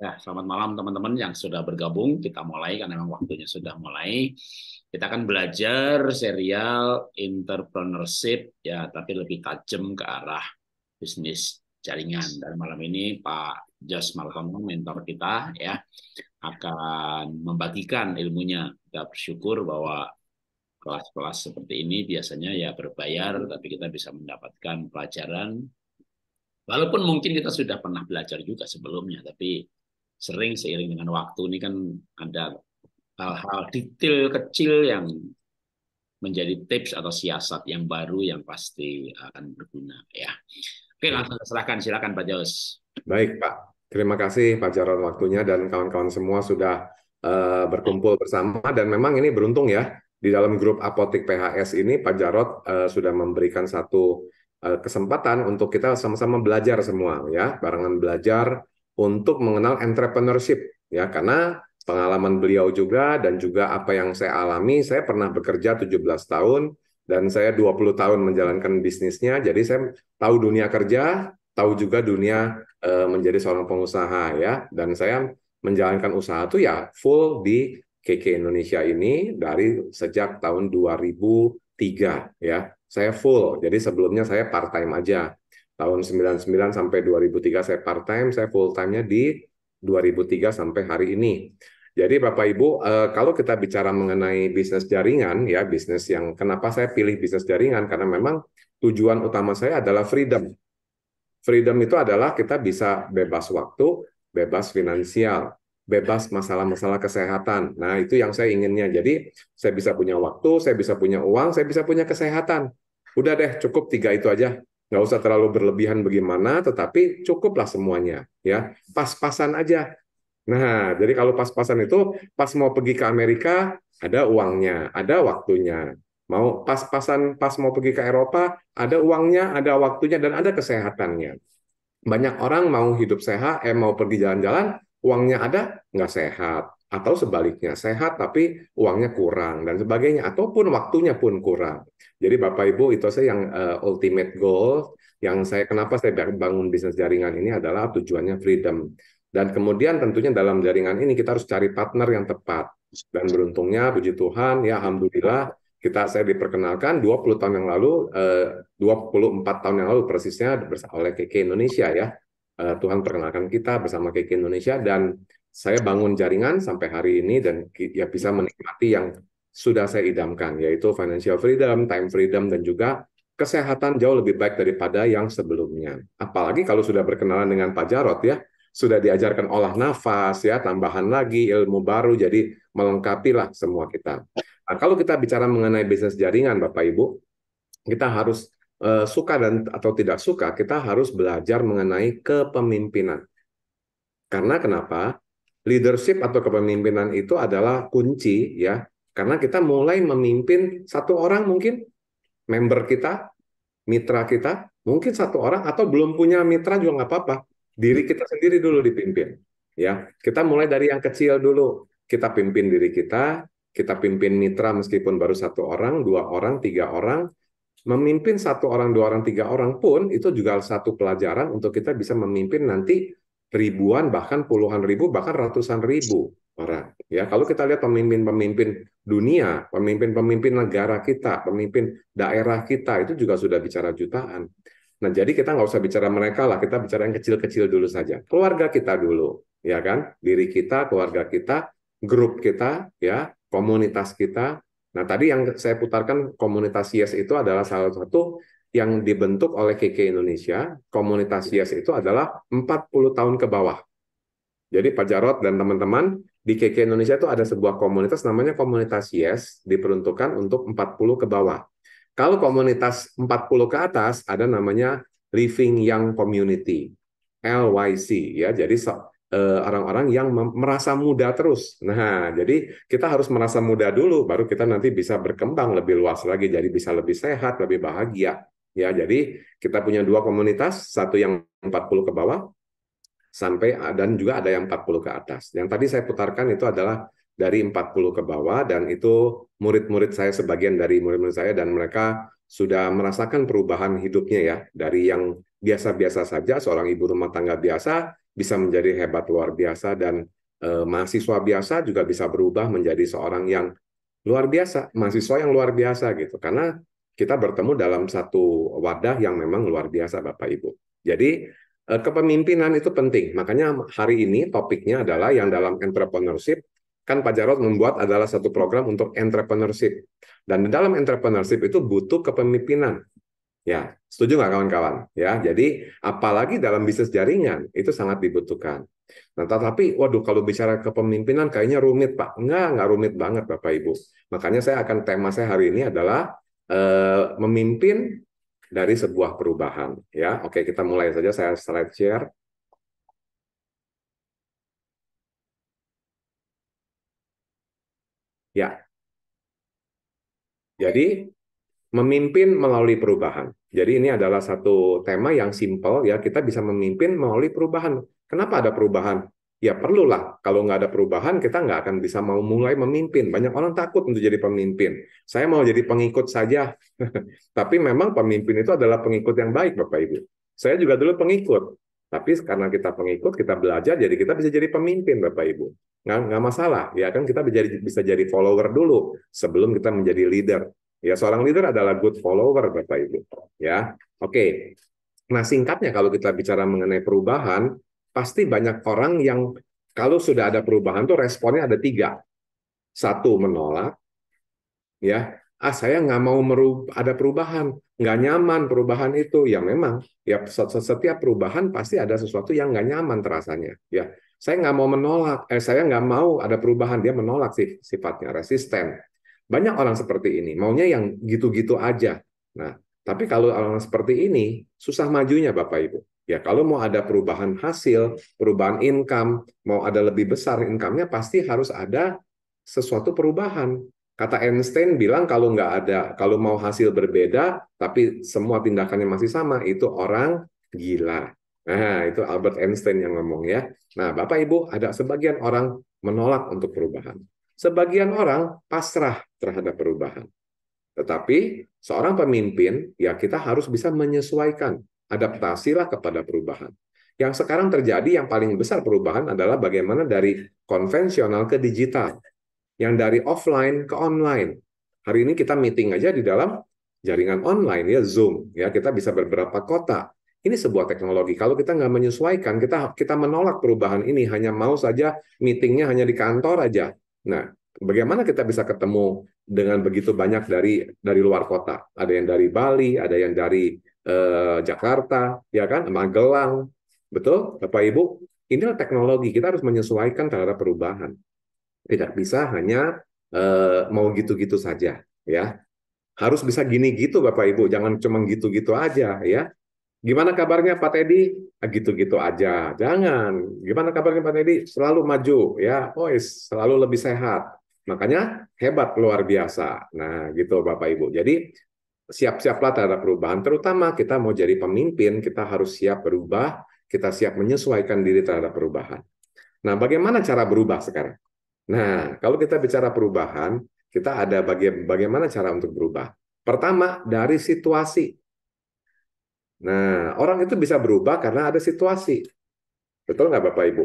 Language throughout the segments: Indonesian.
Ya, selamat malam teman-teman yang sudah bergabung. Kita mulai karena memang waktunya sudah mulai. Kita akan belajar serial entrepreneurship ya, tapi lebih tajam ke arah bisnis jaringan. Dan malam ini Pak Jos Malcolm mentor kita ya, akan membagikan ilmunya. Kita bersyukur bahwa kelas-kelas seperti ini biasanya ya berbayar, tapi kita bisa mendapatkan pelajaran. Walaupun mungkin kita sudah pernah belajar juga sebelumnya, tapi sering seiring dengan waktu ini kan ada hal-hal detail kecil yang menjadi tips atau siasat yang baru yang pasti akan berguna ya. Oke, ya. langsung serahkan silakan Pak Jos. Baik, Pak. Terima kasih Pak Jarod waktunya dan kawan-kawan semua sudah uh, berkumpul bersama dan memang ini beruntung ya di dalam grup Apotik PHS ini Pak Jarod uh, sudah memberikan satu uh, kesempatan untuk kita sama-sama belajar semua ya, barengan belajar untuk mengenal entrepreneurship ya karena pengalaman beliau juga dan juga apa yang saya alami saya pernah bekerja 17 tahun dan saya 20 tahun menjalankan bisnisnya jadi saya tahu dunia kerja tahu juga dunia e, menjadi seorang pengusaha ya dan saya menjalankan usaha itu ya full di KK Indonesia ini dari sejak tahun 2003 ya saya full jadi sebelumnya saya part time aja tahun 99 sampai 2003 saya part time, saya full time-nya di 2003 sampai hari ini. Jadi Bapak Ibu, eh, kalau kita bicara mengenai bisnis jaringan ya, bisnis yang kenapa saya pilih bisnis jaringan karena memang tujuan utama saya adalah freedom. Freedom itu adalah kita bisa bebas waktu, bebas finansial, bebas masalah-masalah kesehatan. Nah, itu yang saya inginnya. Jadi, saya bisa punya waktu, saya bisa punya uang, saya bisa punya kesehatan. Udah deh, cukup tiga itu aja nggak usah terlalu berlebihan bagaimana, tetapi cukuplah semuanya ya pas-pasan aja. Nah, jadi kalau pas-pasan itu pas mau pergi ke Amerika ada uangnya, ada waktunya. Mau pas-pasan pas mau pergi ke Eropa ada uangnya, ada waktunya dan ada kesehatannya. Banyak orang mau hidup sehat, eh mau pergi jalan-jalan, uangnya ada nggak sehat atau sebaliknya sehat tapi uangnya kurang dan sebagainya ataupun waktunya pun kurang. Jadi Bapak Ibu itu saya yang uh, ultimate goal yang saya kenapa saya bangun bisnis jaringan ini adalah tujuannya freedom. Dan kemudian tentunya dalam jaringan ini kita harus cari partner yang tepat. Dan beruntungnya puji Tuhan ya alhamdulillah kita saya diperkenalkan 20 tahun yang lalu eh, uh, 24 tahun yang lalu persisnya oleh KK Indonesia ya. Eh, Tuhan perkenalkan kita bersama KK Indonesia dan saya bangun jaringan sampai hari ini dan ya bisa hmm. menikmati yang sudah saya idamkan yaitu financial freedom, time freedom dan juga kesehatan jauh lebih baik daripada yang sebelumnya. Apalagi kalau sudah berkenalan dengan Pak Jarot ya, sudah diajarkan olah nafas ya, tambahan lagi ilmu baru jadi melengkapilah semua kita. Nah, kalau kita bicara mengenai bisnis jaringan Bapak Ibu, kita harus uh, suka dan atau tidak suka, kita harus belajar mengenai kepemimpinan. Karena kenapa? leadership atau kepemimpinan itu adalah kunci ya karena kita mulai memimpin satu orang mungkin member kita mitra kita mungkin satu orang atau belum punya mitra juga nggak apa-apa diri kita sendiri dulu dipimpin ya kita mulai dari yang kecil dulu kita pimpin diri kita kita pimpin mitra meskipun baru satu orang dua orang tiga orang memimpin satu orang dua orang tiga orang pun itu juga satu pelajaran untuk kita bisa memimpin nanti ribuan bahkan puluhan ribu bahkan ratusan ribu orang ya kalau kita lihat pemimpin-pemimpin dunia pemimpin-pemimpin negara kita pemimpin daerah kita itu juga sudah bicara jutaan nah jadi kita nggak usah bicara mereka lah kita bicara yang kecil-kecil dulu saja keluarga kita dulu ya kan diri kita keluarga kita grup kita ya komunitas kita nah tadi yang saya putarkan komunitas Yes itu adalah salah satu yang dibentuk oleh KK Indonesia, komunitas iya. Yes itu adalah 40 tahun ke bawah. Jadi Pak Jarot dan teman-teman, di KK Indonesia itu ada sebuah komunitas namanya komunitas Yes, diperuntukkan untuk 40 ke bawah. Kalau komunitas 40 ke atas, ada namanya Living Young Community, LYC. ya. Jadi eh, orang-orang yang merasa muda terus. Nah, jadi kita harus merasa muda dulu, baru kita nanti bisa berkembang lebih luas lagi, jadi bisa lebih sehat, lebih bahagia. Ya, jadi kita punya dua komunitas, satu yang 40 ke bawah sampai ah, dan juga ada yang 40 ke atas. Yang tadi saya putarkan itu adalah dari 40 ke bawah dan itu murid-murid saya sebagian dari murid-murid saya dan mereka sudah merasakan perubahan hidupnya ya dari yang biasa-biasa saja seorang ibu rumah tangga biasa bisa menjadi hebat luar biasa dan eh, mahasiswa biasa juga bisa berubah menjadi seorang yang luar biasa mahasiswa yang luar biasa gitu karena kita bertemu dalam satu wadah yang memang luar biasa Bapak Ibu. Jadi eh, kepemimpinan itu penting. Makanya hari ini topiknya adalah yang dalam entrepreneurship kan Pak Jarot membuat adalah satu program untuk entrepreneurship. Dan di dalam entrepreneurship itu butuh kepemimpinan. Ya, setuju nggak kawan-kawan? Ya, jadi apalagi dalam bisnis jaringan itu sangat dibutuhkan. Nah, tetapi waduh kalau bicara kepemimpinan kayaknya rumit, Pak. Enggak, enggak rumit banget Bapak Ibu. Makanya saya akan tema saya hari ini adalah Eh, memimpin dari sebuah perubahan ya. Oke, kita mulai saja saya slide share. Ya. Jadi memimpin melalui perubahan. Jadi ini adalah satu tema yang simple ya, kita bisa memimpin melalui perubahan. Kenapa ada perubahan? ya perlulah kalau nggak ada perubahan kita nggak akan bisa mau mulai memimpin banyak orang takut untuk jadi pemimpin saya mau jadi pengikut saja tapi memang pemimpin itu adalah pengikut yang baik bapak ibu saya juga dulu pengikut tapi karena kita pengikut kita belajar jadi kita bisa jadi pemimpin bapak ibu nggak, nggak masalah ya kan kita bisa jadi, bisa jadi follower dulu sebelum kita menjadi leader ya seorang leader adalah good follower bapak ibu ya oke okay. nah singkatnya kalau kita bicara mengenai perubahan pasti banyak orang yang kalau sudah ada perubahan tuh responnya ada tiga. Satu menolak, ya ah saya nggak mau merub ada perubahan, nggak nyaman perubahan itu. Ya memang, ya setiap perubahan pasti ada sesuatu yang nggak nyaman terasanya. Ya saya nggak mau menolak, eh saya nggak mau ada perubahan dia menolak sih sifatnya resisten. Banyak orang seperti ini, maunya yang gitu-gitu aja. Nah, tapi kalau orang seperti ini susah majunya Bapak Ibu. Ya kalau mau ada perubahan hasil, perubahan income, mau ada lebih besar income-nya pasti harus ada sesuatu perubahan. Kata Einstein bilang kalau nggak ada, kalau mau hasil berbeda tapi semua tindakannya masih sama, itu orang gila. Nah, itu Albert Einstein yang ngomong ya. Nah, Bapak Ibu, ada sebagian orang menolak untuk perubahan. Sebagian orang pasrah terhadap perubahan. Tetapi seorang pemimpin, ya kita harus bisa menyesuaikan adaptasilah kepada perubahan. Yang sekarang terjadi yang paling besar perubahan adalah bagaimana dari konvensional ke digital. Yang dari offline ke online. Hari ini kita meeting aja di dalam jaringan online ya Zoom ya kita bisa beberapa kota. Ini sebuah teknologi. Kalau kita nggak menyesuaikan, kita kita menolak perubahan ini. Hanya mau saja meetingnya hanya di kantor aja. Nah, bagaimana kita bisa ketemu dengan begitu banyak dari dari luar kota? Ada yang dari Bali, ada yang dari eh, Jakarta, ya kan, Magelang, betul, Bapak Ibu. Inilah teknologi kita harus menyesuaikan terhadap perubahan. Tidak bisa hanya eh, mau gitu-gitu saja, ya. Harus bisa gini gitu, Bapak Ibu. Jangan cuma gitu-gitu aja, ya. Gimana kabarnya Pak Teddy? Ah, gitu-gitu aja. Jangan. Gimana kabarnya Pak Teddy? Selalu maju, ya. Oh, selalu lebih sehat. Makanya hebat luar biasa. Nah, gitu Bapak Ibu. Jadi siap-siaplah terhadap perubahan, terutama kita mau jadi pemimpin, kita harus siap berubah, kita siap menyesuaikan diri terhadap perubahan. Nah, bagaimana cara berubah sekarang? Nah, kalau kita bicara perubahan, kita ada baga bagaimana cara untuk berubah. Pertama, dari situasi. Nah, orang itu bisa berubah karena ada situasi. Betul nggak Bapak Ibu?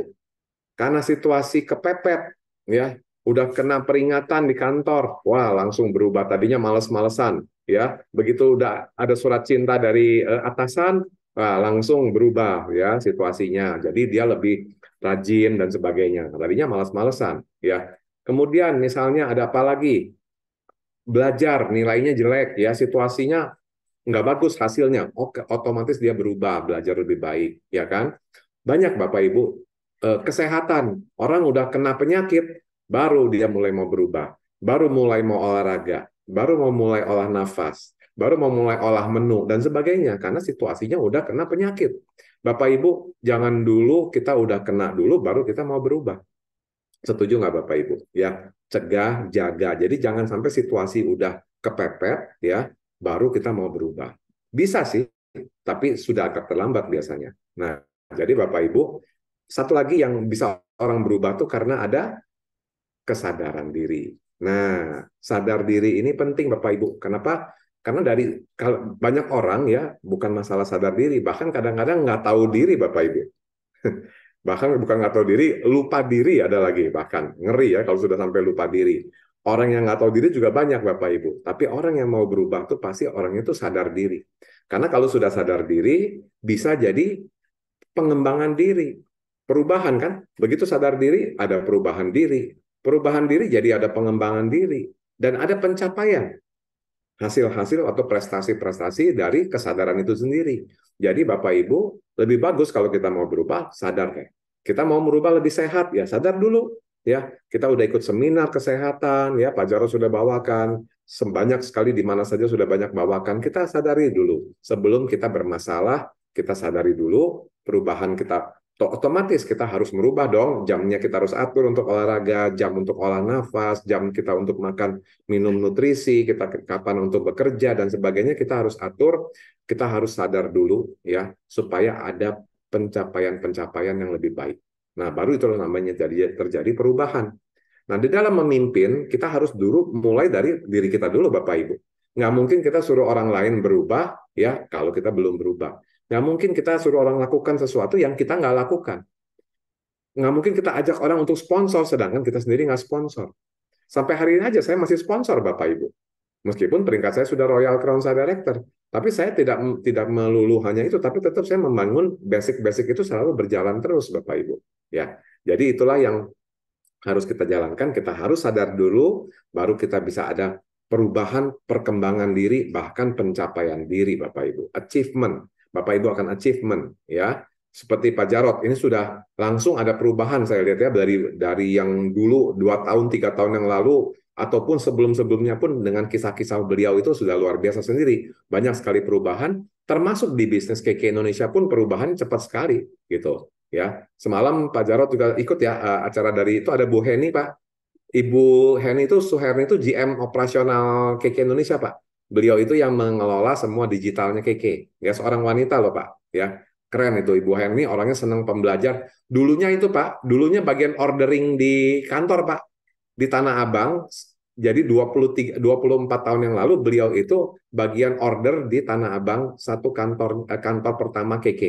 Karena situasi kepepet, ya udah kena peringatan di kantor, wah langsung berubah. Tadinya males-malesan, ya. Begitu udah ada surat cinta dari eh, atasan, wah langsung berubah ya situasinya. Jadi dia lebih rajin dan sebagainya. Tadinya males malesan ya. Kemudian misalnya ada apa lagi? Belajar nilainya jelek ya, situasinya nggak bagus hasilnya. Oke, otomatis dia berubah, belajar lebih baik, ya kan? Banyak Bapak Ibu, eh, kesehatan. Orang udah kena penyakit, baru dia mulai mau berubah, baru mulai mau olahraga, baru mau mulai olah nafas, baru mau mulai olah menu dan sebagainya karena situasinya udah kena penyakit. Bapak Ibu, jangan dulu kita udah kena dulu baru kita mau berubah. Setuju nggak Bapak Ibu? Ya, cegah, jaga. Jadi jangan sampai situasi udah kepepet ya, baru kita mau berubah. Bisa sih, tapi sudah agak terlambat biasanya. Nah, jadi Bapak Ibu, satu lagi yang bisa orang berubah tuh karena ada kesadaran diri. Nah, sadar diri ini penting Bapak Ibu. Kenapa? Karena dari kalau banyak orang ya bukan masalah sadar diri, bahkan kadang-kadang nggak tahu diri Bapak Ibu. bahkan bukan nggak tahu diri, lupa diri ada lagi bahkan ngeri ya kalau sudah sampai lupa diri. Orang yang nggak tahu diri juga banyak Bapak Ibu, tapi orang yang mau berubah tuh pasti orangnya itu sadar diri. Karena kalau sudah sadar diri bisa jadi pengembangan diri, perubahan kan? Begitu sadar diri ada perubahan diri, perubahan diri jadi ada pengembangan diri dan ada pencapaian hasil-hasil atau prestasi-prestasi dari kesadaran itu sendiri. Jadi Bapak Ibu, lebih bagus kalau kita mau berubah, sadar deh. Kita mau merubah lebih sehat ya, sadar dulu ya. Kita udah ikut seminar kesehatan ya, Pak Jarod sudah bawakan sebanyak sekali di mana saja sudah banyak bawakan. Kita sadari dulu sebelum kita bermasalah, kita sadari dulu perubahan kita otomatis kita harus merubah dong jamnya kita harus atur untuk olahraga jam untuk olah nafas jam kita untuk makan minum nutrisi kita kapan untuk bekerja dan sebagainya kita harus atur kita harus sadar dulu ya supaya ada pencapaian-pencapaian yang lebih baik nah baru itu namanya terjadi, terjadi perubahan nah di dalam memimpin kita harus dulu mulai dari diri kita dulu bapak ibu nggak mungkin kita suruh orang lain berubah ya kalau kita belum berubah Nggak mungkin kita suruh orang lakukan sesuatu yang kita nggak lakukan. Nggak mungkin kita ajak orang untuk sponsor, sedangkan kita sendiri nggak sponsor. Sampai hari ini aja saya masih sponsor Bapak Ibu. Meskipun peringkat saya sudah Royal Crown saya Director. Tapi saya tidak tidak melulu hanya itu, tapi tetap saya membangun basic-basic itu selalu berjalan terus Bapak Ibu. Ya, jadi itulah yang harus kita jalankan. Kita harus sadar dulu, baru kita bisa ada perubahan, perkembangan diri, bahkan pencapaian diri, Bapak Ibu. Achievement. Bapak Ibu akan achievement ya. Seperti Pak Jarot, ini sudah langsung ada perubahan saya lihat ya dari dari yang dulu dua tahun tiga tahun yang lalu ataupun sebelum-sebelumnya pun dengan kisah-kisah beliau itu sudah luar biasa sendiri. Banyak sekali perubahan, termasuk di bisnis KK Indonesia pun perubahan cepat sekali gitu ya. Semalam Pak Jarot juga ikut ya eh, acara dari itu ada Bu Heni Pak. Ibu Heni itu Suherni itu GM operasional KK Indonesia Pak beliau itu yang mengelola semua digitalnya KK. Ya seorang wanita loh Pak, ya. Keren itu Ibu Henny orangnya senang pembelajar. Dulunya itu Pak, dulunya bagian ordering di kantor Pak di Tanah Abang. Jadi 23 24 tahun yang lalu beliau itu bagian order di Tanah Abang satu kantor eh, kantor pertama KK.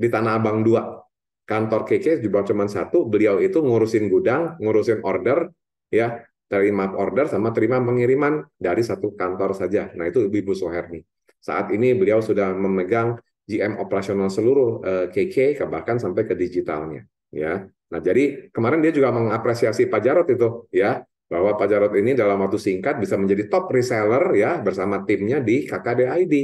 Di Tanah Abang dua Kantor KK juga cuma satu, beliau itu ngurusin gudang, ngurusin order, ya terima order sama terima pengiriman dari satu kantor saja. Nah itu Ibu Soherni. Saat ini beliau sudah memegang GM operasional seluruh KK eh, bahkan sampai ke digitalnya ya. Nah jadi kemarin dia juga mengapresiasi Pak Jarot itu ya bahwa Pak Jarot ini dalam waktu singkat bisa menjadi top reseller ya bersama timnya di KKDID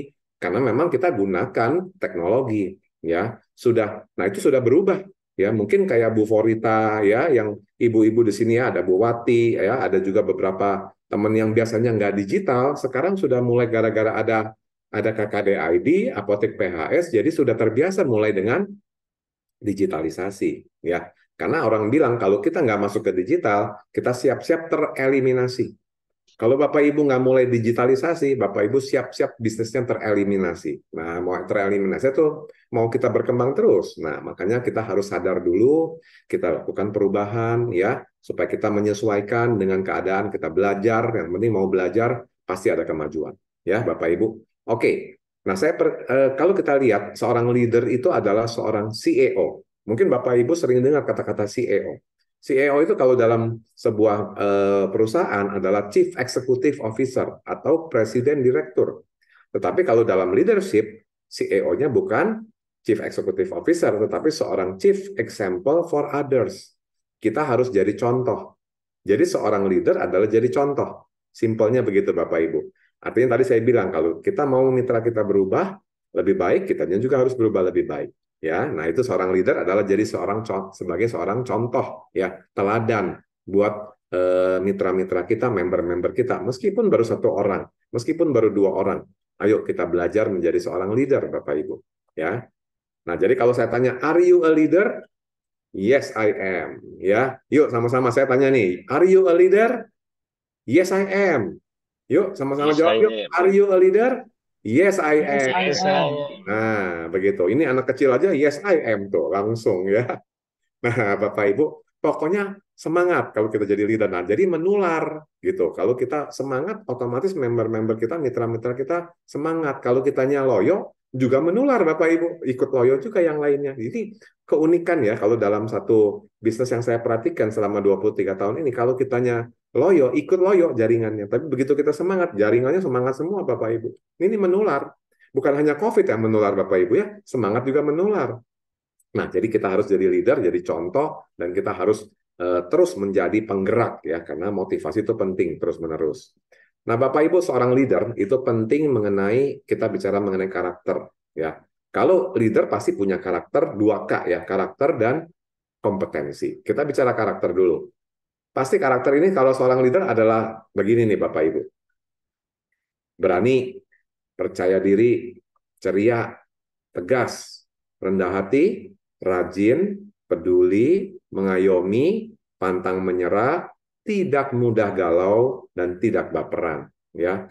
karena memang kita gunakan teknologi ya sudah nah itu sudah berubah ya mungkin kayak Bu Forita ya yang ibu-ibu di sini ya ada Bu Wati ya ada juga beberapa teman yang biasanya nggak digital sekarang sudah mulai gara-gara ada ada KKD ID apotek PHS jadi sudah terbiasa mulai dengan digitalisasi ya karena orang bilang kalau kita nggak masuk ke digital kita siap-siap tereliminasi kalau Bapak Ibu nggak mulai digitalisasi, Bapak Ibu siap-siap bisnisnya tereliminasi. Nah, mau tereliminasi itu mau kita berkembang terus. Nah, makanya kita harus sadar dulu, kita lakukan perubahan ya, supaya kita menyesuaikan dengan keadaan, kita belajar, yang penting mau belajar pasti ada kemajuan. Ya, Bapak Ibu. Oke. Nah, saya per, eh, kalau kita lihat seorang leader itu adalah seorang CEO. Mungkin Bapak Ibu sering dengar kata-kata CEO. CEO itu kalau dalam sebuah eh, perusahaan adalah Chief Executive Officer atau Presiden Direktur. Tetapi kalau dalam leadership, CEO-nya bukan Chief Executive Officer, tetapi seorang Chief Example for Others. Kita harus jadi contoh. Jadi seorang leader adalah jadi contoh. Simpelnya begitu Bapak Ibu. Artinya tadi saya bilang kalau kita mau mitra kita berubah lebih baik, kita juga harus berubah lebih baik ya nah itu seorang leader adalah jadi seorang sebagai seorang contoh ya teladan buat eh, mitra-mitra kita member-member kita meskipun baru satu orang meskipun baru dua orang ayo kita belajar menjadi seorang leader bapak ibu ya nah jadi kalau saya tanya are you a leader yes I am ya yuk sama-sama saya tanya nih are you a leader yes I am yuk sama-sama yes, jawab yuk are you a leader Yes, I am. Yes, I am. Nah, begitu. Ini anak kecil aja, yes, I am tuh langsung ya. Nah, Bapak Ibu, pokoknya semangat kalau kita jadi leader. Nah, jadi menular gitu. Kalau kita semangat, otomatis member-member kita, mitra-mitra kita semangat. Kalau kita loyo, juga menular Bapak Ibu, ikut loyo juga yang lainnya. Jadi keunikan ya kalau dalam satu bisnis yang saya perhatikan selama 23 tahun ini kalau kitanya loyo, ikut loyo jaringannya. Tapi begitu kita semangat, jaringannya semangat semua Bapak Ibu. Ini menular. Bukan hanya COVID yang menular Bapak Ibu ya, semangat juga menular. Nah, jadi kita harus jadi leader, jadi contoh dan kita harus uh, terus menjadi penggerak ya karena motivasi itu penting terus-menerus. Nah, Bapak Ibu seorang leader itu penting mengenai kita bicara mengenai karakter ya. Kalau leader pasti punya karakter 2K ya, karakter dan kompetensi. Kita bicara karakter dulu. Pasti karakter ini kalau seorang leader adalah begini nih Bapak Ibu. Berani, percaya diri, ceria, tegas, rendah hati, rajin, peduli, mengayomi, pantang menyerah, tidak mudah galau dan tidak baperan ya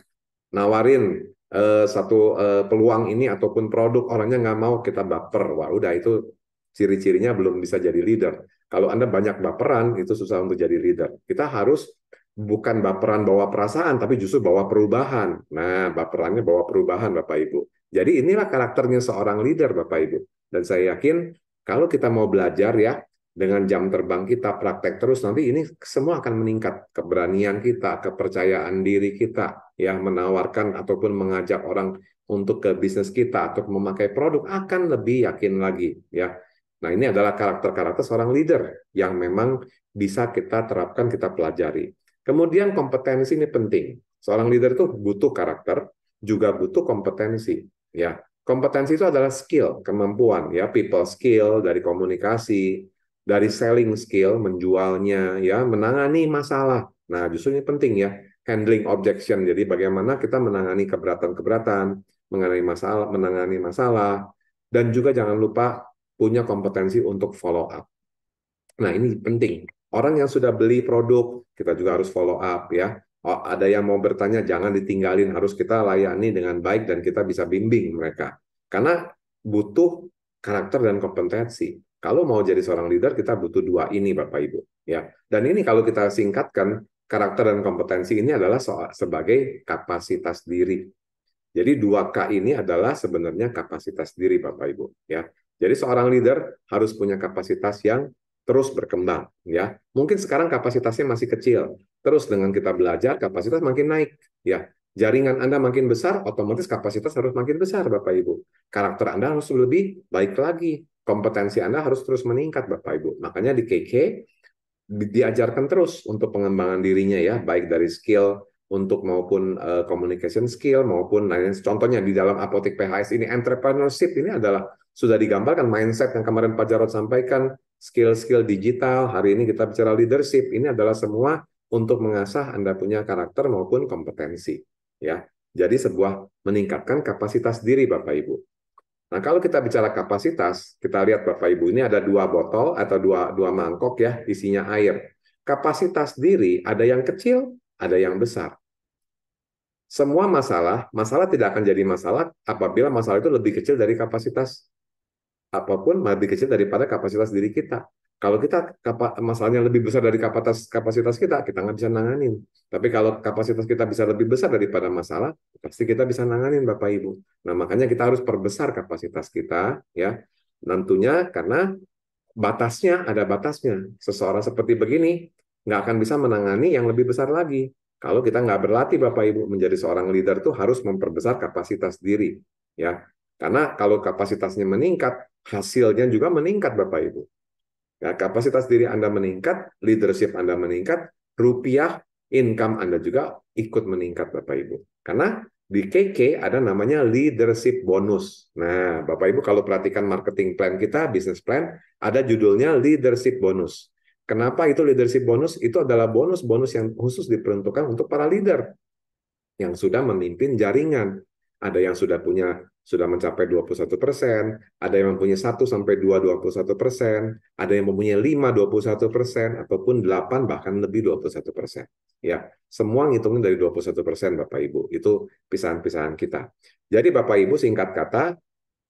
nawarin eh, satu eh, peluang ini ataupun produk orangnya nggak mau kita baper wah udah itu ciri-cirinya belum bisa jadi leader kalau anda banyak baperan itu susah untuk jadi leader kita harus bukan baperan bawa perasaan tapi justru bawa perubahan nah baperannya bawa perubahan bapak ibu jadi inilah karakternya seorang leader bapak ibu dan saya yakin kalau kita mau belajar ya dengan jam terbang kita praktek terus nanti ini semua akan meningkat keberanian kita, kepercayaan diri kita ya menawarkan ataupun mengajak orang untuk ke bisnis kita atau memakai produk akan lebih yakin lagi ya. Nah, ini adalah karakter-karakter seorang leader yang memang bisa kita terapkan, kita pelajari. Kemudian kompetensi ini penting. Seorang leader itu butuh karakter, juga butuh kompetensi ya. Kompetensi itu adalah skill, kemampuan ya, people skill dari komunikasi, dari selling skill menjualnya ya menangani masalah nah justru ini penting ya handling objection jadi bagaimana kita menangani keberatan-keberatan mengenai masalah menangani masalah dan juga jangan lupa punya kompetensi untuk follow up nah ini penting orang yang sudah beli produk kita juga harus follow up ya Oh, ada yang mau bertanya, jangan ditinggalin, harus kita layani dengan baik dan kita bisa bimbing mereka. Karena butuh karakter dan kompetensi. Kalau mau jadi seorang leader, kita butuh dua ini, Bapak Ibu. Ya, dan ini kalau kita singkatkan, karakter dan kompetensi ini adalah soal, sebagai kapasitas diri. Jadi dua K ini adalah sebenarnya kapasitas diri, Bapak Ibu. Ya, jadi seorang leader harus punya kapasitas yang terus berkembang. Ya, mungkin sekarang kapasitasnya masih kecil. Terus dengan kita belajar, kapasitas makin naik. Ya, jaringan Anda makin besar, otomatis kapasitas harus makin besar, Bapak Ibu. Karakter Anda harus lebih baik lagi kompetensi Anda harus terus meningkat, Bapak Ibu. Makanya di KK diajarkan terus untuk pengembangan dirinya ya, baik dari skill untuk maupun uh, communication skill maupun lain. Contohnya di dalam apotek PHS ini entrepreneurship ini adalah sudah digambarkan mindset yang kemarin Pak Jarod sampaikan, skill-skill digital. Hari ini kita bicara leadership. Ini adalah semua untuk mengasah Anda punya karakter maupun kompetensi ya. Jadi sebuah meningkatkan kapasitas diri Bapak Ibu. Nah, kalau kita bicara kapasitas, kita lihat Bapak Ibu ini ada dua botol atau dua, dua mangkok ya, isinya air. Kapasitas diri ada yang kecil, ada yang besar. Semua masalah, masalah tidak akan jadi masalah apabila masalah itu lebih kecil dari kapasitas apapun lebih kecil daripada kapasitas diri kita. Kalau kita masalahnya lebih besar dari kapasitas kapasitas kita, kita nggak bisa nanganin. Tapi kalau kapasitas kita bisa lebih besar daripada masalah, pasti kita bisa nanganin Bapak Ibu. Nah, makanya kita harus perbesar kapasitas kita ya. Tentunya karena batasnya ada batasnya. Seseorang seperti begini nggak akan bisa menangani yang lebih besar lagi. Kalau kita nggak berlatih Bapak Ibu menjadi seorang leader itu harus memperbesar kapasitas diri ya. Karena kalau kapasitasnya meningkat, hasilnya juga meningkat Bapak Ibu. Ya, kapasitas diri Anda meningkat, leadership Anda meningkat, rupiah income Anda juga ikut meningkat Bapak Ibu. Karena di KK ada namanya leadership bonus. Nah, Bapak Ibu kalau perhatikan marketing plan kita, business plan, ada judulnya leadership bonus. Kenapa itu leadership bonus? Itu adalah bonus-bonus yang khusus diperuntukkan untuk para leader yang sudah memimpin jaringan ada yang sudah punya sudah mencapai 21 persen, ada yang mempunyai 1 sampai 2 21 persen, ada yang mempunyai 5 21 persen, ataupun 8 bahkan lebih 21 persen. Ya, semua ngitungnya dari 21 persen Bapak Ibu. Itu pisahan-pisahan kita. Jadi Bapak Ibu singkat kata,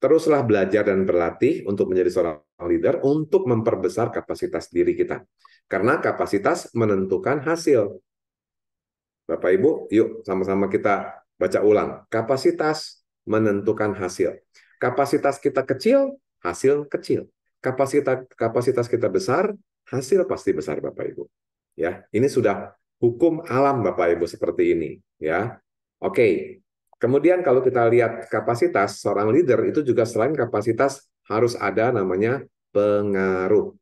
teruslah belajar dan berlatih untuk menjadi seorang leader untuk memperbesar kapasitas diri kita. Karena kapasitas menentukan hasil. Bapak Ibu, yuk sama-sama kita Baca ulang. Kapasitas menentukan hasil. Kapasitas kita kecil, hasil kecil. Kapasitas kapasitas kita besar, hasil pasti besar Bapak Ibu. Ya, ini sudah hukum alam Bapak Ibu seperti ini, ya. Oke. Kemudian kalau kita lihat kapasitas seorang leader itu juga selain kapasitas harus ada namanya pengaruh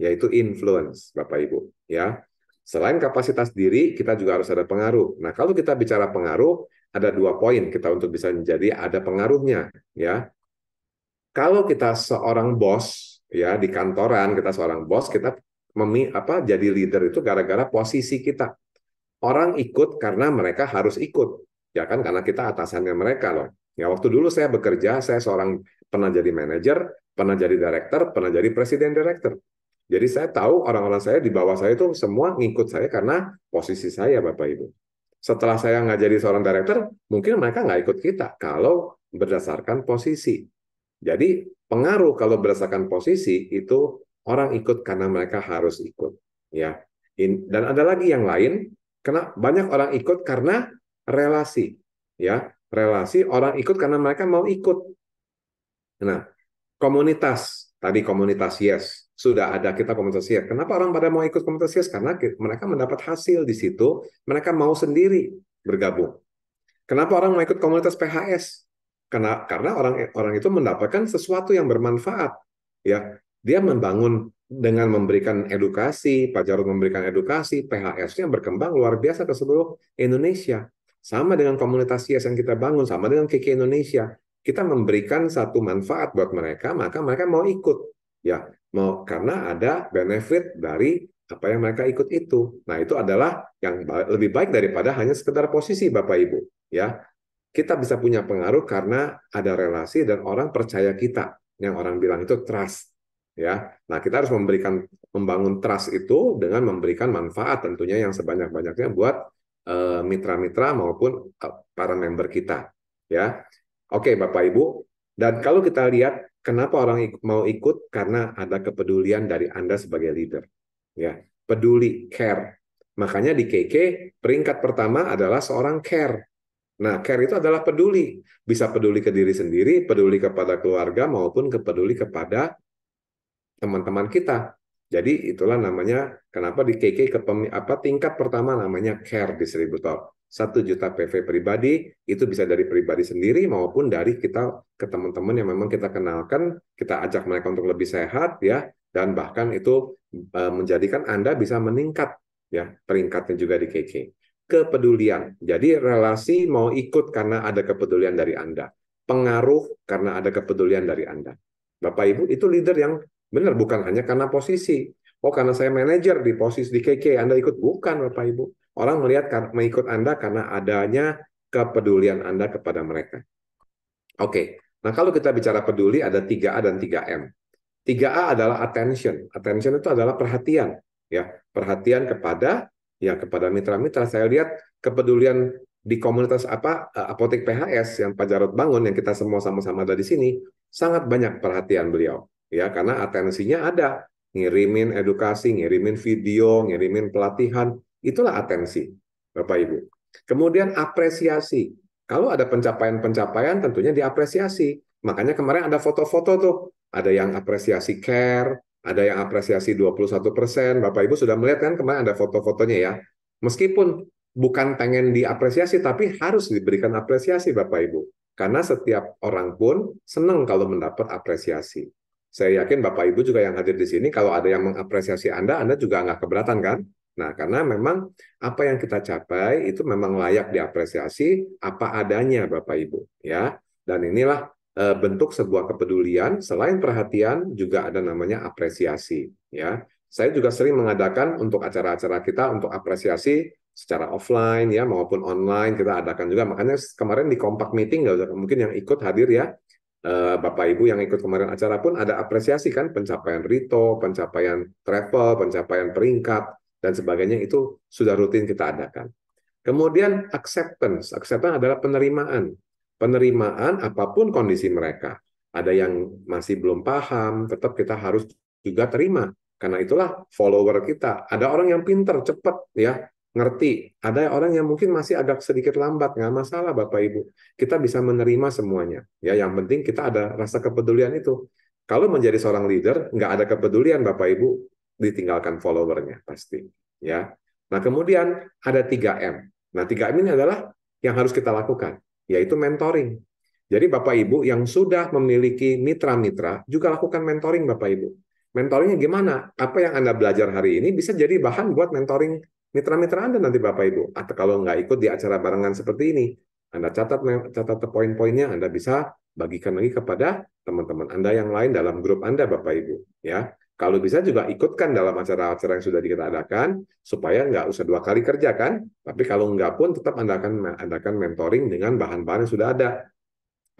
yaitu influence Bapak Ibu, ya. Selain kapasitas diri, kita juga harus ada pengaruh. Nah, kalau kita bicara pengaruh, ada dua poin kita untuk bisa menjadi ada pengaruhnya, ya. Kalau kita seorang bos, ya di kantoran kita seorang bos, kita memi apa jadi leader itu gara-gara posisi kita. Orang ikut karena mereka harus ikut, ya kan? Karena kita atasannya mereka loh. Ya waktu dulu saya bekerja, saya seorang pernah jadi manajer, pernah jadi director, pernah jadi presiden direktur. Jadi saya tahu orang-orang saya di bawah saya itu semua ngikut saya karena posisi saya Bapak Ibu. Setelah saya nggak jadi seorang director, mungkin mereka nggak ikut kita kalau berdasarkan posisi. Jadi pengaruh kalau berdasarkan posisi itu orang ikut karena mereka harus ikut, ya. dan ada lagi yang lain, kena banyak orang ikut karena relasi, ya. Relasi orang ikut karena mereka mau ikut. Nah, komunitas tadi komunitas yes sudah ada kita komunitas CS. Kenapa orang pada mau ikut komunitas CS? Karena mereka mendapat hasil di situ, mereka mau sendiri bergabung. Kenapa orang mau ikut komunitas PHS? Karena karena orang orang itu mendapatkan sesuatu yang bermanfaat, ya. Dia membangun dengan memberikan edukasi, Pak Jarod memberikan edukasi, PHS-nya berkembang luar biasa ke seluruh Indonesia. Sama dengan komunitas IAS yang kita bangun, sama dengan KK Indonesia. Kita memberikan satu manfaat buat mereka, maka mereka mau ikut ya mau karena ada benefit dari apa yang mereka ikut itu. Nah, itu adalah yang lebih baik daripada hanya sekedar posisi Bapak Ibu, ya. Kita bisa punya pengaruh karena ada relasi dan orang percaya kita. Yang orang bilang itu trust, ya. Nah, kita harus memberikan membangun trust itu dengan memberikan manfaat tentunya yang sebanyak-banyaknya buat eh, mitra-mitra uh, maupun uh, para member kita, ya. Oke, Bapak Ibu. Dan kalau kita lihat Kenapa orang ik mau ikut? Karena ada kepedulian dari Anda sebagai leader. Ya, peduli, care. Makanya di KK peringkat pertama adalah seorang care. Nah, care itu adalah peduli. Bisa peduli ke diri sendiri, peduli kepada keluarga maupun kepeduli kepada teman-teman kita. Jadi itulah namanya kenapa di KK ke apa tingkat pertama namanya care distributor satu juta PV pribadi itu bisa dari pribadi sendiri maupun dari kita ke teman-teman yang memang kita kenalkan, kita ajak mereka untuk lebih sehat ya dan bahkan itu e, menjadikan Anda bisa meningkat ya peringkatnya juga di KK. Kepedulian. Jadi relasi mau ikut karena ada kepedulian dari Anda. Pengaruh karena ada kepedulian dari Anda. Bapak Ibu itu leader yang benar bukan hanya karena posisi. Oh karena saya manajer di posisi di KK Anda ikut bukan Bapak Ibu Orang melihat kan, mengikut Anda karena adanya kepedulian Anda kepada mereka. Oke, nah kalau kita bicara peduli ada 3A dan 3M. 3A adalah attention. Attention itu adalah perhatian, ya. Perhatian kepada ya kepada mitra-mitra. Saya lihat kepedulian di komunitas apa eh, apotek PHS yang Pak Jarod bangun yang kita semua sama-sama ada di sini sangat banyak perhatian beliau ya karena atensinya ada ngirimin edukasi ngirimin video ngirimin pelatihan Itulah atensi, Bapak Ibu. Kemudian apresiasi. Kalau ada pencapaian-pencapaian tentunya diapresiasi. Makanya kemarin ada foto-foto tuh. Ada yang apresiasi care, ada yang apresiasi 21%. Bapak Ibu sudah melihat kan kemarin ada foto-fotonya ya. Meskipun bukan pengen diapresiasi, tapi harus diberikan apresiasi Bapak Ibu. Karena setiap orang pun senang kalau mendapat apresiasi. Saya yakin Bapak Ibu juga yang hadir di sini, kalau ada yang mengapresiasi Anda, Anda juga nggak keberatan kan? Nah, karena memang apa yang kita capai itu memang layak diapresiasi apa adanya Bapak Ibu, ya. Dan inilah e, bentuk sebuah kepedulian selain perhatian juga ada namanya apresiasi, ya. Saya juga sering mengadakan untuk acara-acara kita untuk apresiasi secara offline ya maupun online kita adakan juga makanya kemarin di kompak meeting nggak mungkin yang ikut hadir ya eh, Bapak Ibu yang ikut kemarin acara pun ada apresiasi kan pencapaian rito, pencapaian travel, pencapaian peringkat, dan sebagainya itu sudah rutin kita adakan. Kemudian acceptance. Acceptance adalah penerimaan. Penerimaan apapun kondisi mereka. Ada yang masih belum paham, tetap kita harus juga terima. Karena itulah follower kita. Ada orang yang pinter, cepat, ya, ngerti. Ada orang yang mungkin masih agak sedikit lambat, nggak masalah Bapak Ibu. Kita bisa menerima semuanya. Ya, yang penting kita ada rasa kepedulian itu. Kalau menjadi seorang leader, nggak ada kepedulian Bapak Ibu, ditinggalkan followernya pasti ya. Nah, kemudian ada 3M. Nah, 3M ini adalah yang harus kita lakukan, yaitu mentoring. Jadi Bapak Ibu yang sudah memiliki mitra-mitra juga lakukan mentoring Bapak Ibu. Mentoringnya gimana? Apa yang Anda belajar hari ini bisa jadi bahan buat mentoring mitra-mitra Anda nanti Bapak Ibu. Atau kalau nggak ikut di acara barengan seperti ini, Anda catat catat poin-poinnya, Anda bisa bagikan lagi kepada teman-teman Anda yang lain dalam grup Anda Bapak Ibu, ya. Kalau bisa juga ikutkan dalam acara-acara yang sudah kita adakan, supaya nggak usah dua kali kerja kan. Tapi kalau nggak pun tetap anda akan mentoring dengan bahan-bahan yang sudah ada.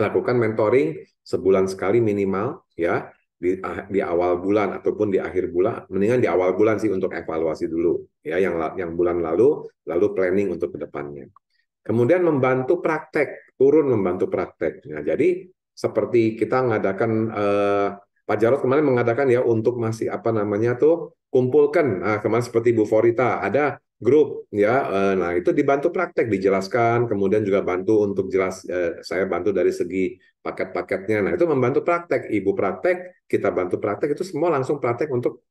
Lakukan mentoring sebulan sekali minimal, ya di, ah, di awal bulan ataupun di akhir bulan mendingan di awal bulan sih untuk evaluasi dulu ya yang yang bulan lalu lalu planning untuk kedepannya kemudian membantu praktek turun membantu praktek nah jadi seperti kita mengadakan eh, Pak Jarod kemarin mengatakan ya untuk masih apa namanya tuh kumpulkan nah, kemarin seperti Bu Forita ada grup ya eh, nah itu dibantu praktek dijelaskan kemudian juga bantu untuk jelas eh, saya bantu dari segi paket-paketnya nah itu membantu praktek ibu praktek kita bantu praktek itu semua langsung praktek untuk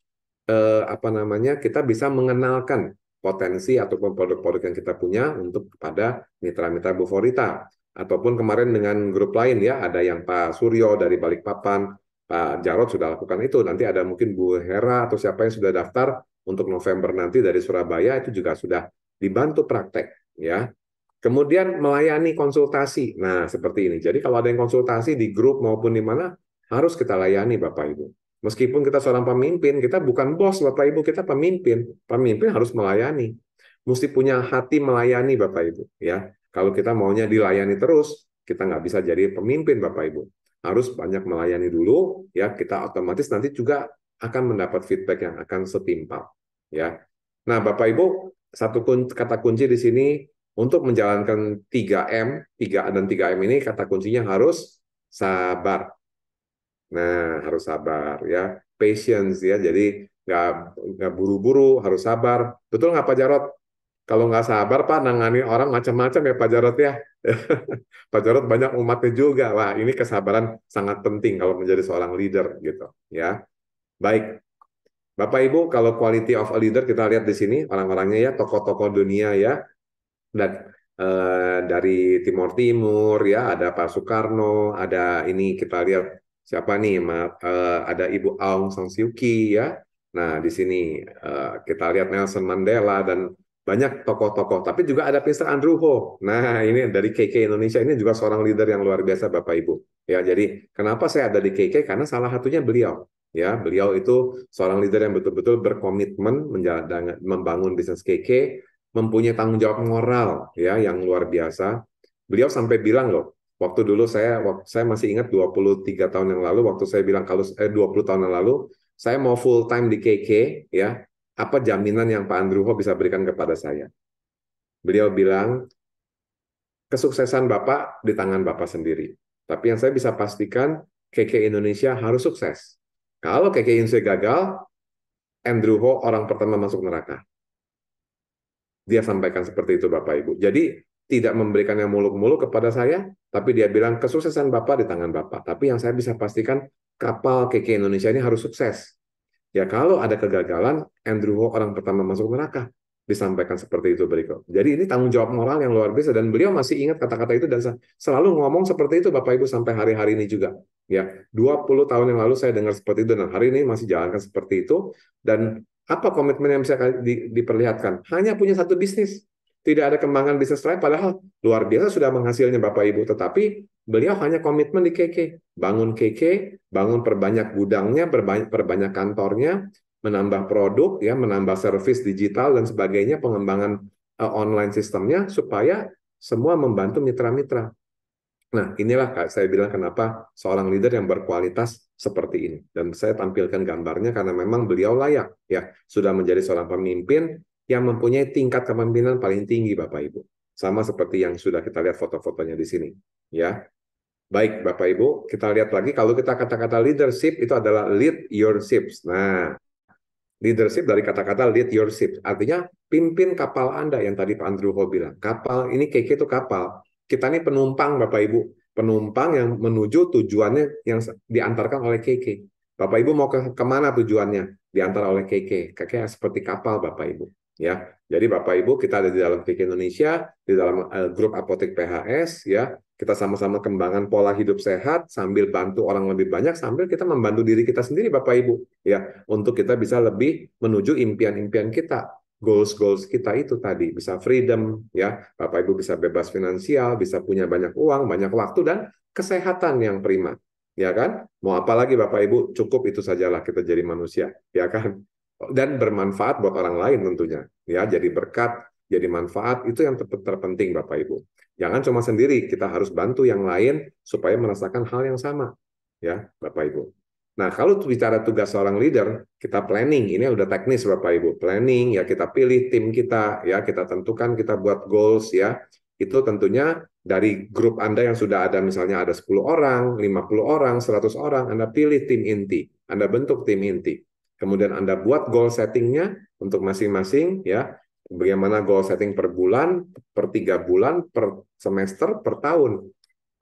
eh, apa namanya kita bisa mengenalkan potensi ataupun produk-produk yang kita punya untuk kepada mitra-mitra Bu Forita ataupun kemarin dengan grup lain ya ada yang Pak Suryo dari Balikpapan Pak Jarod sudah lakukan itu. Nanti ada mungkin Bu Hera atau siapa yang sudah daftar untuk November nanti dari Surabaya itu juga sudah dibantu praktek ya. Kemudian melayani konsultasi. Nah, seperti ini. Jadi kalau ada yang konsultasi di grup maupun di mana harus kita layani Bapak Ibu. Meskipun kita seorang pemimpin, kita bukan bos Bapak Ibu, kita pemimpin. Pemimpin harus melayani. Mesti punya hati melayani Bapak Ibu, ya. Kalau kita maunya dilayani terus, kita nggak bisa jadi pemimpin Bapak Ibu harus banyak melayani dulu ya kita otomatis nanti juga akan mendapat feedback yang akan setimpal ya nah bapak ibu satu kun kata kunci di sini untuk menjalankan 3M 3 dan 3M ini kata kuncinya harus sabar nah harus sabar ya patience ya jadi nggak nggak buru-buru harus sabar betul nggak Pak Jarot kalau nggak sabar Pak nangani orang macam-macam ya Pak Jarot ya Pak Jarod banyak umatnya juga. Wah, ini kesabaran sangat penting kalau menjadi seorang leader gitu, ya. Baik. Bapak Ibu, kalau quality of a leader kita lihat di sini orang-orangnya ya tokoh-tokoh dunia ya. Dan eh, dari timur Timur ya ada Pak Soekarno, ada ini kita lihat siapa nih ma, eh, ada Ibu Aung San Suu Kyi ya. Nah, di sini eh, kita lihat Nelson Mandela dan banyak tokoh-tokoh. Tapi juga ada Mr. Andrew Nah, ini dari KK Indonesia ini juga seorang leader yang luar biasa Bapak Ibu. Ya, jadi kenapa saya ada di KK karena salah satunya beliau. Ya, beliau itu seorang leader yang betul-betul berkomitmen membangun bisnis KK, mempunyai tanggung jawab moral ya yang luar biasa. Beliau sampai bilang loh, waktu dulu saya waktu, saya masih ingat 23 tahun yang lalu waktu saya bilang kalau eh 20 tahun yang lalu saya mau full time di KK ya, apa jaminan yang Pak Andruho bisa berikan kepada saya? Beliau bilang, kesuksesan Bapak di tangan Bapak sendiri. Tapi yang saya bisa pastikan, KK Indonesia harus sukses. Kalau KK Indonesia gagal, Andrew Ho orang pertama masuk neraka. Dia sampaikan seperti itu Bapak Ibu. Jadi tidak memberikan yang muluk-muluk kepada saya, tapi dia bilang kesuksesan Bapak di tangan Bapak. Tapi yang saya bisa pastikan, kapal KK Indonesia ini harus sukses Ya kalau ada kegagalan, Andrew Ho orang pertama masuk neraka. Disampaikan seperti itu berikut. Jadi ini tanggung jawab moral yang luar biasa dan beliau masih ingat kata-kata itu dan selalu ngomong seperti itu Bapak Ibu sampai hari-hari ini juga. Ya, 20 tahun yang lalu saya dengar seperti itu dan hari ini masih jalankan seperti itu dan apa komitmen yang bisa di, diperlihatkan? Hanya punya satu bisnis tidak ada kembangan bisnis lain padahal luar biasa sudah menghasilnya Bapak Ibu tetapi beliau hanya komitmen di KK bangun KK bangun perbanyak gudangnya perbanyak, kantornya menambah produk ya menambah servis digital dan sebagainya pengembangan uh, online sistemnya supaya semua membantu mitra-mitra nah inilah Kak, saya bilang kenapa seorang leader yang berkualitas seperti ini dan saya tampilkan gambarnya karena memang beliau layak ya sudah menjadi seorang pemimpin yang mempunyai tingkat kepemimpinan paling tinggi Bapak Ibu. Sama seperti yang sudah kita lihat foto-fotonya di sini, ya. Baik, Bapak Ibu, kita lihat lagi kalau kita kata-kata leadership itu adalah lead your ships. Nah, leadership dari kata-kata lead your ships, artinya pimpin kapal Anda yang tadi Pak Andrew Ho bilang. Kapal ini keke itu kapal. Kita ini penumpang Bapak Ibu, penumpang yang menuju tujuannya yang diantarkan oleh keke. Bapak Ibu mau ke kemana tujuannya? Diantar oleh keke. Keke seperti kapal Bapak Ibu ya. Jadi Bapak Ibu kita ada di dalam Fik Indonesia, di dalam eh, grup apotek PHS ya. Kita sama-sama kembangkan pola hidup sehat sambil bantu orang lebih banyak sambil kita membantu diri kita sendiri Bapak Ibu ya untuk kita bisa lebih menuju impian-impian kita, goals-goals kita itu tadi bisa freedom ya. Bapak Ibu bisa bebas finansial, bisa punya banyak uang, banyak waktu dan kesehatan yang prima ya kan? Mau apa lagi Bapak Ibu? Cukup itu sajalah kita jadi manusia, ya kan? dan bermanfaat buat orang lain tentunya ya jadi berkat jadi manfaat itu yang terpenting Bapak Ibu jangan cuma sendiri kita harus bantu yang lain supaya merasakan hal yang sama ya Bapak Ibu nah kalau bicara tugas seorang leader kita planning ini udah teknis Bapak Ibu planning ya kita pilih tim kita ya kita tentukan kita buat goals ya itu tentunya dari grup Anda yang sudah ada misalnya ada 10 orang, 50 orang, 100 orang, Anda pilih tim inti, Anda bentuk tim inti kemudian Anda buat goal settingnya untuk masing-masing ya bagaimana goal setting per bulan, per tiga bulan, per semester, per tahun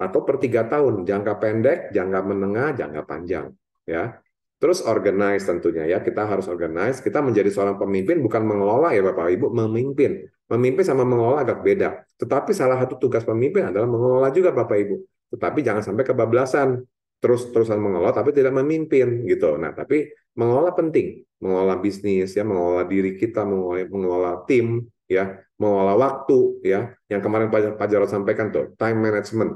atau per tiga tahun, jangka pendek, jangka menengah, jangka panjang, ya. Terus organize tentunya ya, kita harus organize. Kita menjadi seorang pemimpin bukan mengelola ya Bapak Ibu, memimpin. Memimpin sama mengelola agak beda. Tetapi salah satu tugas pemimpin adalah mengelola juga Bapak Ibu. Tetapi jangan sampai kebablasan terus-terusan mengelola tapi tidak memimpin gitu. Nah, tapi mengelola penting, mengelola bisnis ya, mengelola diri kita, mengelola, mengelola tim ya, mengelola waktu ya. Yang kemarin Pak, Jarod sampaikan tuh time management.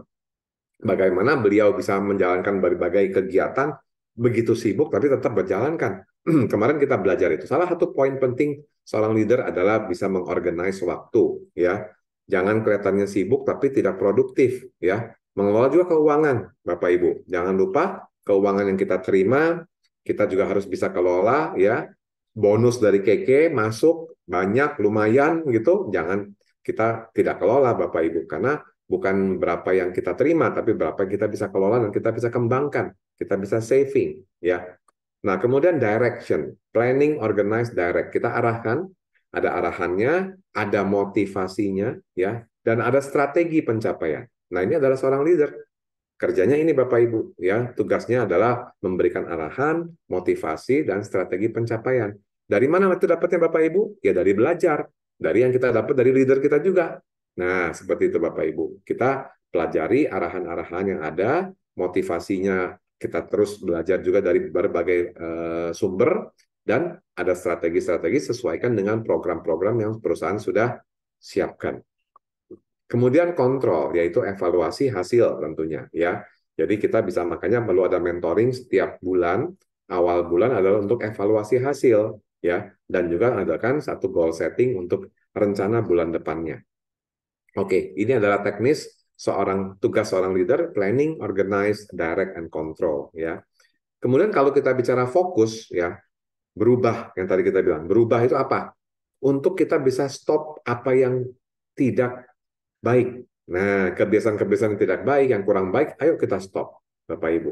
Bagaimana beliau bisa menjalankan berbagai kegiatan begitu sibuk tapi tetap berjalankan. kemarin kita belajar itu. Salah satu poin penting seorang leader adalah bisa mengorganize waktu ya. Jangan kelihatannya sibuk tapi tidak produktif ya. Mengelola juga keuangan, Bapak Ibu. Jangan lupa keuangan yang kita terima kita juga harus bisa kelola ya. Bonus dari KK masuk banyak lumayan gitu, jangan kita tidak kelola Bapak Ibu karena bukan berapa yang kita terima tapi berapa yang kita bisa kelola dan kita bisa kembangkan, kita bisa saving ya. Nah, kemudian direction, planning, organize, direct. Kita arahkan, ada arahannya, ada motivasinya ya, dan ada strategi pencapaian. Nah, ini adalah seorang leader kerjanya ini Bapak Ibu ya tugasnya adalah memberikan arahan motivasi dan strategi pencapaian dari mana itu dapatnya Bapak Ibu ya dari belajar dari yang kita dapat dari leader kita juga nah seperti itu Bapak Ibu kita pelajari arahan-arahan yang ada motivasinya kita terus belajar juga dari berbagai uh, sumber dan ada strategi-strategi sesuaikan dengan program-program yang perusahaan sudah siapkan. Kemudian kontrol, yaitu evaluasi hasil tentunya ya. Jadi kita bisa makanya perlu ada mentoring setiap bulan. Awal bulan adalah untuk evaluasi hasil ya dan juga adakan satu goal setting untuk rencana bulan depannya. Oke, ini adalah teknis seorang tugas seorang leader planning, organize, direct and control ya. Kemudian kalau kita bicara fokus ya, berubah yang tadi kita bilang. Berubah itu apa? Untuk kita bisa stop apa yang tidak baik. Nah, kebiasaan-kebiasaan yang tidak baik, yang kurang baik, ayo kita stop, Bapak Ibu.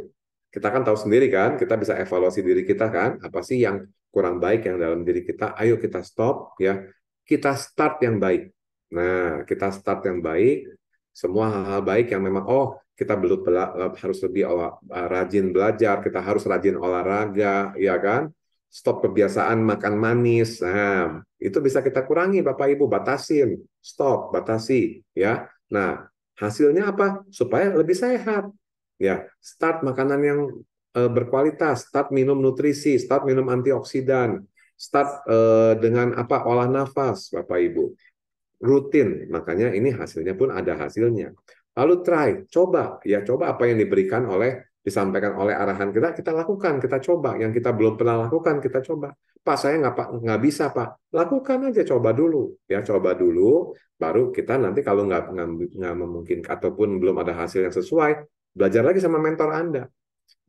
Kita kan tahu sendiri kan, kita bisa evaluasi diri kita kan, apa sih yang kurang baik yang dalam diri kita, ayo kita stop ya. Kita start yang baik. Nah, kita start yang baik, semua hal-hal baik yang memang oh kita belum harus lebih rajin belajar, kita harus rajin olahraga, ya kan? stop kebiasaan makan manis. Nah, itu bisa kita kurangi Bapak Ibu, batasin, stop, batasi ya. Nah, hasilnya apa? Supaya lebih sehat. Ya, start makanan yang uh, berkualitas, start minum nutrisi, start minum antioksidan, start uh, dengan apa? olah nafas, Bapak Ibu. Rutin. Makanya ini hasilnya pun ada hasilnya. Lalu try, coba ya, coba apa yang diberikan oleh disampaikan oleh arahan kita, kita lakukan, kita coba. Yang kita belum pernah lakukan, kita coba. Pak, saya nggak nggak bisa pak. Lakukan aja, coba dulu. Ya, coba dulu. Baru kita nanti kalau nggak nggak memungkinkan ataupun belum ada hasil yang sesuai, belajar lagi sama mentor Anda.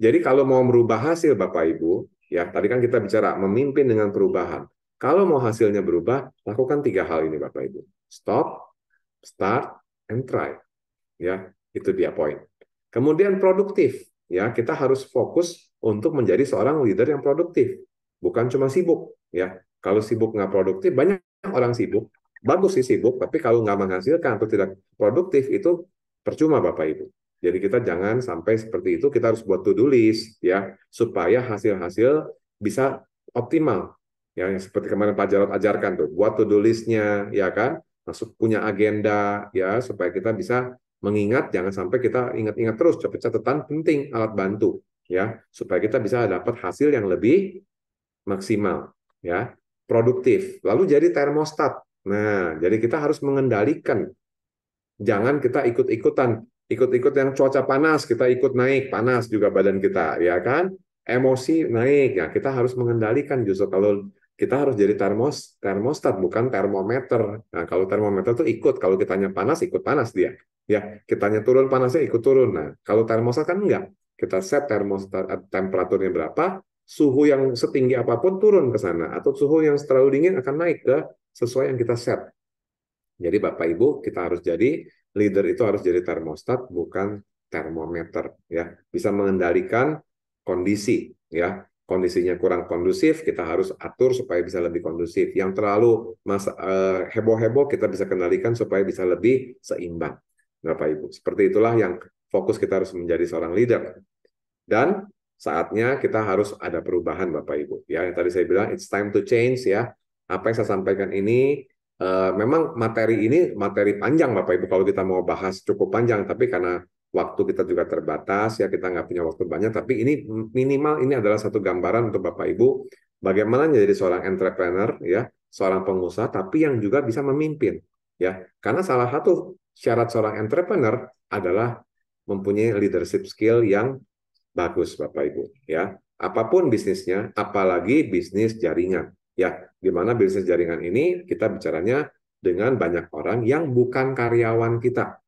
Jadi kalau mau merubah hasil Bapak Ibu, ya tadi kan kita bicara memimpin dengan perubahan. Kalau mau hasilnya berubah, lakukan tiga hal ini Bapak Ibu. Stop, start, and try. Ya, itu dia poin. Kemudian produktif ya kita harus fokus untuk menjadi seorang leader yang produktif, bukan cuma sibuk, ya. Kalau sibuk nggak produktif, banyak orang sibuk, bagus sih sibuk, tapi kalau nggak menghasilkan atau tidak produktif itu percuma Bapak Ibu. Jadi kita jangan sampai seperti itu, kita harus buat to-do list, ya, supaya hasil-hasil bisa optimal. Ya, seperti kemarin Pak Jarot ajarkan tuh, buat to-do listnya, ya kan, masuk punya agenda, ya, supaya kita bisa Mengingat jangan sampai kita ingat-ingat terus catatan penting alat bantu ya supaya kita bisa dapat hasil yang lebih maksimal ya produktif. Lalu jadi termostat. Nah, jadi kita harus mengendalikan. Jangan kita ikut-ikutan, ikut-ikut yang cuaca panas kita ikut naik panas juga badan kita ya kan emosi naik. ya kita harus mengendalikan justru kalau kita harus jadi termos termostat bukan termometer. Nah, kalau termometer tuh ikut, kalau kitanya panas ikut panas dia. Ya, kitanya turun panasnya ikut turun. Nah, kalau termostat kan enggak. Kita set termostat eh, temperaturnya berapa, suhu yang setinggi apapun turun ke sana atau suhu yang terlalu dingin akan naik ke sesuai yang kita set. Jadi Bapak Ibu, kita harus jadi leader itu harus jadi termostat bukan termometer ya. Bisa mengendalikan kondisi ya kondisinya kurang kondusif, kita harus atur supaya bisa lebih kondusif. Yang terlalu eh, heboh-heboh kita bisa kendalikan supaya bisa lebih seimbang. Bapak Ibu, seperti itulah yang fokus kita harus menjadi seorang leader. Dan saatnya kita harus ada perubahan Bapak Ibu. Ya, yang tadi saya bilang it's time to change ya. Apa yang saya sampaikan ini Uh, memang materi ini materi panjang Bapak Ibu kalau kita mau bahas cukup panjang tapi karena waktu kita juga terbatas ya kita nggak punya waktu banyak tapi ini minimal ini adalah satu gambaran untuk Bapak Ibu bagaimana menjadi seorang entrepreneur ya seorang pengusaha tapi yang juga bisa memimpin ya karena salah satu syarat seorang entrepreneur adalah mempunyai leadership skill yang bagus Bapak Ibu ya apapun bisnisnya apalagi bisnis jaringan ya di mana bisnis jaringan ini kita bicaranya dengan banyak orang yang bukan karyawan kita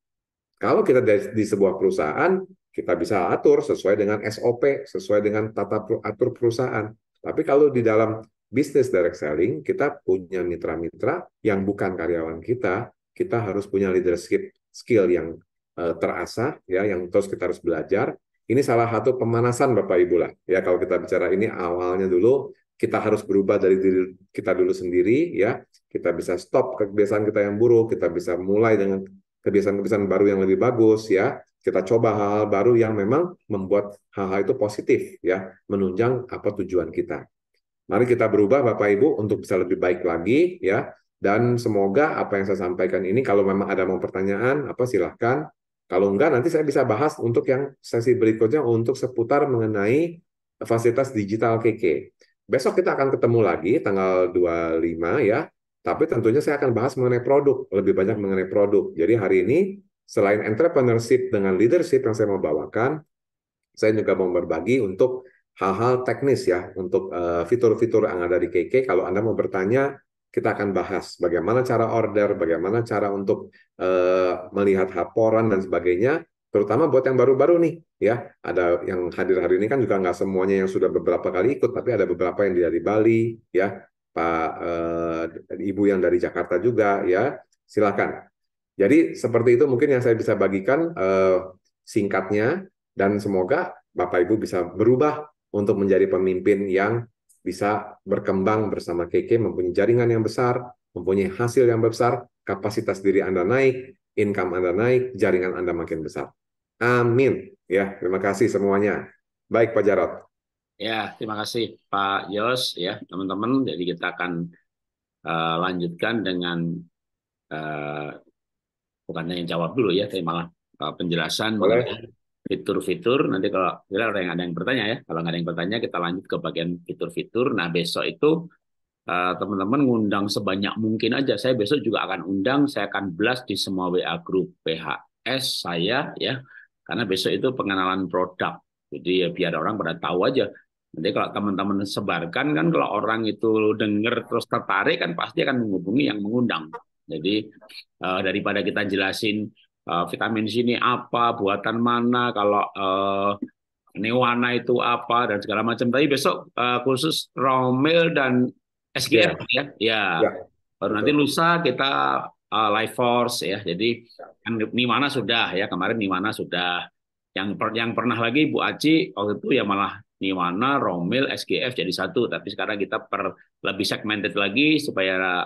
kalau kita di sebuah perusahaan, kita bisa atur sesuai dengan SOP, sesuai dengan tata atur perusahaan. Tapi kalau di dalam bisnis direct selling, kita punya mitra-mitra yang bukan karyawan kita, kita harus punya leadership skill yang eh, terasa, ya, yang terus kita harus belajar. Ini salah satu pemanasan Bapak Ibu lah, ya kalau kita bicara ini awalnya dulu kita harus berubah dari diri kita dulu sendiri ya kita bisa stop kebiasaan kita yang buruk kita bisa mulai dengan kebiasaan-kebiasaan baru yang lebih bagus ya. Kita coba hal-hal baru yang memang membuat hal-hal itu positif ya, menunjang apa tujuan kita. Mari kita berubah Bapak Ibu untuk bisa lebih baik lagi ya. Dan semoga apa yang saya sampaikan ini kalau memang ada mau pertanyaan apa silahkan. Kalau enggak nanti saya bisa bahas untuk yang sesi berikutnya untuk seputar mengenai fasilitas digital KK. Besok kita akan ketemu lagi tanggal 25 ya tapi tentunya saya akan bahas mengenai produk, lebih banyak mengenai produk. Jadi hari ini selain entrepreneurship dengan leadership yang saya mau bawakan, saya juga mau berbagi untuk hal-hal teknis ya, untuk eh, fitur-fitur yang ada di KK. Kalau Anda mau bertanya, kita akan bahas bagaimana cara order, bagaimana cara untuk eh, melihat laporan dan sebagainya terutama buat yang baru-baru nih ya ada yang hadir hari ini kan juga nggak semuanya yang sudah beberapa kali ikut tapi ada beberapa yang dari Bali ya Pak eh, Ibu yang dari Jakarta juga ya. Silakan. Jadi seperti itu mungkin yang saya bisa bagikan eh, singkatnya dan semoga Bapak Ibu bisa berubah untuk menjadi pemimpin yang bisa berkembang bersama KK, mempunyai jaringan yang besar, mempunyai hasil yang besar, kapasitas diri Anda naik, income Anda naik, jaringan Anda makin besar. Amin. Ya, terima kasih semuanya. Baik Pak Jarot. Ya, terima kasih Pak Yos ya, teman-teman. Jadi kita akan uh, lanjutkan dengan uh, eh, bukannya yang jawab dulu ya, tapi malah uh, penjelasan mengenai fitur-fitur. Nanti kalau kira ada yang ada yang bertanya ya, kalau nggak ada yang bertanya kita lanjut ke bagian fitur-fitur. Nah besok itu teman teman-teman ngundang sebanyak mungkin aja. Saya besok juga akan undang, saya akan blast di semua WA grup PHS saya ya, karena besok itu pengenalan produk jadi ya biar orang pada tahu aja. Nanti kalau teman-teman sebarkan kan kalau orang itu dengar terus tertarik kan pasti akan menghubungi yang mengundang. Jadi uh, daripada kita jelasin uh, vitamin C ini apa, buatan mana, kalau uh, eh, Newana itu apa dan segala macam. Tapi besok uh, khusus romil dan SGR yeah. ya. Ya. Yeah. Baru nanti lusa kita uh, live Force ya. Jadi iya. kan mana sudah ya, kemarin ini mana sudah yang per, yang pernah lagi Bu Aci waktu itu ya malah Niwana, Romil, SGF jadi satu, tapi sekarang kita per lebih segmented lagi supaya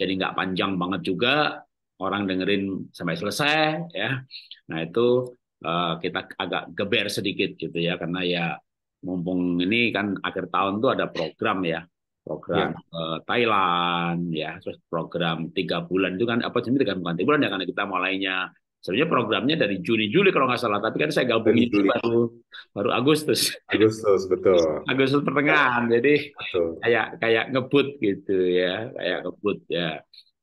jadi nggak panjang banget juga orang dengerin sampai selesai ya. Nah itu uh, kita agak geber sedikit gitu ya karena ya mumpung ini kan akhir tahun tuh ada program ya program ya. Uh, Thailand ya terus program tiga bulan itu kan apa sih tiga bukan tiga bulan ya karena kita mulainya Sebenarnya programnya dari Juni-Juli kalau nggak salah, tapi kan saya gabung itu baru baru Agustus. Agustus betul. Agustus pertengahan, jadi betul. kayak kayak ngebut gitu ya, kayak ngebut ya.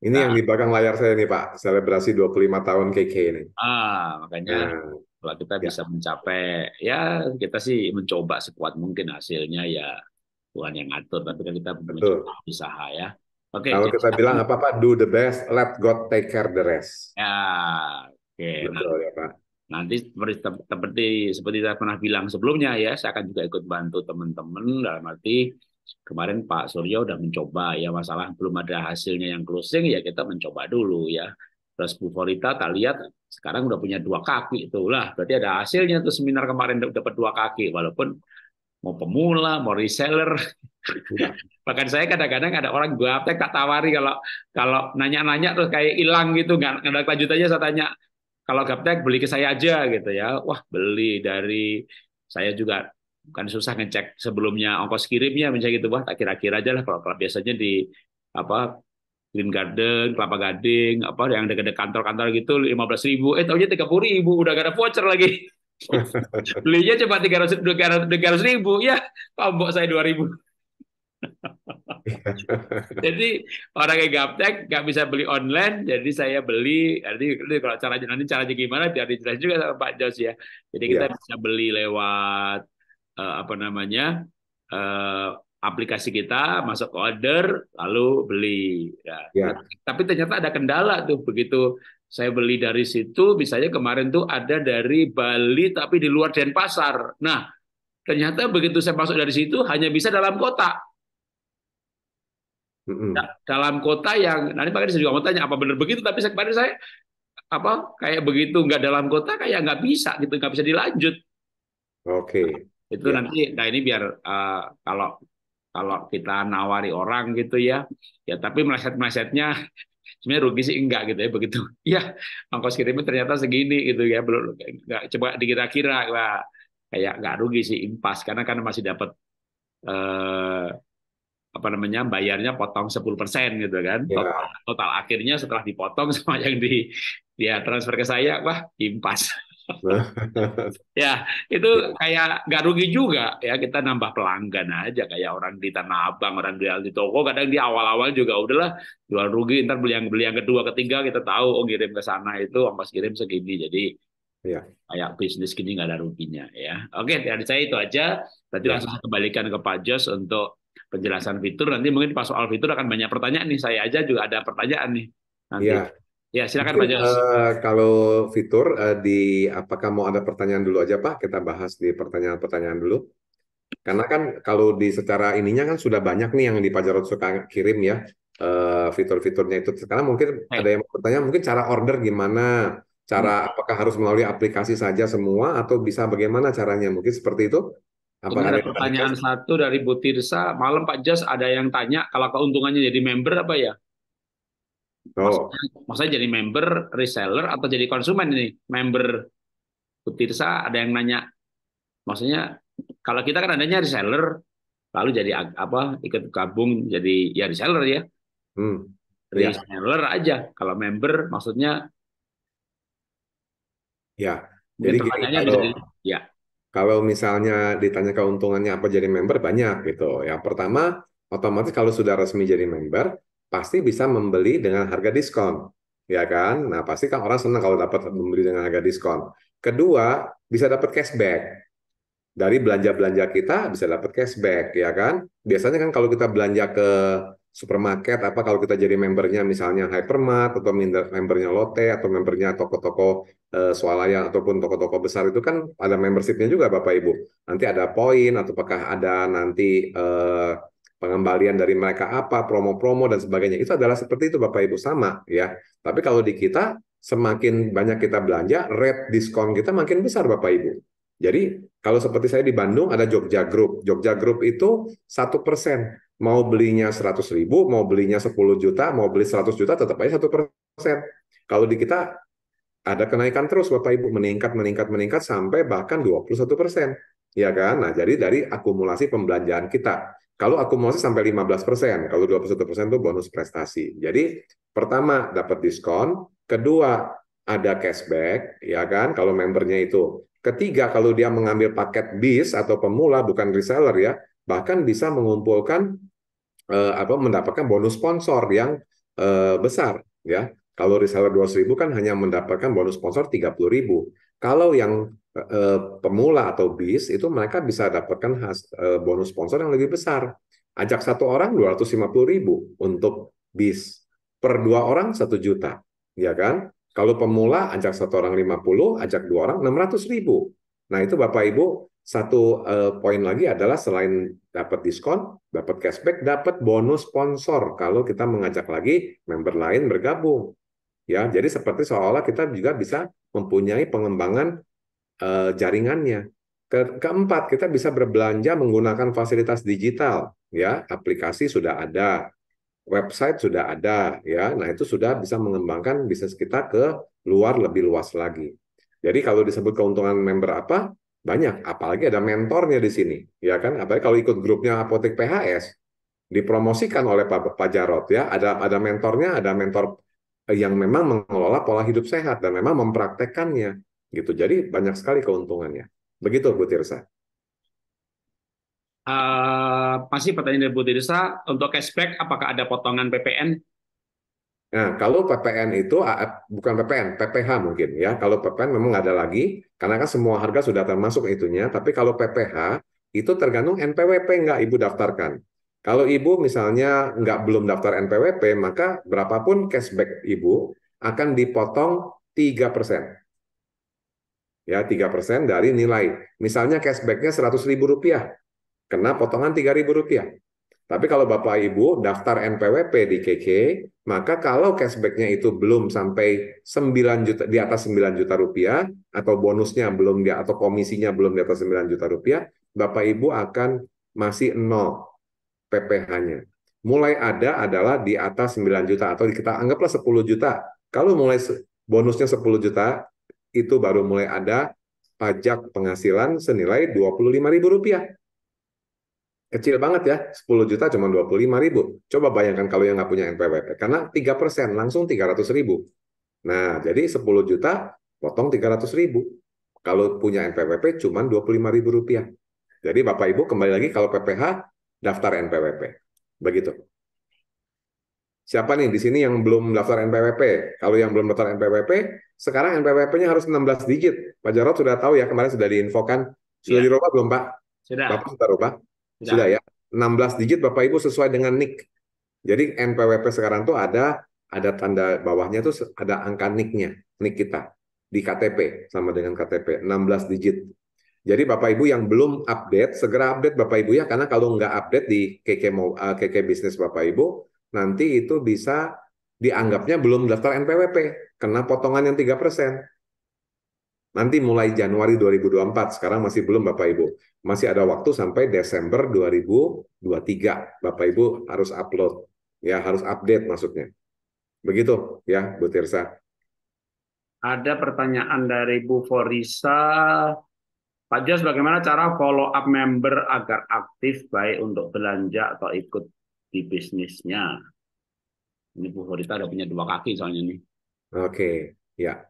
Ini nah, yang di belakang layar saya nih Pak, selebrasi 25 tahun KK ini. Ah, makanya nah, kalau kita ya. bisa mencapai, ya kita sih mencoba sekuat mungkin hasilnya ya Tuhan yang ngatur, tapi kan kita Betul. mencoba usaha ya. Oke. Okay, Kalau kita bilang apa Pak, do the best, let God take care the rest. Ya, Oke, nah, Betul, nanti, ya, Pak. nanti seperti, seperti saya pernah bilang sebelumnya ya, saya akan juga ikut bantu teman-teman dalam arti kemarin Pak Suryo sudah mencoba ya masalah belum ada hasilnya yang closing ya kita mencoba dulu ya. Terus Bu Forita tak lihat sekarang udah punya dua kaki itulah berarti ada hasilnya tuh seminar kemarin dapat dua kaki walaupun mau pemula mau reseller bahkan saya kadang-kadang ada orang gue tak tawari kalau kalau nanya-nanya terus kayak hilang gitu nggak ada lanjutannya saya tanya kalau gaptek beli ke saya aja gitu ya wah beli dari saya juga bukan susah ngecek sebelumnya ongkos kirimnya misalnya gitu wah tak kira-kira aja lah kalau, biasanya di apa Green Garden, Kelapa Gading, apa yang dekat-dekat kantor-kantor gitu lima belas ribu, eh tahunya tiga puluh ribu, udah gak ada voucher lagi. Belinya cuma tiga ratus ribu, ya pambok saya dua ribu. jadi orang yang gaptek nggak bisa beli online, jadi saya beli. Jadi kalau cara nanti caranya gimana biar dijelasin juga sama Pak Jos ya. Jadi kita yeah. bisa beli lewat uh, apa namanya uh, aplikasi kita, masuk order, lalu beli. Ya. yeah. Tapi ternyata ada kendala tuh begitu saya beli dari situ, misalnya kemarin tuh ada dari Bali tapi di luar Denpasar. Nah, ternyata begitu saya masuk dari situ hanya bisa dalam kota dalam kota yang nanti Pak saya juga mau tanya apa benar begitu tapi saya kemarin saya apa kayak begitu nggak dalam kota kayak nggak bisa gitu nggak bisa dilanjut. Oke. Okay. itu yeah. nanti nah ini biar uh, kalau kalau kita nawari orang gitu ya ya tapi meleset melesetnya sebenarnya rugi sih enggak gitu ya begitu ya ongkos kirimnya ternyata segini gitu ya belum enggak, coba dikira-kira kayak nggak rugi sih impas karena kan masih dapat eh, apa namanya bayarnya potong 10% gitu kan ya. total, total akhirnya setelah dipotong sama yang di dia transfer ke saya wah impas ya itu iya. kayak nggak rugi juga ya kita nambah pelanggan aja kayak orang di tanah abang orang di, di toko kadang di awal-awal juga udahlah jual rugi ntar beli yang beli yang kedua ketiga kita tahu oh ngirim ke sana itu ongkos kirim segini jadi ya. kayak bisnis gini nggak ada ruginya ya oke dari saya itu aja tadi ya. langsung kembalikan ke Pak Jos untuk penjelasan fitur nanti mungkin pas soal fitur akan banyak pertanyaan nih saya aja juga ada pertanyaan nih nanti. Ya. Ya, silakan Pak Jos. Uh, kalau fitur uh, di apakah mau ada pertanyaan dulu aja Pak? Kita bahas di pertanyaan-pertanyaan dulu. Karena kan kalau di secara ininya kan sudah banyak nih yang di Pak Jarod suka kirim ya uh, fitur-fiturnya itu. Sekarang mungkin Hai. Iya. ada yang bertanya mungkin cara order gimana? Cara hmm. apakah harus melalui aplikasi saja semua atau bisa bagaimana caranya? Mungkin seperti itu. Apa ada pertanyaan satu dari Bu Tirsa. Malam Pak Jas ada yang tanya kalau keuntungannya jadi member apa ya? Oh. Maksudnya, jadi member, reseller atau jadi konsumen ini? Member Bu Tirsa ada yang nanya. Maksudnya kalau kita kan adanya reseller lalu jadi apa ikut gabung jadi ya reseller ya. Hmm. Ya. Reseller ya. aja. Kalau member maksudnya Ya. Jadi gini, kalau, ya kalau misalnya ditanya keuntungannya apa jadi member banyak gitu. Yang pertama, otomatis kalau sudah resmi jadi member, pasti bisa membeli dengan harga diskon, ya kan? Nah, pasti kan orang senang kalau dapat membeli dengan harga diskon. Kedua, bisa dapat cashback. Dari belanja-belanja kita bisa dapat cashback, ya kan? Biasanya kan kalau kita belanja ke supermarket apa kalau kita jadi membernya misalnya hypermart atau membernya Lotte atau membernya toko-toko e, swalayan ataupun toko-toko besar itu kan ada membershipnya juga Bapak Ibu. Nanti ada poin atau apakah ada nanti e, pengembalian dari mereka apa, promo-promo dan sebagainya. Itu adalah seperti itu Bapak Ibu sama ya. Tapi kalau di kita semakin banyak kita belanja, rate diskon kita makin besar Bapak Ibu. Jadi kalau seperti saya di Bandung ada Jogja Group. Jogja Group itu satu persen mau belinya 100 ribu, mau belinya 10 juta, mau beli 100 juta, tetap aja satu persen. Kalau di kita ada kenaikan terus Bapak Ibu, meningkat, meningkat, meningkat sampai bahkan 21 persen. Ya kan? Nah, jadi dari akumulasi pembelanjaan kita. Kalau akumulasi sampai 15 persen, kalau 21 persen itu bonus prestasi. Jadi pertama dapat diskon, kedua ada cashback, ya kan? Kalau membernya itu. Ketiga, kalau dia mengambil paket bis atau pemula, bukan reseller ya, bahkan bisa mengumpulkan eh, apa mendapatkan bonus sponsor yang eh, besar ya. Kalau reseller 200.000 kan hanya mendapatkan bonus sponsor 30.000. Kalau yang eh, pemula atau bis itu mereka bisa dapatkan has, eh, bonus sponsor yang lebih besar. Ajak satu orang 250.000 untuk bis. Per dua orang satu juta, ya kan? Kalau pemula ajak satu orang 50, ajak dua orang 600.000. Nah, itu Bapak Ibu satu uh, poin lagi adalah selain dapat diskon, dapat cashback, dapat bonus sponsor kalau kita mengajak lagi member lain bergabung. Ya, jadi seperti seolah kita juga bisa mempunyai pengembangan uh, jaringannya. Ke keempat, kita bisa berbelanja menggunakan fasilitas digital, ya, aplikasi sudah ada, website sudah ada, ya. Nah, itu sudah bisa mengembangkan bisnis kita ke luar lebih luas lagi. Jadi kalau disebut keuntungan member apa? banyak apalagi ada mentornya di sini ya kan apalagi kalau ikut grupnya apotek PHS dipromosikan oleh Pak, Pak Jarot ya ada ada mentornya ada mentor yang memang mengelola pola hidup sehat dan memang mempraktekannya gitu jadi banyak sekali keuntungannya begitu Bu Tirsa uh, masih pertanyaan dari Bu Tirsa untuk cashback apakah ada potongan PPN Nah, kalau PPN itu bukan PPN, PPH mungkin ya. Kalau PPN memang ada lagi, karena kan semua harga sudah termasuk itunya. Tapi kalau PPH itu tergantung NPWP nggak ibu daftarkan. Kalau ibu misalnya nggak belum daftar NPWP, maka berapapun cashback ibu akan dipotong tiga persen. Ya, tiga persen dari nilai. Misalnya cashbacknya seratus ribu rupiah, kena potongan tiga ribu rupiah. Tapi kalau Bapak Ibu daftar NPWP di KK, maka kalau cashbacknya itu belum sampai 9 juta di atas 9 juta rupiah atau bonusnya belum di atau komisinya belum di atas 9 juta rupiah, Bapak Ibu akan masih nol PPh-nya. Mulai ada adalah di atas 9 juta atau kita anggaplah 10 juta. Kalau mulai bonusnya 10 juta, itu baru mulai ada pajak penghasilan senilai ribu rupiah kecil banget ya, 10 juta cuma 25 ribu. Coba bayangkan kalau yang nggak punya NPWP, karena 3 persen langsung 300 ribu. Nah, jadi 10 juta potong 300 ribu. Kalau punya NPWP cuma 25 ribu rupiah. Jadi Bapak Ibu kembali lagi kalau PPH daftar NPWP. Begitu. Siapa nih di sini yang belum daftar NPWP? Kalau yang belum daftar NPWP, sekarang NPWP-nya harus 16 digit. Pak Jarod sudah tahu ya, kemarin sudah diinfokan. Sudah ya. dirubah belum, Pak? Sudah. Bapak sudah rubah? Ya. Sudah ya. 16 digit Bapak Ibu sesuai dengan NIK. Jadi NPWP sekarang tuh ada ada tanda bawahnya tuh ada angka NIK-nya, NIK kita di KTP sama dengan KTP 16 digit. Jadi Bapak Ibu yang belum update segera update Bapak Ibu ya karena kalau nggak update di KK mau eh, KK bisnis Bapak Ibu nanti itu bisa dianggapnya belum daftar NPWP kena potongan yang tiga persen Nanti mulai Januari 2024 sekarang masih belum Bapak Ibu masih ada waktu sampai Desember 2023. Bapak Ibu harus upload ya, harus update maksudnya. Begitu ya, Bu Tirsa. Ada pertanyaan dari Bu Forisa. Pak Jos, bagaimana cara follow up member agar aktif baik untuk belanja atau ikut di bisnisnya? Ini Bu Forisa ada punya dua kaki soalnya nih. Oke, okay, ya.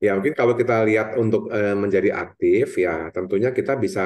Ya, mungkin kalau kita lihat untuk uh, menjadi aktif, ya tentunya kita bisa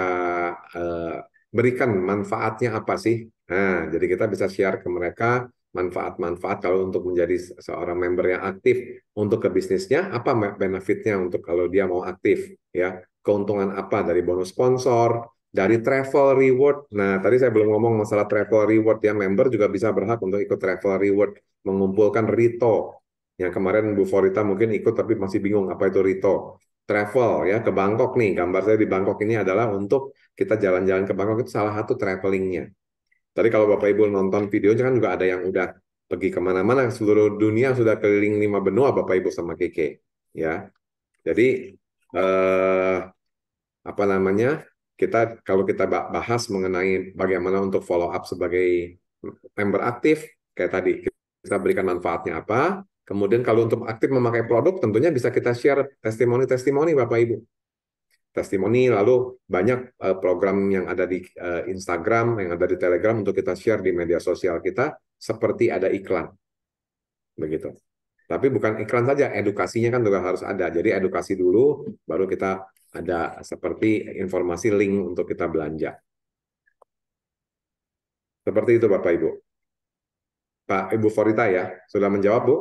uh, berikan manfaatnya apa sih. Nah, jadi kita bisa share ke mereka manfaat-manfaat kalau untuk menjadi seorang member yang aktif untuk ke bisnisnya, apa benefitnya untuk kalau dia mau aktif, ya keuntungan apa dari bonus sponsor, dari travel reward. Nah, tadi saya belum ngomong masalah travel reward ya. Member juga bisa berhak untuk ikut travel reward, mengumpulkan RITO yang kemarin Bu Forita mungkin ikut tapi masih bingung apa itu Rito. Travel ya ke Bangkok nih, gambar saya di Bangkok ini adalah untuk kita jalan-jalan ke Bangkok itu salah satu travelingnya. Tadi kalau Bapak Ibu nonton videonya kan juga ada yang udah pergi kemana-mana seluruh dunia sudah keliling lima benua Bapak Ibu sama Keke ya. Jadi eh, apa namanya kita kalau kita bahas mengenai bagaimana untuk follow up sebagai member aktif kayak tadi kita berikan manfaatnya apa Kemudian kalau untuk aktif memakai produk, tentunya bisa kita share testimoni-testimoni Bapak Ibu. Testimoni lalu banyak eh, program yang ada di eh, Instagram, yang ada di Telegram untuk kita share di media sosial kita, seperti ada iklan. Begitu. Tapi bukan iklan saja, edukasinya kan juga harus ada. Jadi edukasi dulu, baru kita ada seperti informasi link untuk kita belanja. Seperti itu Bapak Ibu. Pak Ibu Forita ya, sudah menjawab Bu?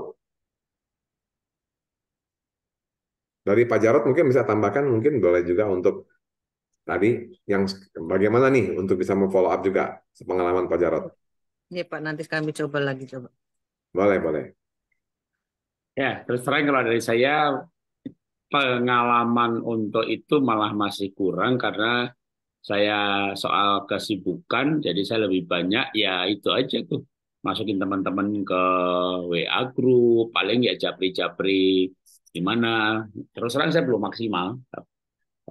Dari Pak Jarot mungkin bisa tambahkan mungkin boleh juga untuk tadi yang bagaimana nih untuk bisa memfollow up juga pengalaman Pak Jarot. Iya Pak, nanti kami coba lagi coba. Boleh, boleh. Ya, terus terang kalau dari saya pengalaman untuk itu malah masih kurang karena saya soal kesibukan, jadi saya lebih banyak ya itu aja tuh masukin teman-teman ke WA grup paling ya japri-japri gimana terus terang saya belum maksimal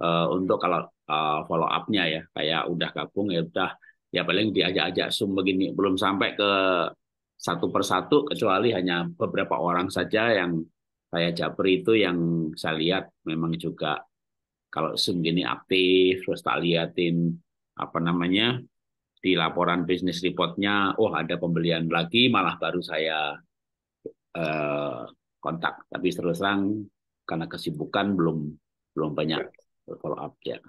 uh, untuk kalau uh, eh, follow up-nya ya kayak udah gabung ya udah ya paling diajak-ajak zoom begini belum sampai ke satu persatu kecuali hanya beberapa orang saja yang saya japri itu yang saya lihat memang juga kalau zoom gini aktif terus tak liatin apa namanya di laporan bisnis reportnya oh ada pembelian lagi malah baru saya uh, kontak. Tapi terus terang karena kesibukan belum belum banyak ya. follow up ya.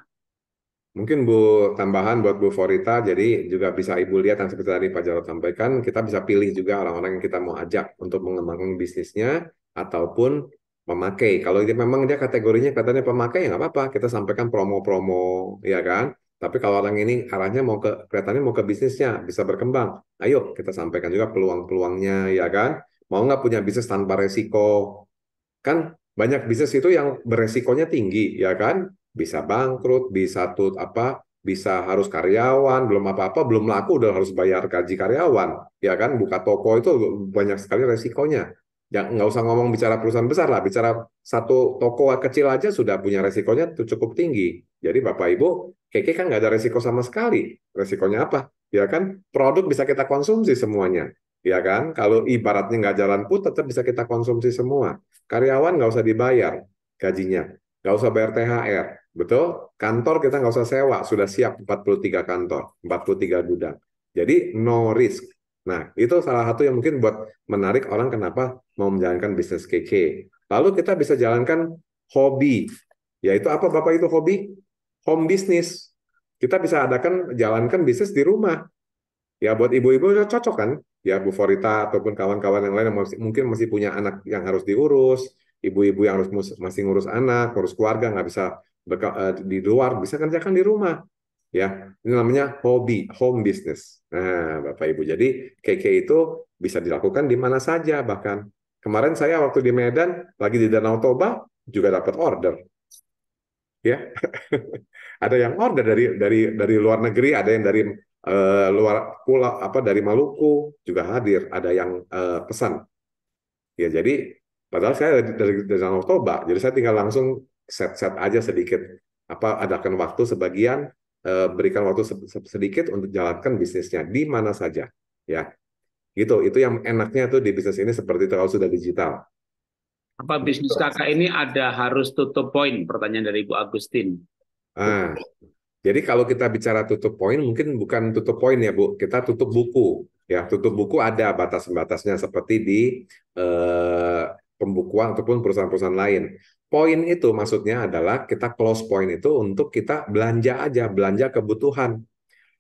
Mungkin Bu tambahan buat Bu Forita, jadi juga bisa Ibu lihat yang seperti tadi Pak Jarod sampaikan, kita bisa pilih juga orang-orang yang kita mau ajak untuk mengembangkan bisnisnya ataupun memakai. Kalau dia memang dia kategorinya katanya pemakai ya nggak apa-apa, kita sampaikan promo-promo ya kan. Tapi kalau orang ini arahnya mau ke kelihatannya mau ke bisnisnya bisa berkembang, ayo kita sampaikan juga peluang-peluangnya ya kan mau nggak punya bisnis tanpa resiko? Kan banyak bisnis itu yang beresikonya tinggi, ya kan? Bisa bangkrut, bisa tut apa, bisa harus karyawan, belum apa-apa, belum laku udah harus bayar gaji karyawan, ya kan? Buka toko itu banyak sekali resikonya. Ya nggak usah ngomong bicara perusahaan besar lah, bicara satu toko kecil aja sudah punya resikonya cukup tinggi. Jadi Bapak Ibu, keke kan nggak ada resiko sama sekali. Resikonya apa? Ya kan, produk bisa kita konsumsi semuanya ya kan? Kalau ibaratnya nggak jalan pun tetap bisa kita konsumsi semua. Karyawan nggak usah dibayar gajinya, nggak usah bayar THR, betul? Kantor kita nggak usah sewa, sudah siap 43 kantor, 43 gudang. Jadi no risk. Nah, itu salah satu yang mungkin buat menarik orang kenapa mau menjalankan bisnis KK. Lalu kita bisa jalankan hobi, yaitu apa Bapak itu hobi? Home business. Kita bisa adakan, jalankan bisnis di rumah. Ya, buat ibu-ibu cocok kan? ya Bu Forita ataupun kawan-kawan yang lain yang masih, mungkin masih punya anak yang harus diurus, ibu-ibu yang harus masih ngurus anak, ngurus keluarga nggak bisa beka, uh, eh, di luar, bisa kerjakan di rumah. Ya, ini namanya hobi, home business. Nah, Bapak Ibu. Jadi KK itu bisa dilakukan di mana saja bahkan. Kemarin saya waktu di Medan lagi di Danau Toba juga dapat order. Ya. ada yang order dari dari dari luar negeri, ada yang dari eh, luar pulau apa dari Maluku juga hadir ada yang eh, pesan ya jadi padahal saya dari, dari, dari Toba jadi saya tinggal langsung set-set aja sedikit apa adakan waktu sebagian eh, berikan waktu sedikit untuk jalankan bisnisnya di mana saja ya gitu itu yang enaknya tuh di bisnis ini seperti itu kalau sudah digital apa bisnis kakak ini ada harus tutup poin pertanyaan dari Bu Agustin ah jadi kalau kita bicara tutup poin, mungkin bukan tutup poin ya Bu, kita tutup buku. Ya, tutup buku ada batas-batasnya seperti di eh, pembukuan ataupun perusahaan-perusahaan lain. Poin itu maksudnya adalah kita close point itu untuk kita belanja aja, belanja kebutuhan.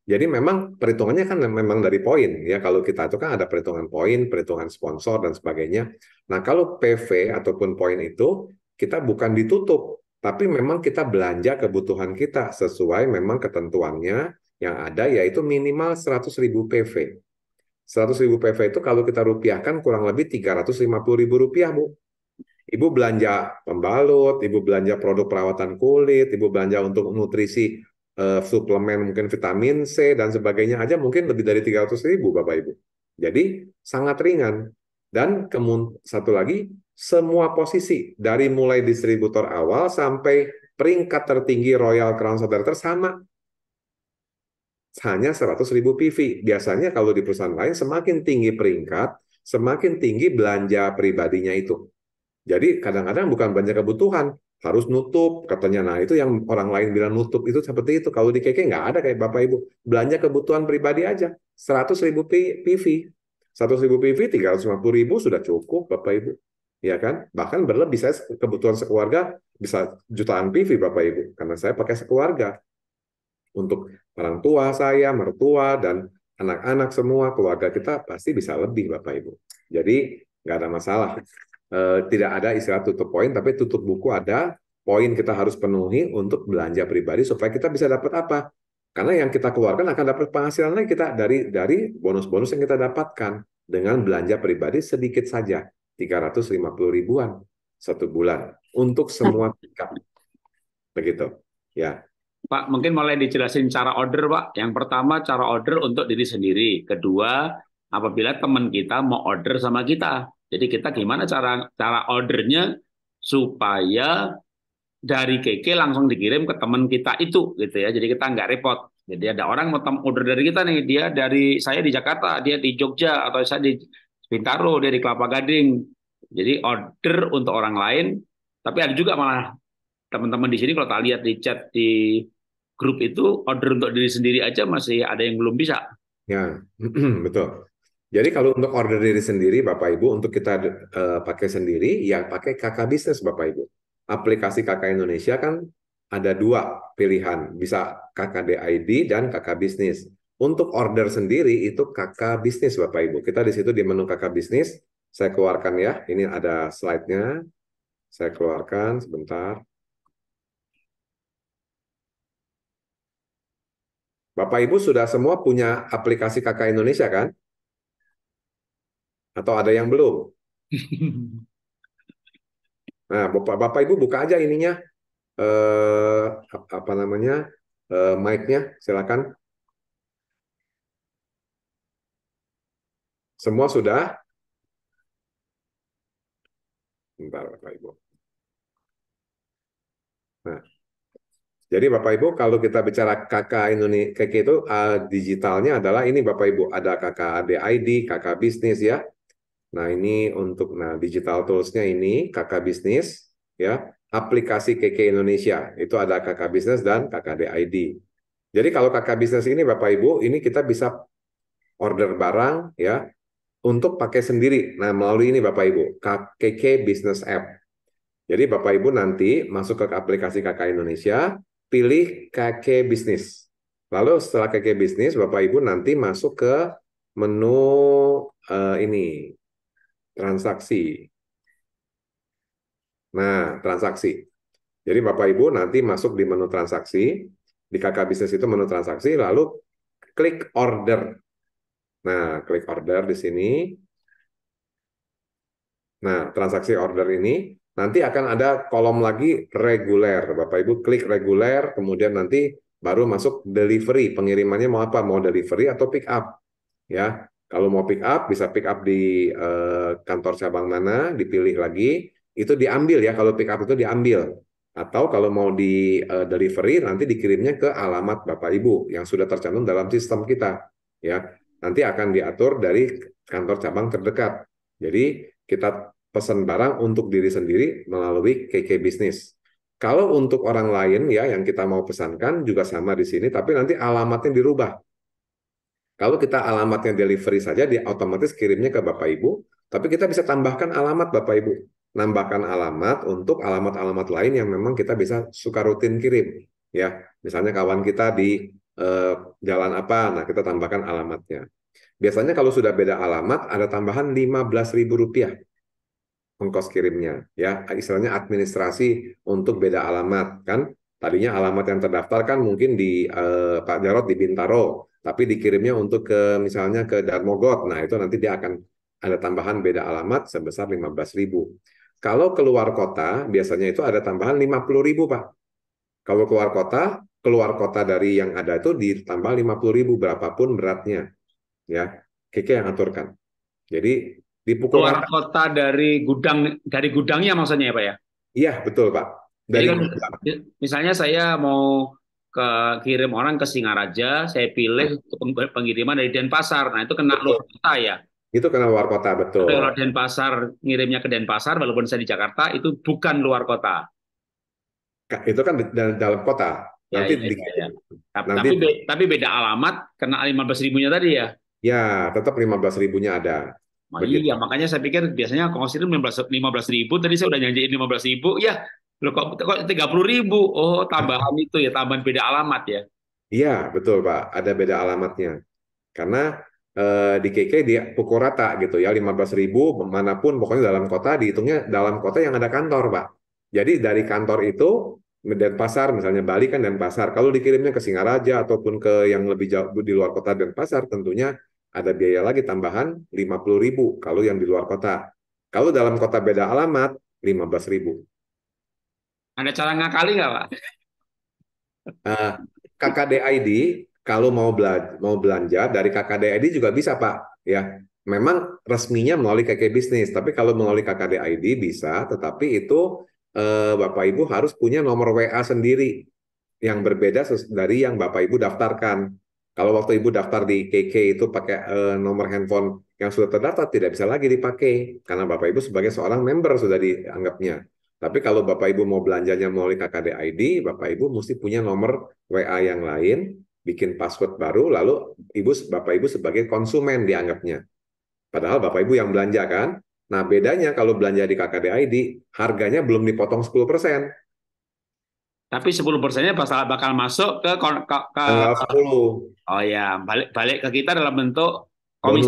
Jadi memang perhitungannya kan memang dari poin ya. Kalau kita itu kan ada perhitungan poin, perhitungan sponsor dan sebagainya. Nah kalau PV ataupun poin itu kita bukan ditutup, tapi memang kita belanja kebutuhan kita sesuai memang ketentuannya yang ada yaitu minimal 100 ribu PV. 100 ribu PV itu kalau kita rupiahkan kurang lebih 350 ribu rupiah, Bu. Ibu belanja pembalut, ibu belanja produk perawatan kulit, ibu belanja untuk nutrisi eh, suplemen mungkin vitamin C dan sebagainya aja mungkin lebih dari 300 ribu Bapak Ibu. Jadi sangat ringan. Dan kemun satu lagi semua posisi dari mulai distributor awal sampai peringkat tertinggi Royal Crown Center sama. Hanya 100.000 PV. Biasanya kalau di perusahaan lain semakin tinggi peringkat, semakin tinggi belanja pribadinya itu. Jadi kadang-kadang bukan belanja kebutuhan, harus nutup katanya. Nah itu yang orang lain bilang nutup itu seperti itu. Kalau di KK nggak ada kayak Bapak Ibu. Belanja kebutuhan pribadi aja. 100.000 PV. 100.000 PV, 350.000 ribu sudah cukup Bapak Ibu ya kan? Bahkan berlebih saya kebutuhan sekeluarga bisa jutaan PV Bapak Ibu karena saya pakai sekeluarga untuk orang tua saya, mertua dan anak-anak semua keluarga kita pasti bisa lebih Bapak Ibu. Jadi nggak ada masalah. E, tidak ada istilah tutup poin, tapi tutup buku ada poin kita harus penuhi untuk belanja pribadi supaya kita bisa dapat apa? Karena yang kita keluarkan akan dapat penghasilan kita dari dari bonus-bonus yang kita dapatkan dengan belanja pribadi sedikit saja. 350 ribuan satu bulan untuk semua tingkat. Begitu. Ya. Pak, mungkin mulai dijelasin cara order, Pak. Yang pertama, cara order untuk diri sendiri. Kedua, apabila teman kita mau order sama kita. Jadi kita gimana cara cara ordernya supaya dari keke langsung dikirim ke teman kita itu gitu ya. Jadi kita nggak repot. Jadi ada orang mau order dari kita nih, dia dari saya di Jakarta, dia di Jogja atau saya di Bintaro, dari Kelapa Gading. Jadi order untuk orang lain, tapi ada juga malah teman-teman di sini kalau tak lihat di chat di grup itu order untuk diri sendiri aja masih ada yang belum bisa. Ya, betul. Jadi kalau untuk order diri sendiri, Bapak Ibu, untuk kita uh, pakai sendiri, ya pakai KK bisnis, Bapak Ibu. Aplikasi KK Indonesia kan ada dua pilihan, bisa KKD ID dan KK bisnis. Untuk order sendiri itu kakak bisnis Bapak Ibu. Kita di situ di menu kakak bisnis, saya keluarkan ya. Ini ada slide-nya. Saya keluarkan sebentar. Bapak Ibu sudah semua punya aplikasi Kakak Indonesia kan? Atau ada yang belum? Nah, Bapak Bapak Ibu buka aja ininya eh apa namanya? eh mic-nya silakan. Semua sudah? Bentar, Bapak Ibu. Nah, jadi Bapak Ibu kalau kita bicara KK Indonesia KK itu uh, digitalnya adalah ini Bapak Ibu ada KK ID, KK bisnis ya. Nah, ini untuk nah digital toolsnya ini KK bisnis ya, aplikasi KK Indonesia. Itu ada KK bisnis dan KK ID. Jadi kalau KK bisnis ini Bapak Ibu, ini kita bisa order barang ya, untuk pakai sendiri. Nah, melalui ini Bapak Ibu, KKK Business App. Jadi Bapak Ibu nanti masuk ke aplikasi KK Indonesia, pilih KK Business. Lalu setelah KK Business, Bapak Ibu nanti masuk ke menu uh, ini transaksi. Nah, transaksi. Jadi Bapak Ibu nanti masuk di menu transaksi, di KK Business itu menu transaksi, lalu klik order. Nah, klik order di sini. Nah, transaksi order ini nanti akan ada kolom lagi reguler. Bapak Ibu klik reguler, kemudian nanti baru masuk delivery. Pengirimannya mau apa? Mau delivery atau pick up? Ya, kalau mau pick up bisa pick up di eh, kantor cabang mana, dipilih lagi. Itu diambil ya kalau pick up itu diambil atau kalau mau di eh, delivery nanti dikirimnya ke alamat Bapak Ibu yang sudah tercantum dalam sistem kita ya nanti akan diatur dari kantor cabang terdekat. Jadi kita pesan barang untuk diri sendiri melalui KK Bisnis. Kalau untuk orang lain ya yang kita mau pesankan juga sama di sini, tapi nanti alamatnya dirubah. Kalau kita alamatnya delivery saja, dia otomatis kirimnya ke Bapak Ibu, tapi kita bisa tambahkan alamat Bapak Ibu. Nambahkan alamat untuk alamat-alamat lain yang memang kita bisa suka rutin kirim. Ya, misalnya kawan kita di Eh, jalan apa. Nah, kita tambahkan alamatnya. Biasanya kalau sudah beda alamat, ada tambahan Rp15.000 ongkos kirimnya. ya Istilahnya administrasi untuk beda alamat. kan Tadinya alamat yang terdaftar kan mungkin di eh, Pak Jarot di Bintaro, tapi dikirimnya untuk ke misalnya ke Darmogot. Nah, itu nanti dia akan ada tambahan beda alamat sebesar 15.000. Kalau keluar kota, biasanya itu ada tambahan 50.000, Pak. Kalau keluar kota, keluar kota dari yang ada itu ditambah 50 ribu berapapun beratnya. Ya, Keke yang aturkan. Jadi dipukul keluar rata. kota dari gudang dari gudangnya maksudnya ya Pak ya? Iya, betul Pak. Dari Jadi kan, misalnya saya mau ke kirim orang ke Singaraja, saya pilih pengiriman dari Denpasar. Nah, itu kena luar kota ya. Itu kena luar kota, betul. Kalau Denpasar ngirimnya ke Denpasar walaupun saya di Jakarta itu bukan luar kota. Itu kan dalam kota Ya, nanti ya, ya, ya. Tapi, nanti, tapi, tapi beda alamat karena lima belas ribunya tadi ya? Ya, tetap lima belas ribunya ada. Nah, Iya, makanya saya pikir biasanya kongsi itu lima belas ribu, tadi saya udah lima belas ribu, ya lo kok, kok puluh ribu? Oh, tambahan itu ya, tambahan beda alamat ya? Iya, betul Pak. Ada beda alamatnya. Karena eh, di KK dia pukul rata gitu ya, lima belas ribu manapun pokoknya dalam kota, dihitungnya dalam kota yang ada kantor Pak. Jadi dari kantor itu pasar misalnya Bali kan dan pasar Kalau dikirimnya ke Singaraja ataupun ke yang lebih jauh di luar kota dan pasar tentunya ada biaya lagi tambahan 50.000 kalau yang di luar kota. Kalau dalam kota beda alamat 15.000. Ada cara ngakali nggak Pak? Uh, ah, KKDID kalau mau belanja, mau belanja dari KKDID juga bisa Pak ya. Memang resminya melalui KK Bisnis, tapi kalau melalui KKDID bisa, tetapi itu Eh, Bapak Ibu harus punya nomor WA sendiri yang berbeda dari yang Bapak Ibu daftarkan. Kalau waktu Ibu daftar di KK itu pakai eh, nomor handphone yang sudah terdaftar tidak bisa lagi dipakai karena Bapak Ibu sebagai seorang member sudah dianggapnya. Tapi kalau Bapak Ibu mau belanjanya melalui KKD ID, Bapak Ibu mesti punya nomor WA yang lain, bikin password baru, lalu Ibu Bapak Ibu sebagai konsumen dianggapnya. Padahal Bapak Ibu yang belanja kan, Nah, bedanya kalau belanja di KKD ID, harganya belum dipotong 10%. Tapi 10 persennya bakal masuk ke, ke, ke, 10. Oh ya, balik balik ke kita dalam bentuk komisi.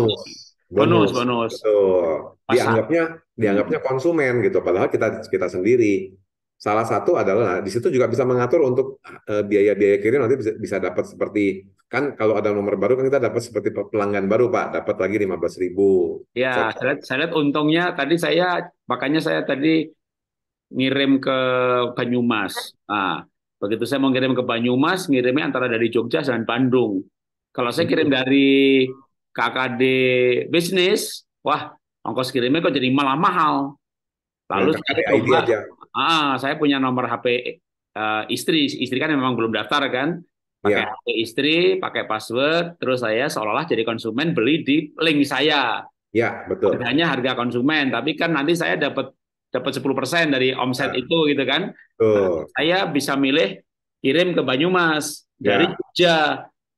Bonus, bonus. bonus. bonus. Dianggapnya dianggapnya konsumen gitu, padahal kita kita sendiri. Salah satu adalah di situ juga bisa mengatur untuk eh, biaya-biaya kirim nanti bisa, bisa dapat seperti kan kalau ada nomor baru kan kita dapat seperti pelanggan baru Pak, dapat lagi lima belas ribu. Ya, saya lihat, saya lihat untungnya tadi saya makanya saya tadi ngirim ke Banyumas. Ah begitu saya mau ngirim ke Banyumas, ngirimnya antara dari Jogja dan Bandung. Kalau saya kirim hmm. dari KKD bisnis, wah ongkos kirimnya kok jadi malah mahal. Lalu ya, saya coba, ah, saya punya nomor HP uh, eh, istri, istri kan memang belum daftar kan pakai yeah. HP istri, pakai password, terus saya seolah-olah jadi konsumen beli di link saya. Ya, yeah, betul. Hanya harga konsumen, tapi kan nanti saya dapat dapat 10% dari omset yeah. itu gitu kan. Betul. Nah, saya bisa milih kirim ke Banyumas yeah. dari Jogja.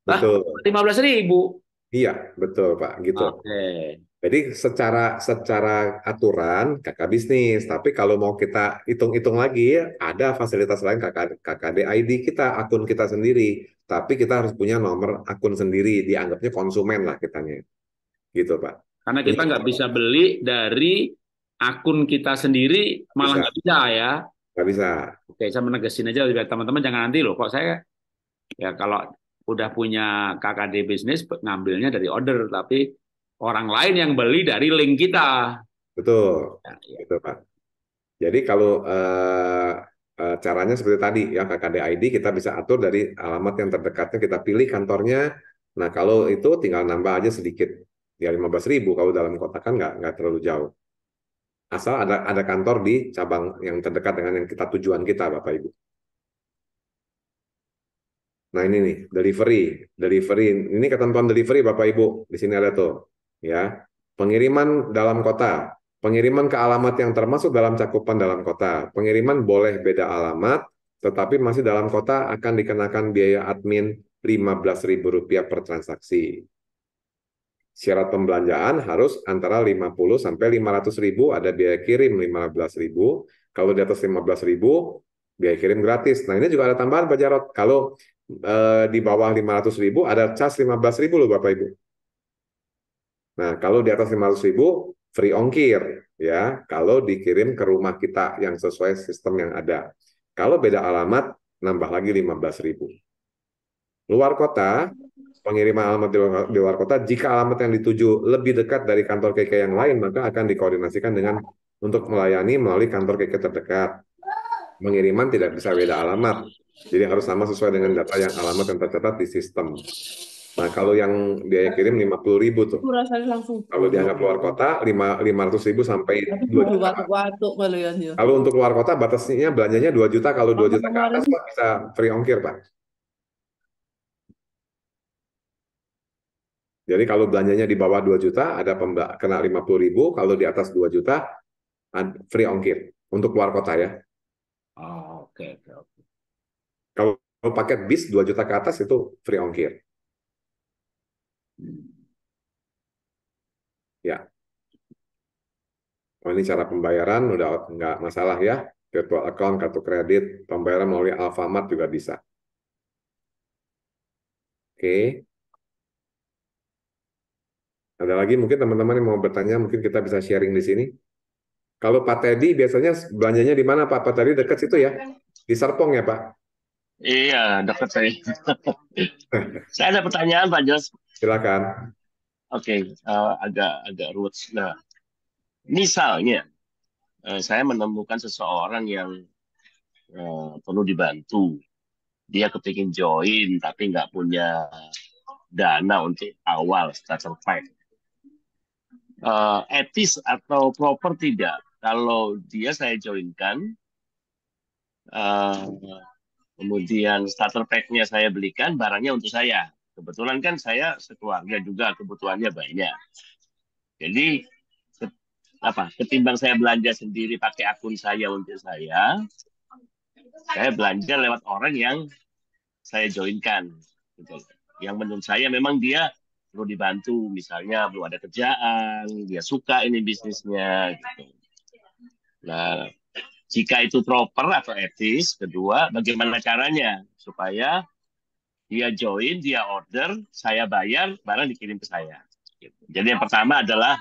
Betul. Ah, 15.000. ribu. Iya, betul Pak, gitu. Oke. Okay. Jadi secara secara aturan kakak bisnis, tapi kalau mau kita hitung-hitung lagi, ada fasilitas lain kakak kakak ID kita, akun kita sendiri. Tapi kita harus punya nomor akun sendiri, dianggapnya konsumen lah kitanya. Gitu Pak. Karena kita nggak bisa beli dari akun kita sendiri, malah nggak bisa. ya. Nggak bisa. Oke, saya menegaskan aja biar teman-teman jangan nanti loh, kok saya ya kalau udah punya KKD bisnis ngambilnya dari order, tapi orang lain yang beli dari link kita. Betul. Nah, ya. Betul, gitu, Pak. Jadi kalau uh, caranya seperti tadi ya KKD ID kita bisa atur dari alamat yang terdekatnya kita pilih kantornya. Nah kalau itu tinggal nambah aja sedikit ya 15 ribu kalau dalam kota kan nggak nggak terlalu jauh. Asal ada ada kantor di cabang yang terdekat dengan yang kita tujuan kita Bapak Ibu. Nah ini nih delivery, delivery ini ketentuan delivery Bapak Ibu di sini ada tuh ya pengiriman dalam kota, pengiriman ke alamat yang termasuk dalam cakupan dalam kota, pengiriman boleh beda alamat, tetapi masih dalam kota akan dikenakan biaya admin Rp15.000 per transaksi. Syarat pembelanjaan harus antara 50 sampai ratus ribu, ada biaya kirim belas ribu. Kalau di atas belas ribu, biaya kirim gratis. Nah ini juga ada tambahan Pak Jarot. Kalau eh, di bawah ratus ribu, ada cas belas ribu loh Bapak Ibu. Nah, kalau di atas 500 ribu, free ongkir ya. Kalau dikirim ke rumah kita yang sesuai sistem yang ada. Kalau beda alamat, nambah lagi 15 ribu. Luar kota, pengiriman alamat di luar kota, jika alamat yang dituju lebih dekat dari kantor KK yang lain, maka akan dikoordinasikan dengan untuk melayani melalui kantor KK terdekat. Pengiriman tidak bisa beda alamat, jadi harus sama sesuai dengan data yang alamat yang tercatat di sistem. Nah, kalau yang biaya kirim 50 ribu tuh. langsung. Kalau dianggap luar kota, 5, 500 ribu sampai 2 juta. Ya, kalau untuk luar kota, batasnya belanjanya 2 juta. Kalau 2 juta ke atas, Pak, bisa free ongkir, Pak. Jadi kalau belanjanya di bawah 2 juta, ada pemba kena 50 ribu. Kalau di atas 2 juta, free ongkir. Untuk luar kota ya. Oh, oke. Okay, okay. Kalau paket bis 2 juta ke atas, itu free ongkir. Ya. Oh, ini cara pembayaran udah nggak masalah ya. Virtual account, kartu kredit, pembayaran melalui Alfamart juga bisa. Oke. Ada lagi mungkin teman-teman yang mau bertanya, mungkin kita bisa sharing di sini. Kalau Pak Teddy biasanya belanjanya di mana Pak? Pak Teddy dekat situ ya? Di Serpong ya Pak? Iya, dekat saya. saya ada pertanyaan Pak Jos. Silakan. Oke, okay, uh, eh, agak agak roots. Nah, misalnya uh, saya menemukan seseorang yang uh, perlu dibantu. Dia kepingin join tapi nggak punya dana untuk awal starter pack. Uh, etis atau proper tidak kalau dia saya joinkan, uh, kemudian starter packnya saya belikan, barangnya untuk saya Kebetulan kan saya sekeluarga juga kebutuhannya banyak. Jadi apa ketimbang saya belanja sendiri pakai akun saya untuk saya, saya belanja lewat orang yang saya joinkan, gitu. Yang menurut saya memang dia perlu dibantu, misalnya belum ada kerjaan, dia suka ini bisnisnya, gitu. Nah, jika itu proper atau etis, kedua, bagaimana caranya supaya dia join, dia order, saya bayar, barang dikirim ke saya. Gitu. Jadi yang pertama adalah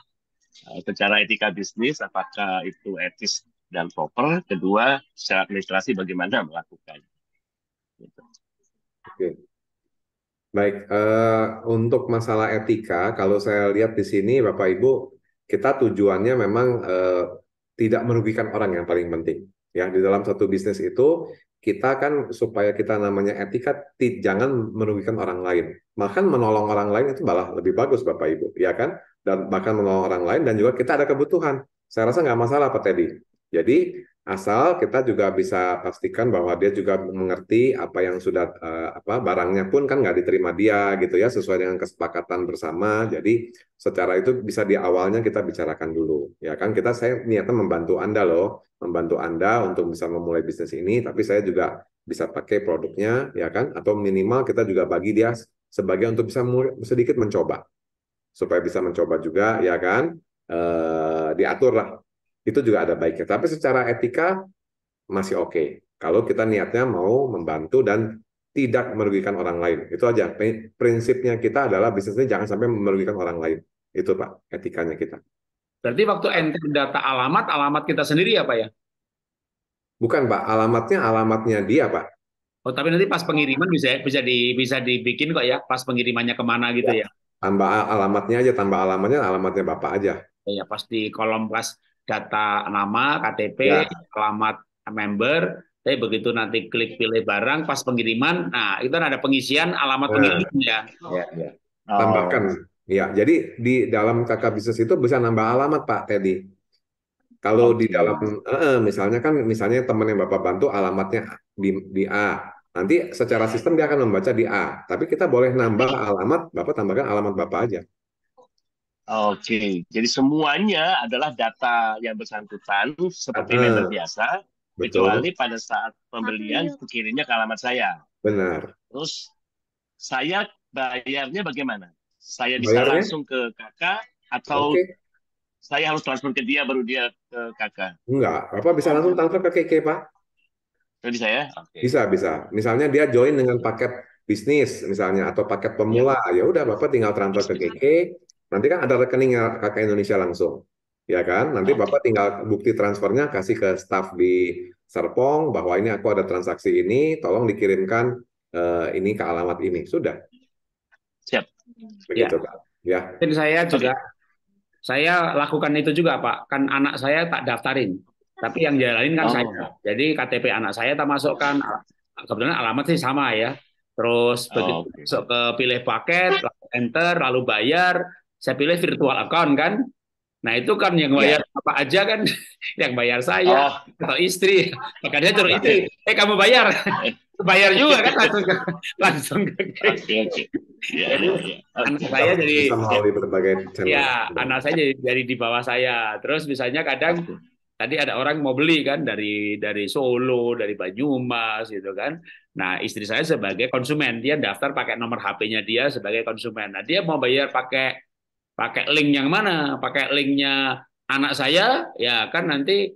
eh, secara etika bisnis, apakah itu etis dan proper. Kedua, secara administrasi bagaimana melakukan. Gitu. Oke. Baik, uh, untuk masalah etika, kalau saya lihat di sini Bapak Ibu, kita tujuannya memang uh, tidak merugikan orang yang paling penting. Ya, di dalam satu bisnis itu kita kan supaya kita namanya etika jangan merugikan orang lain. Bahkan menolong orang lain itu malah lebih bagus Bapak Ibu, ya kan? Dan bahkan menolong orang lain dan juga kita ada kebutuhan. Saya rasa nggak masalah Pak Teddy. Jadi asal kita juga bisa pastikan bahwa dia juga mengerti apa yang sudah uh, apa barangnya pun kan nggak diterima dia gitu ya sesuai dengan kesepakatan bersama jadi secara itu bisa di awalnya kita bicarakan dulu ya kan kita saya niatnya membantu anda loh membantu anda untuk bisa memulai bisnis ini tapi saya juga bisa pakai produknya ya kan atau minimal kita juga bagi dia sebagai untuk bisa sedikit mencoba supaya bisa mencoba juga ya kan uh, eh, diatur lah itu juga ada baiknya. Tapi secara etika masih oke. Okay. Kalau kita niatnya mau membantu dan tidak merugikan orang lain. Itu aja. Prinsipnya kita adalah bisnisnya jangan sampai merugikan orang lain. Itu Pak, etikanya kita. Berarti waktu enter data alamat, alamat kita sendiri ya Pak ya? Bukan Pak, alamatnya alamatnya dia Pak. Oh, tapi nanti pas pengiriman bisa bisa di bisa dibikin kok ya, pas pengirimannya kemana gitu ya. ya? Tambah alamatnya aja, tambah alamatnya alamatnya Bapak aja. Ya, pasti kolom pas data nama, KTP, ya. alamat member. Tapi begitu nanti klik pilih barang, pas pengiriman, nah itu kan ada pengisian alamat nah. Ya. pengirim ya. ya. ya, Oh. Tambahkan. Ya, jadi di dalam kakak bisnis itu bisa nambah alamat Pak Teddy. Kalau oh, di dalam, eh, misalnya kan, misalnya teman yang Bapak bantu alamatnya di, di A, nanti secara sistem dia akan membaca di A. Tapi kita boleh nambah alamat, Bapak tambahkan alamat Bapak aja. Oke, okay. jadi semuanya adalah data yang bersangkutan seperti uh, member biasa, Betul. kecuali pada saat pembelian kirimnya ke alamat saya. Benar. Terus saya bayarnya bagaimana? Saya bisa bayarnya? langsung ke kakak atau okay. saya harus transfer ke dia baru dia ke kakak? Enggak, Bapak bisa langsung transfer ke KK, Pak. Jadi saya? Okay. Bisa, bisa. Misalnya dia join dengan paket bisnis misalnya atau paket pemula, ya udah Bapak tinggal transfer ke KK, Nanti kan ada rekening Kakak Indonesia langsung. Ya kan? Nanti Bapak tinggal bukti transfernya kasih ke staff di Serpong bahwa ini aku ada transaksi ini, tolong dikirimkan uh, ini ke alamat ini. Sudah. Siap. Begitu, ya. Pak. Ya. Tim saya juga saya lakukan itu juga, Pak. Kan anak saya tak daftarin. Tapi yang jalanin kan oh. saya. Jadi KTP anak saya tak masukkan. Kebetulan sih sama ya terus begitu oh, okay. masuk ke pilih paket, enter, lalu bayar, saya pilih virtual account kan. Nah itu kan yang iya. bayar ya. apa aja kan, yang bayar saya oh. atau istri. Makanya turun itu, eh kamu bayar, bayar juga kan langsung ke langsung ke. anak saya jadi berbagai Ya anak saya jadi, jadi di bawah saya. Terus misalnya kadang tadi ada orang mau beli kan dari dari Solo, dari Banyumas gitu kan. Nah istri saya sebagai konsumen dia daftar pakai nomor HP-nya dia sebagai konsumen. Nah dia mau bayar pakai pakai link yang mana, pakai linknya anak saya, ya kan nanti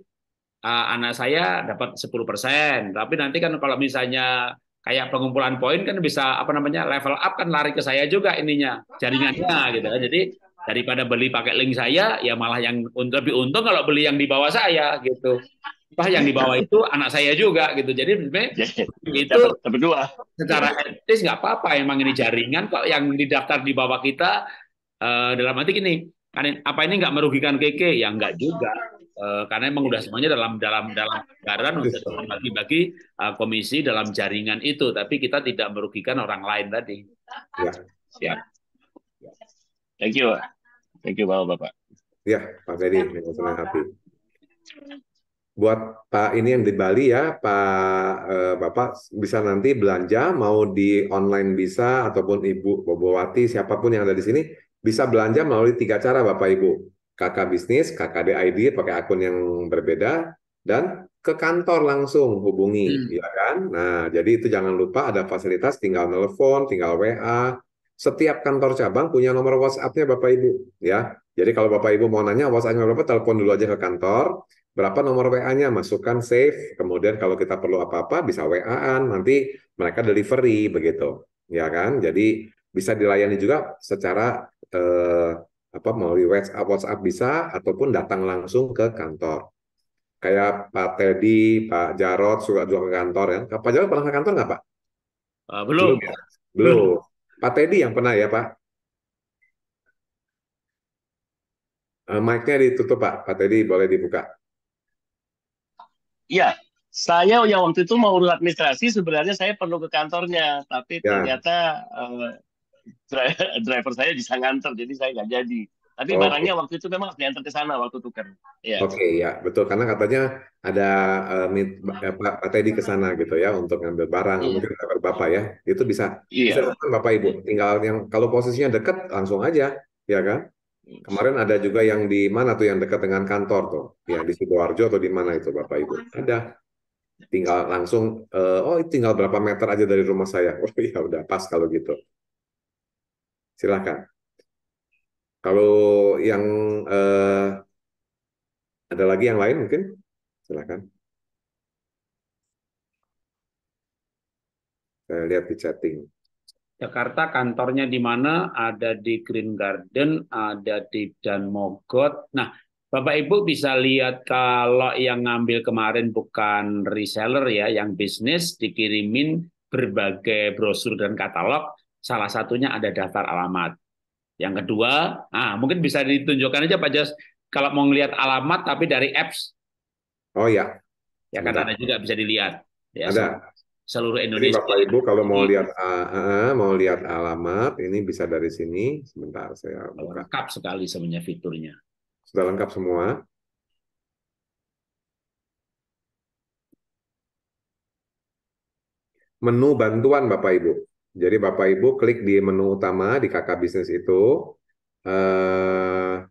uh, anak saya dapat 10%. Tapi nanti kan kalau misalnya kayak pengumpulan poin kan bisa apa namanya level up kan lari ke saya juga ininya jaringannya gitu ya. jadi daripada beli pakai link saya ya malah yang lebih untung kalau beli yang di bawah saya gitu bah yang di bawah itu anak saya juga gitu jadi ya, ya. itu berdua secara etis nggak apa-apa emang ini jaringan kok yang didaftar di bawah kita Eh, dalam arti gini, kan apa ini nggak merugikan KK Ya nggak juga. Uh, karena emang udah semuanya dalam dalam dalam anggaran untuk bagi-bagi uh, komisi dalam jaringan itu, tapi kita tidak merugikan orang lain tadi. Ya. ya. Thank you. Thank you Bapak-Bapak. Ya, Pak Ferry, senang hati. Buat Pak ini yang di Bali ya, Pak eh, Bapak bisa nanti belanja mau di online bisa ataupun Ibu Bobowati siapapun yang ada di sini bisa belanja melalui tiga cara Bapak Ibu. KK bisnis, ID pakai akun yang berbeda, dan ke kantor langsung hubungi, hmm. ya kan? Nah, jadi itu jangan lupa ada fasilitas tinggal telepon, tinggal WA. Setiap kantor cabang punya nomor WhatsApp-nya Bapak Ibu, ya. Jadi kalau Bapak Ibu mau nanya WhatsApp-nya berapa, telepon dulu aja ke kantor. Berapa nomor WA-nya? Masukkan save. Kemudian kalau kita perlu apa-apa bisa WA-an, nanti mereka delivery begitu. Ya kan? Jadi bisa dilayani juga secara eh, apa melalui WhatsApp WhatsApp bisa ataupun datang langsung ke kantor. Kayak Pak Teddy, Pak Jarot suka juga ke kantor ya. Pak Jarot pernah ke kantor nggak Pak? Uh, belum. Belum, ya? belum. belum. Pak Teddy yang pernah ya Pak? Uh, Mic-nya ditutup Pak. Pak Teddy boleh dibuka. Iya, saya yang waktu itu mau urus administrasi sebenarnya saya perlu ke kantornya tapi ya. ternyata uh, driver saya bisa nganter jadi saya nggak jadi tapi oh. barangnya waktu itu memang harus diantar ke sana waktu tukar ya. oke okay, ya betul karena katanya ada uh, eh, meet, uh, eh, Pak Teddy ke sana gitu ya untuk ngambil barang iya. mungkin driver bapak ya itu bisa iya. bisa bapak ibu iya. tinggal yang kalau posisinya dekat langsung aja ya kan iya. Kemarin ada juga yang di mana tuh yang dekat dengan kantor tuh, ya di sidoarjo atau di mana itu bapak ibu ada tinggal langsung uh, oh tinggal berapa meter aja dari rumah saya oh ya udah pas kalau gitu Silakan. Kalau yang eh, ada lagi yang lain mungkin, silakan. Saya lihat di chatting. Jakarta kantornya di mana? Ada di Green Garden, ada di Dan Mogot. Nah, Bapak Ibu bisa lihat kalau yang ngambil kemarin bukan reseller ya, yang bisnis dikirimin berbagai brosur dan katalog. Salah satunya ada daftar alamat. Yang kedua, ah mungkin bisa ditunjukkan aja Pak Jos kalau mau ngelihat alamat tapi dari apps. Oh ya. Ya kan ada juga bisa dilihat. Ya, ada. Seluruh Indonesia. Jadi Bapak Ibu kalau mau lihat uh, uh, mau lihat alamat ini bisa dari sini. Sebentar saya buka. Lengkap sekali semuanya fiturnya. Sudah lengkap semua. Menu bantuan Bapak Ibu. Jadi Bapak Ibu klik di menu utama di Kakak Bisnis itu eh,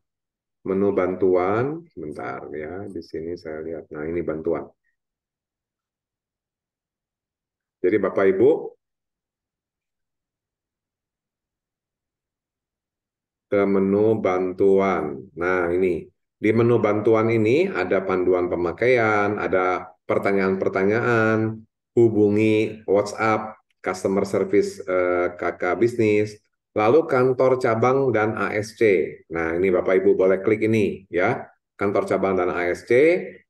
menu bantuan, sebentar ya, di sini saya lihat. Nah, ini bantuan. Jadi Bapak Ibu ke menu bantuan. Nah, ini di menu bantuan ini ada panduan pemakaian, ada pertanyaan-pertanyaan, hubungi WhatsApp customer service eh, KK bisnis, lalu kantor cabang dan ASC. Nah, ini Bapak Ibu boleh klik ini ya. Kantor cabang dan ASC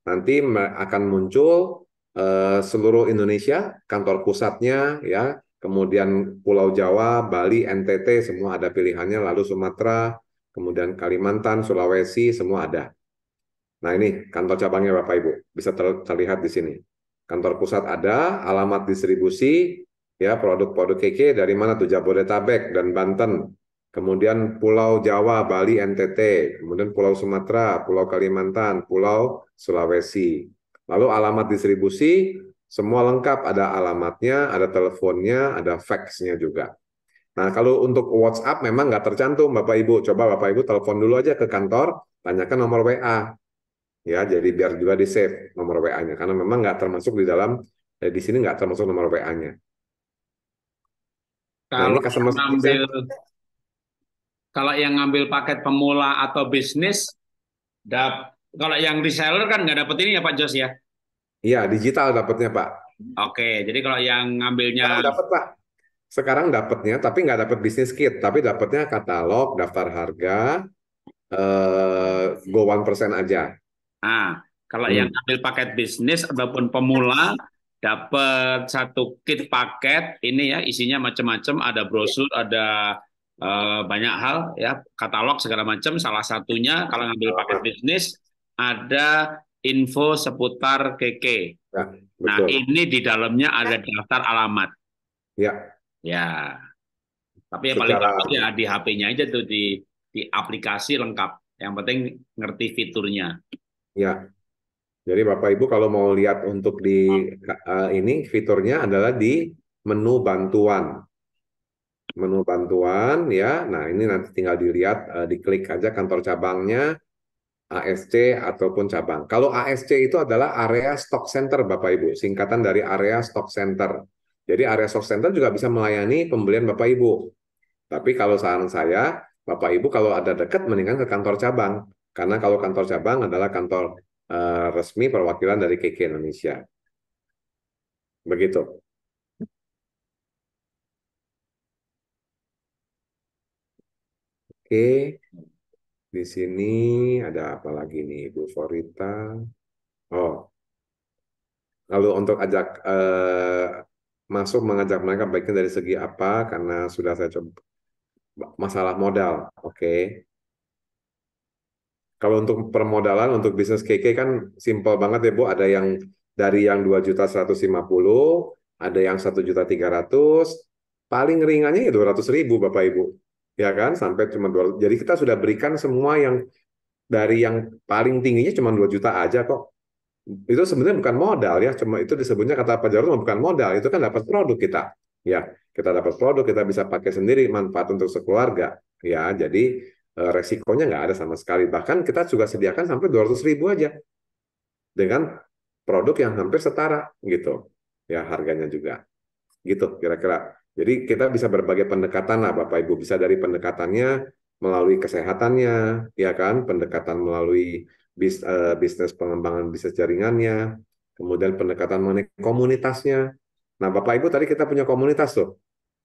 nanti akan muncul eh, seluruh Indonesia, kantor pusatnya ya, kemudian Pulau Jawa, Bali, NTT semua ada pilihannya, lalu Sumatera, kemudian Kalimantan, Sulawesi semua ada. Nah, ini kantor cabangnya Bapak Ibu, bisa terlihat di sini. Kantor pusat ada, alamat distribusi, ya produk-produk KK dari mana tuh Jabodetabek dan Banten kemudian Pulau Jawa, Bali, NTT, kemudian Pulau Sumatera, Pulau Kalimantan, Pulau Sulawesi. Lalu alamat distribusi, semua lengkap, ada alamatnya, ada teleponnya, ada faxnya juga. Nah, kalau untuk WhatsApp memang nggak tercantum, Bapak Ibu. Coba Bapak Ibu telepon dulu aja ke kantor, tanyakan nomor WA. Ya, jadi biar juga di save nomor WA-nya, karena memang nggak termasuk di dalam, eh, di sini nggak termasuk nomor WA-nya. Nah, kalau nah, yang ngambil kalau yang ngambil paket pemula atau bisnis dap kalau yang reseller kan nggak dapet ini ya Pak Jos ya iya digital dapetnya Pak oke jadi kalau yang ngambilnya dapet Pak sekarang dapatnya tapi nggak dapat bisnis kit tapi dapatnya katalog daftar harga eh go one persen aja Nah, kalau hmm. yang ambil paket bisnis ataupun pemula dapat satu kit paket ini ya isinya macam-macam ada iya. brosur ada e, banyak hal ya katalog segala macam salah satunya kalau ngambil paket bisnis ada info seputar KK ya, nah ini di dalamnya ada daftar alamat ya ya tapi yang paling penting ya di HP-nya aja tuh di di aplikasi lengkap yang penting ngerti fiturnya ya jadi Bapak Ibu kalau mau lihat untuk di uh, ini fiturnya adalah di menu bantuan. Menu bantuan ya. Nah, ini nanti tinggal dilihat uh, diklik aja kantor cabangnya ASC ataupun cabang. Kalau ASC itu adalah area stock center Bapak Ibu, singkatan dari area stock center. Jadi area stock center juga bisa melayani pembelian Bapak Ibu. Tapi kalau saran saya, Bapak Ibu kalau ada dekat mendingan ke kantor cabang. Karena kalau kantor cabang adalah kantor resmi perwakilan dari KK Indonesia. Begitu. Oke, di sini ada apa lagi nih Ibu Forita? Oh, lalu untuk ajak eh, masuk mengajak mereka baiknya dari segi apa? Karena sudah saya coba masalah modal, oke. Kalau untuk permodalan untuk bisnis KK kan simpel banget ya Bu, ada yang dari yang 2 juta 150, ada yang 1 juta 300, paling ringannya ya 200 ribu Bapak Ibu. Ya kan, sampai cuma 200. Jadi kita sudah berikan semua yang dari yang paling tingginya cuma 2 juta aja kok. Itu sebenarnya bukan modal ya, cuma itu disebutnya kata Pak Jarod bukan modal, itu kan dapat produk kita. Ya, kita dapat produk, kita bisa pakai sendiri, manfaat untuk sekeluarga. Ya, jadi Eh, resikonya nggak ada sama sekali. Bahkan kita juga sediakan sampai 200 ribu aja dengan produk yang hampir setara gitu ya harganya juga gitu kira-kira. Jadi kita bisa berbagai pendekatan lah Bapak Ibu bisa dari pendekatannya melalui kesehatannya ya kan pendekatan melalui bis, uh, bisnis pengembangan bisnis jaringannya kemudian pendekatan mengenai komunitasnya. Nah Bapak Ibu tadi kita punya komunitas tuh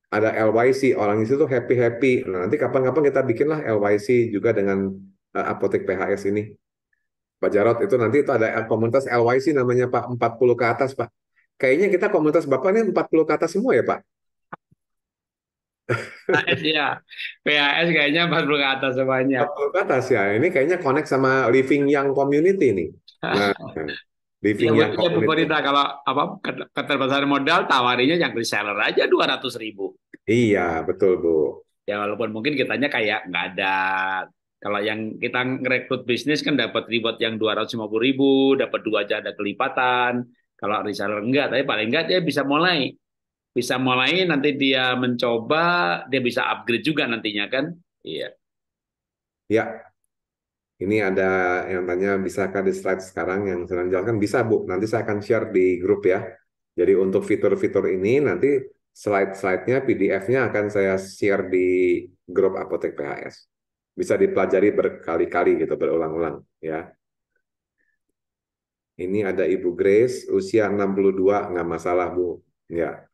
ada LYC orang di situ happy happy. Nah, nanti kapan-kapan kita bikinlah LYC juga dengan uh, apotek PHS ini. Pak Jarot itu nanti itu ada komunitas LYC namanya Pak 40 ke atas Pak. Kayaknya kita komunitas Bapak ini 40 ke atas semua ya Pak. PHS ya, PHS kayaknya 40 ke atas semuanya. 40 ke atas ya, ini kayaknya connect sama Living Young Community nih. Nah, Briefing ya, yang ya pemerintah kalau apa keterbatasan modal tawarinya yang reseller aja dua ratus ribu. Iya betul bu. Ya walaupun mungkin kitanya kayak nggak ada. Kalau yang kita ngerekrut bisnis kan dapat reward yang dua ratus lima puluh ribu, dapat dua aja ada kelipatan. Kalau reseller enggak, tapi paling enggak dia bisa mulai. Bisa mulai nanti dia mencoba, dia bisa upgrade juga nantinya kan. Iya. Ya, ini ada yang tanya, bisakah di slide sekarang yang saya jelaskan? Bisa, Bu. Nanti saya akan share di grup ya. Jadi untuk fitur-fitur ini nanti slide-slide-nya, PDF-nya akan saya share di grup Apotek PHS. Bisa dipelajari berkali-kali gitu, berulang-ulang ya. Ini ada Ibu Grace, usia 62, nggak masalah Bu. Ya,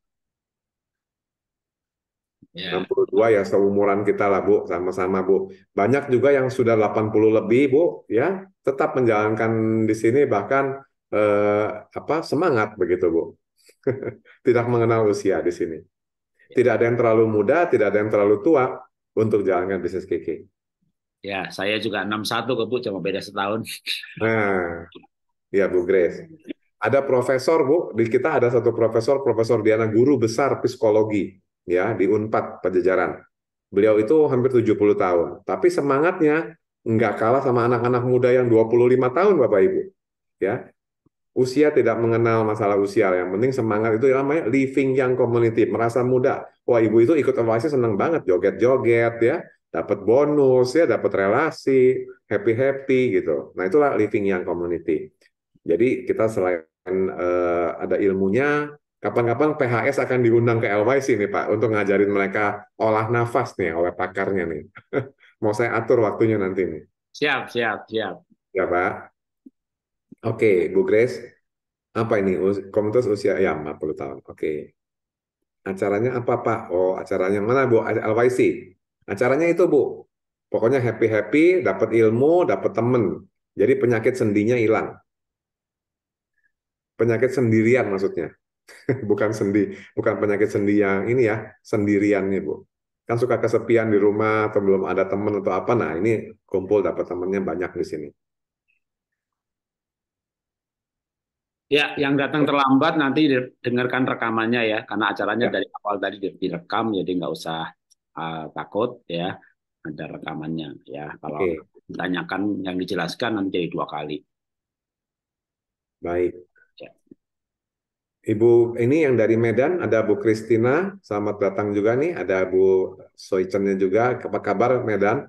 Yeah. Iya. 62 ya seumuran kita lah Bu, sama-sama Bu. Banyak juga yang sudah 80 lebih Bu, ya tetap menjalankan di sini bahkan eh, apa semangat begitu Bu. tidak mengenal usia di sini. Iya. Tidak ada yang terlalu muda, tidak ada yang terlalu tua untuk jalankan bisnis KK. Ya, saya juga 61 ke Bu, cuma beda setahun. nah, ya Bu Grace. Ada profesor Bu, di kita ada satu profesor, Profesor Diana Guru besar psikologi ya di Unpad Pajajaran. Beliau itu hampir 70 tahun, tapi semangatnya nggak kalah sama anak-anak muda yang 25 tahun Bapak Ibu. Ya. Usia tidak mengenal masalah usia, yang penting semangat itu namanya living yang community, merasa muda. Wah, Ibu itu ikut evaluasi senang banget joget-joget ya, dapat bonus ya, dapat relasi, happy-happy gitu. Nah, itulah living yang community. Jadi kita selain Uh, ada ilmunya, Kapan-kapan PHS akan diundang ke LYC nih Pak untuk ngajarin mereka olah nafas nih oleh pakarnya nih. Mau saya atur waktunya nanti nih. Siap, siap, siap. Ya Pak. Oke, Bu Grace. Apa ini? Komunitas usia ya 40 tahun. Oke. Acaranya apa Pak? Oh, acaranya mana Bu? LYC. Acaranya itu Bu. Pokoknya happy-happy, dapat ilmu, dapat temen. Jadi penyakit sendinya hilang. Penyakit sendirian maksudnya. bukan sendi, bukan penyakit sendi yang ini ya, sendirian nih Bu. Kan suka kesepian di rumah atau belum ada teman atau apa, nah ini kumpul dapat temannya banyak di sini. Ya, yang datang terlambat nanti dengarkan rekamannya ya, karena acaranya ya. dari awal tadi direkam, jadi nggak usah uh, takut ya, ada rekamannya ya. Kalau okay. tanyakan yang dijelaskan nanti jadi dua kali. Baik. Ya. Ibu ini yang dari Medan ada Bu Kristina, selamat datang juga nih. Ada Bu Soichennya juga. Apa kabar Medan?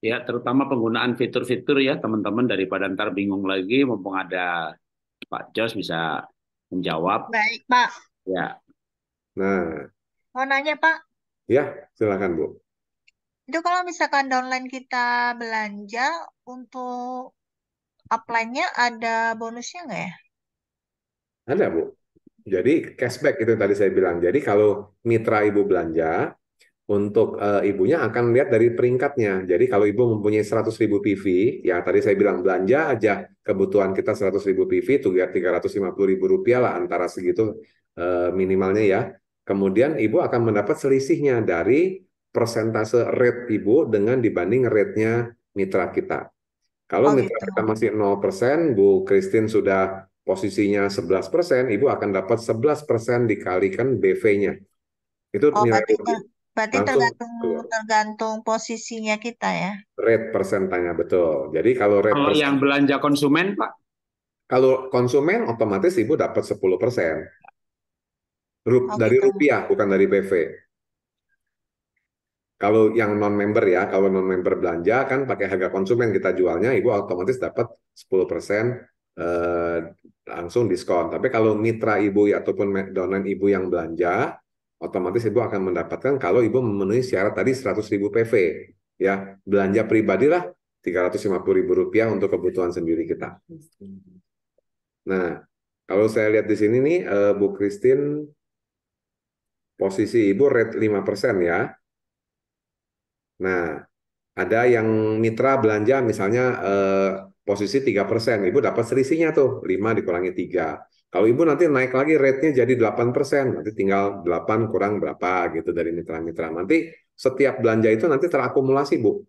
Ya, terutama penggunaan fitur-fitur ya teman-teman daripada ntar bingung lagi mumpung ada Pak Jos bisa menjawab. Baik, Pak. Ya. Nah. Mau nanya, Pak? Ya, silakan, Bu. Itu kalau misalkan downline kita belanja untuk upline-nya ada bonusnya nggak ya? Ada, Bu. Jadi cashback itu tadi saya bilang. Jadi kalau mitra ibu belanja, untuk e, ibunya akan lihat dari peringkatnya. Jadi kalau ibu mempunyai 100 ribu PV, ya tadi saya bilang belanja aja kebutuhan kita 100 ribu PV, ya puluh ribu rupiah lah antara segitu e, minimalnya ya. Kemudian ibu akan mendapat selisihnya dari persentase rate ibu dengan dibanding rate-nya mitra kita. Kalau oh, mitra gitu. kita masih 0%, Bu Christine sudah posisinya 11 persen, ibu akan dapat 11 persen dikalikan BV-nya. Itu oh, nilai berarti, berarti tergantung tergantung posisinya kita ya. Rate tanya betul. Jadi kalau rate kalau persen, yang belanja konsumen pak, kalau konsumen otomatis ibu dapat 10 persen Rup, oh, dari gitu. rupiah bukan dari BV. Kalau yang non member ya, kalau non member belanja kan pakai harga konsumen kita jualnya, ibu otomatis dapat 10 persen eh, langsung diskon. Tapi kalau mitra ibu ataupun donan ibu yang belanja, otomatis ibu akan mendapatkan kalau ibu memenuhi syarat tadi 100.000 PV. Ya, belanja pribadilah Rp350.000 untuk kebutuhan sendiri kita. Nah, kalau saya lihat di sini nih eh, Bu Christine posisi ibu rate 5% ya. Nah, ada yang mitra belanja misalnya eh, posisi 3%, Ibu dapat selisihnya tuh, 5 dikurangi 3. Kalau Ibu nanti naik lagi rate-nya jadi 8%, nanti tinggal 8 kurang berapa gitu dari mitra-mitra. Nanti setiap belanja itu nanti terakumulasi, Bu. Oh.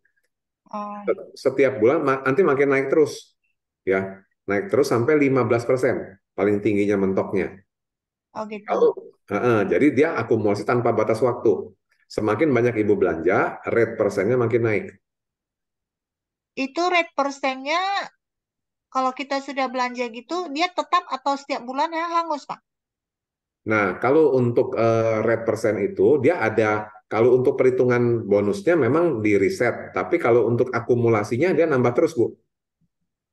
Setiap bulan nanti makin naik terus. Ya, naik terus sampai 15% paling tingginya mentoknya. Oh gitu. Kalau, uh, uh, jadi dia akumulasi tanpa batas waktu. Semakin banyak ibu belanja, rate persennya makin naik itu rate persennya kalau kita sudah belanja gitu, dia tetap atau setiap bulan ya, hangus, Pak? Nah, kalau untuk uh, rate persen itu, dia ada, kalau untuk perhitungan bonusnya memang di reset, tapi kalau untuk akumulasinya dia nambah terus, Bu.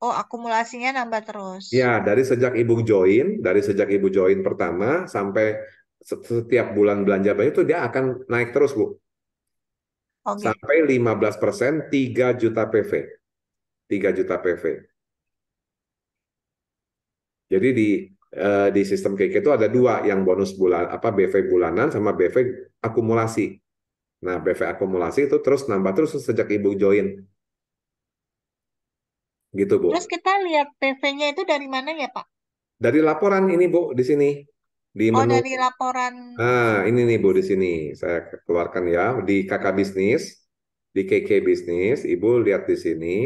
Oh, akumulasinya nambah terus. Ya, dari sejak Ibu join, dari sejak Ibu join pertama sampai setiap bulan belanja banyak itu dia akan naik terus, Bu. Oh, gitu. Sampai 15 persen, 3 juta PV. 3 juta PV. Jadi di eh, di sistem KK itu ada dua yang bonus bulan apa BV bulanan sama BV akumulasi. Nah, BV akumulasi itu terus nambah terus sejak Ibu join. Gitu, Bu. Terus kita lihat PV-nya itu dari mana ya, Pak? Dari laporan ini, Bu, di sini. Di oh, menu. Oh, dari laporan. Nah, ini nih, Bu, di sini. Saya keluarkan ya di KK bisnis, di KK bisnis, Ibu lihat di sini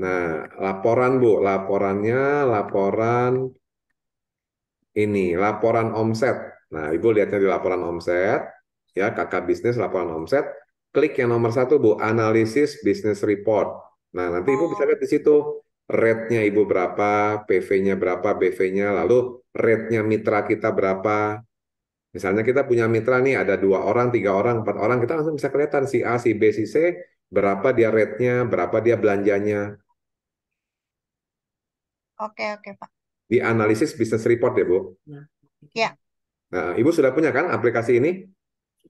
Nah, laporan Bu, laporannya laporan ini, laporan omset. Nah, Ibu lihatnya di laporan omset, ya kakak bisnis laporan omset, klik yang nomor satu Bu, analisis bisnis report. Nah, nanti Ibu bisa lihat di situ rate-nya Ibu berapa, PV-nya berapa, BV-nya, lalu rate-nya mitra kita berapa, Misalnya kita punya mitra nih ada dua orang, tiga orang, empat orang, kita langsung bisa kelihatan si A, si B, si C, berapa dia rate-nya, berapa dia belanjanya. Oke, oke, Pak. Di analisis business report ya, Bu? Iya. Nah, Ibu sudah punya kan aplikasi ini?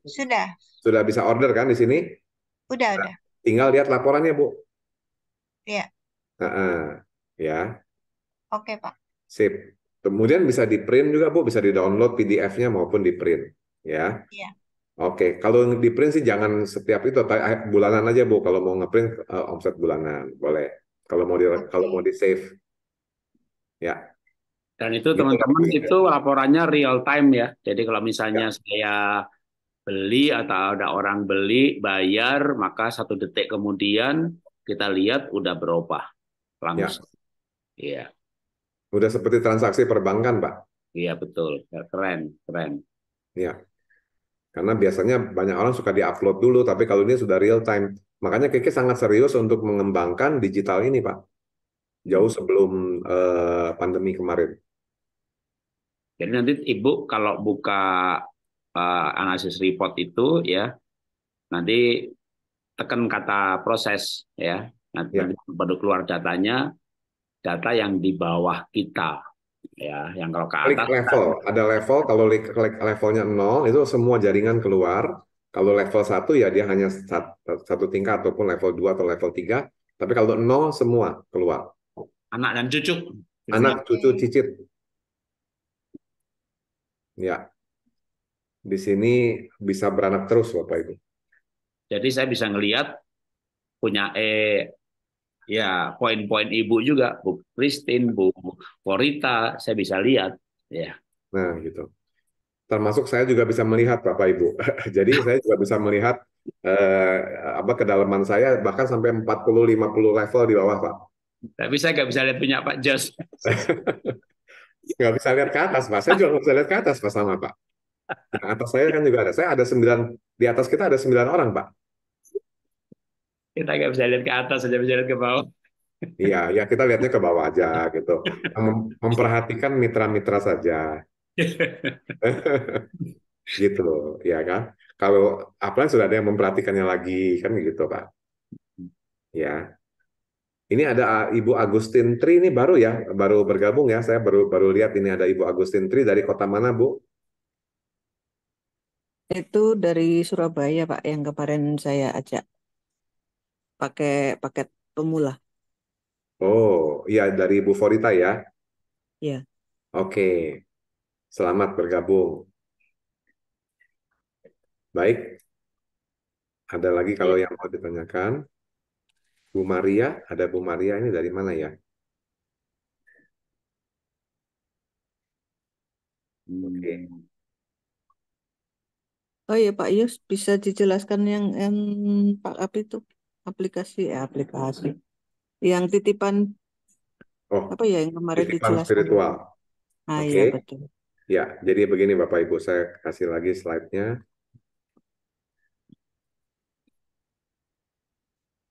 Sudah. Sudah bisa order kan di sini? Udah, nah, udah. Tinggal lihat laporannya, Bu. Iya. Nah, uh, ya. Oke, Pak. Sip. Kemudian bisa di-print juga, Bu. Bisa di-download PDF-nya maupun di-print. Ya. Iya. Oke, kalau di-print sih jangan setiap itu eh, bulanan aja, Bu. Kalau mau ngeprint uh, omset bulanan, boleh. Kalau mau di okay. kalau mau di-save. Ya. Dan itu gitu. teman-teman gitu. itu laporannya real time ya. Jadi kalau misalnya ya. saya beli atau ada orang beli, bayar, maka satu detik kemudian kita lihat udah berapa langsung. Ya. Iya. Ya. Udah seperti transaksi perbankan, Pak. Iya, betul. Keren, keren. Iya. Karena biasanya banyak orang suka di-upload dulu, tapi kalau ini sudah real time. Makanya Kiki sangat serius untuk mengembangkan digital ini, Pak. Jauh sebelum eh, pandemi kemarin. Jadi nanti Ibu kalau buka uh, analisis report itu ya, nanti tekan kata proses ya nanti ya. baru keluar datanya data yang di bawah kita ya yang kalau ke atas level kan. ada level kalau klik levelnya nol itu semua jaringan keluar kalau level satu ya dia hanya satu tingkat ataupun level 2 atau level 3 tapi kalau nol semua keluar anak dan cucu anak cucu cicit ya di sini bisa beranak terus bapak ibu jadi saya bisa ngelihat punya E ya poin-poin ibu juga Bu Christine, Bu Korita, saya bisa lihat ya. Nah gitu. Termasuk saya juga bisa melihat Bapak Ibu. Jadi saya juga bisa melihat eh, apa kedalaman saya bahkan sampai 40 50 level di bawah Pak. Tapi saya nggak bisa lihat punya Pak Jos. nggak bisa lihat ke atas Pak. Saya juga nggak bisa lihat ke atas Pak sama Pak. Nah, atas saya kan juga ada. Saya ada sembilan di atas kita ada sembilan orang Pak kita nggak bisa lihat ke atas aja bisa lihat ke bawah iya ya kita lihatnya ke bawah aja gitu Mem memperhatikan mitra-mitra saja gitu ya kan kalau apalagi sudah ada yang memperhatikannya lagi kan gitu pak ya ini ada Ibu Agustin Tri ini baru ya, baru bergabung ya. Saya baru baru lihat ini ada Ibu Agustin Tri dari kota mana, Bu? Itu dari Surabaya, Pak, yang kemarin saya ajak pakai paket pemula. Oh, iya dari Bu Forita ya? Iya. Oke. Selamat bergabung. Baik. Ada lagi kalau yang mau ditanyakan? Bu Maria, ada Bu Maria ini dari mana ya? Oke. Oh iya Pak Yus, bisa dijelaskan yang, yang Pak Api itu? aplikasi ya aplikasi yang titipan oh, apa ya yang kemarin titipan spiritual ah okay. iya betul ya jadi begini bapak ibu saya kasih lagi slide-nya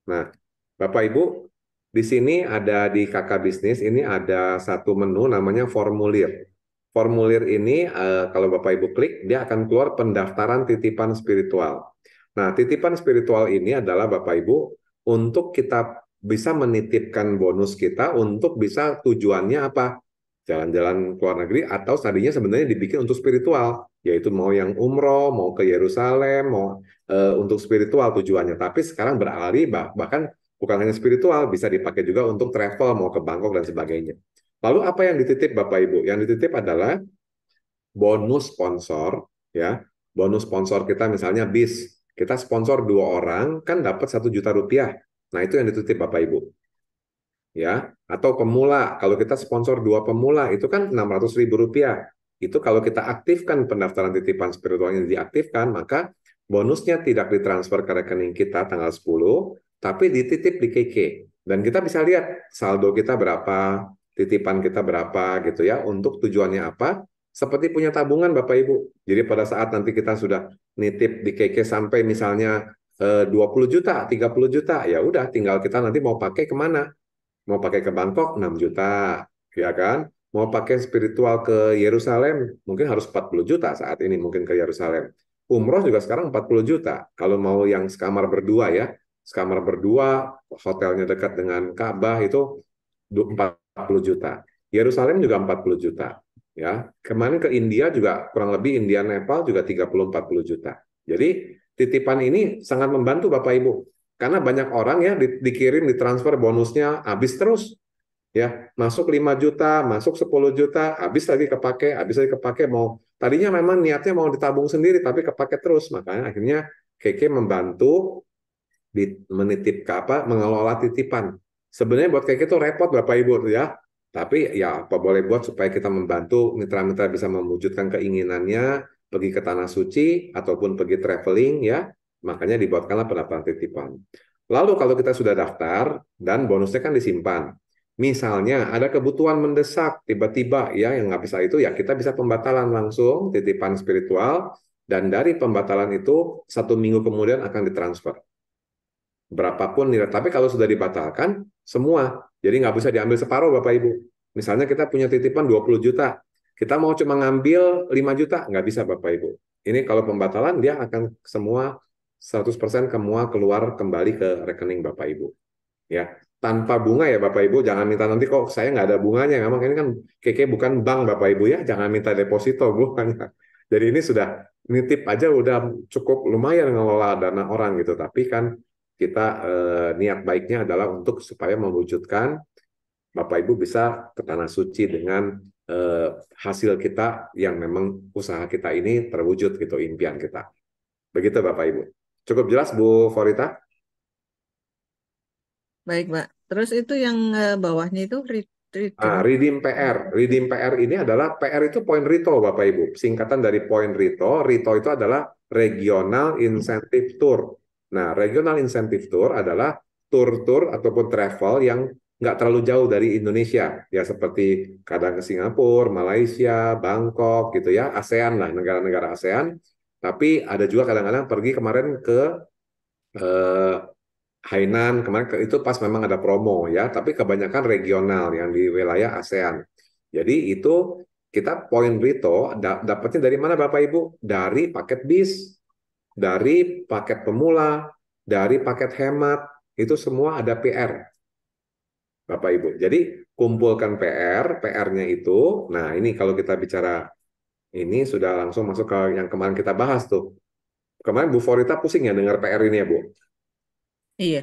nah bapak ibu di sini ada di kakak bisnis ini ada satu menu namanya formulir formulir ini eh, kalau bapak ibu klik dia akan keluar pendaftaran titipan spiritual Nah, titipan spiritual ini adalah Bapak Ibu untuk kita bisa menitipkan bonus kita untuk bisa tujuannya apa? Jalan-jalan ke luar negeri atau tadinya sebenarnya dibikin untuk spiritual, yaitu mau yang umroh, mau ke Yerusalem, mau e, untuk spiritual tujuannya. Tapi sekarang beralih bahkan bukan hanya spiritual, bisa dipakai juga untuk travel, mau ke Bangkok dan sebagainya. Lalu apa yang dititip Bapak Ibu? Yang dititip adalah bonus sponsor, ya. Bonus sponsor kita misalnya bis kita sponsor dua orang, kan dapat satu juta rupiah. Nah, itu yang dititip Bapak Ibu. Ya, atau pemula, kalau kita sponsor dua pemula, itu kan enam ratus ribu rupiah. Itu kalau kita aktifkan pendaftaran titipan spiritualnya diaktifkan, maka bonusnya tidak ditransfer ke rekening kita tanggal 10, tapi dititip di KK. Dan kita bisa lihat saldo kita berapa, titipan kita berapa gitu ya, untuk tujuannya apa, seperti punya tabungan Bapak Ibu. Jadi pada saat nanti kita sudah nitip di KK sampai misalnya eh, 20 juta, 30 juta, ya udah tinggal kita nanti mau pakai kemana. Mau pakai ke Bangkok 6 juta, ya kan? Mau pakai spiritual ke Yerusalem, mungkin harus 40 juta saat ini mungkin ke Yerusalem. Umroh juga sekarang 40 juta. Kalau mau yang sekamar berdua ya, sekamar berdua, hotelnya dekat dengan Ka'bah itu 40 juta. Yerusalem juga 40 juta. Ya, kemarin ke India juga kurang lebih India Nepal juga 30-40 juta. Jadi titipan ini sangat membantu Bapak Ibu karena banyak orang ya di, dikirim ditransfer bonusnya habis terus ya masuk 5 juta masuk 10 juta habis lagi kepake habis lagi kepake mau tadinya memang niatnya mau ditabung sendiri tapi kepake terus makanya akhirnya KK membantu di, menitip apa mengelola titipan sebenarnya buat KK itu repot Bapak Ibu ya tapi ya apa boleh buat supaya kita membantu mitra-mitra bisa mewujudkan keinginannya pergi ke tanah suci ataupun pergi traveling ya. Makanya dibuatkanlah pendaftaran titipan. Lalu kalau kita sudah daftar dan bonusnya kan disimpan. Misalnya ada kebutuhan mendesak tiba-tiba ya yang nggak bisa itu ya kita bisa pembatalan langsung titipan spiritual dan dari pembatalan itu satu minggu kemudian akan ditransfer berapapun nilai. Tapi kalau sudah dibatalkan semua jadi nggak bisa diambil separuh Bapak Ibu. Misalnya kita punya titipan 20 juta, kita mau cuma ngambil 5 juta, nggak bisa Bapak Ibu. Ini kalau pembatalan dia akan semua 100% semua keluar kembali ke rekening Bapak Ibu. Ya, tanpa bunga ya Bapak Ibu, jangan minta nanti kok saya nggak ada bunganya. Memang ini kan KK bukan bank Bapak Ibu ya, jangan minta deposito Bu. Jadi ini sudah nitip aja udah cukup lumayan ngelola dana orang gitu, tapi kan kita eh, niat baiknya adalah untuk supaya mewujudkan Bapak Ibu bisa ke tanah suci dengan eh, hasil kita yang memang usaha kita ini terwujud gitu impian kita. Begitu Bapak Ibu. Cukup jelas Bu Forita? Baik, Pak. Terus itu yang eh, bawahnya itu Ah, redeem PR. Redeem PR ini adalah PR itu point Rito Bapak Ibu. Singkatan dari point Rito, Rito itu adalah regional incentive tour. Nah, regional incentive tour adalah tour-tour ataupun travel yang nggak terlalu jauh dari Indonesia ya seperti kadang ke Singapura, Malaysia, Bangkok gitu ya ASEAN lah negara-negara ASEAN tapi ada juga kadang-kadang pergi kemarin ke eh, Hainan kemarin ke, itu pas memang ada promo ya tapi kebanyakan regional yang di wilayah ASEAN jadi itu kita poin Rito dapatnya dari mana Bapak Ibu dari paket bis dari paket pemula, dari paket hemat, itu semua ada PR. Bapak Ibu. Jadi kumpulkan PR, PR-nya itu. Nah, ini kalau kita bicara ini sudah langsung masuk ke yang kemarin kita bahas tuh. Kemarin Bu Forita pusing ya dengar PR ini ya, Bu? Iya.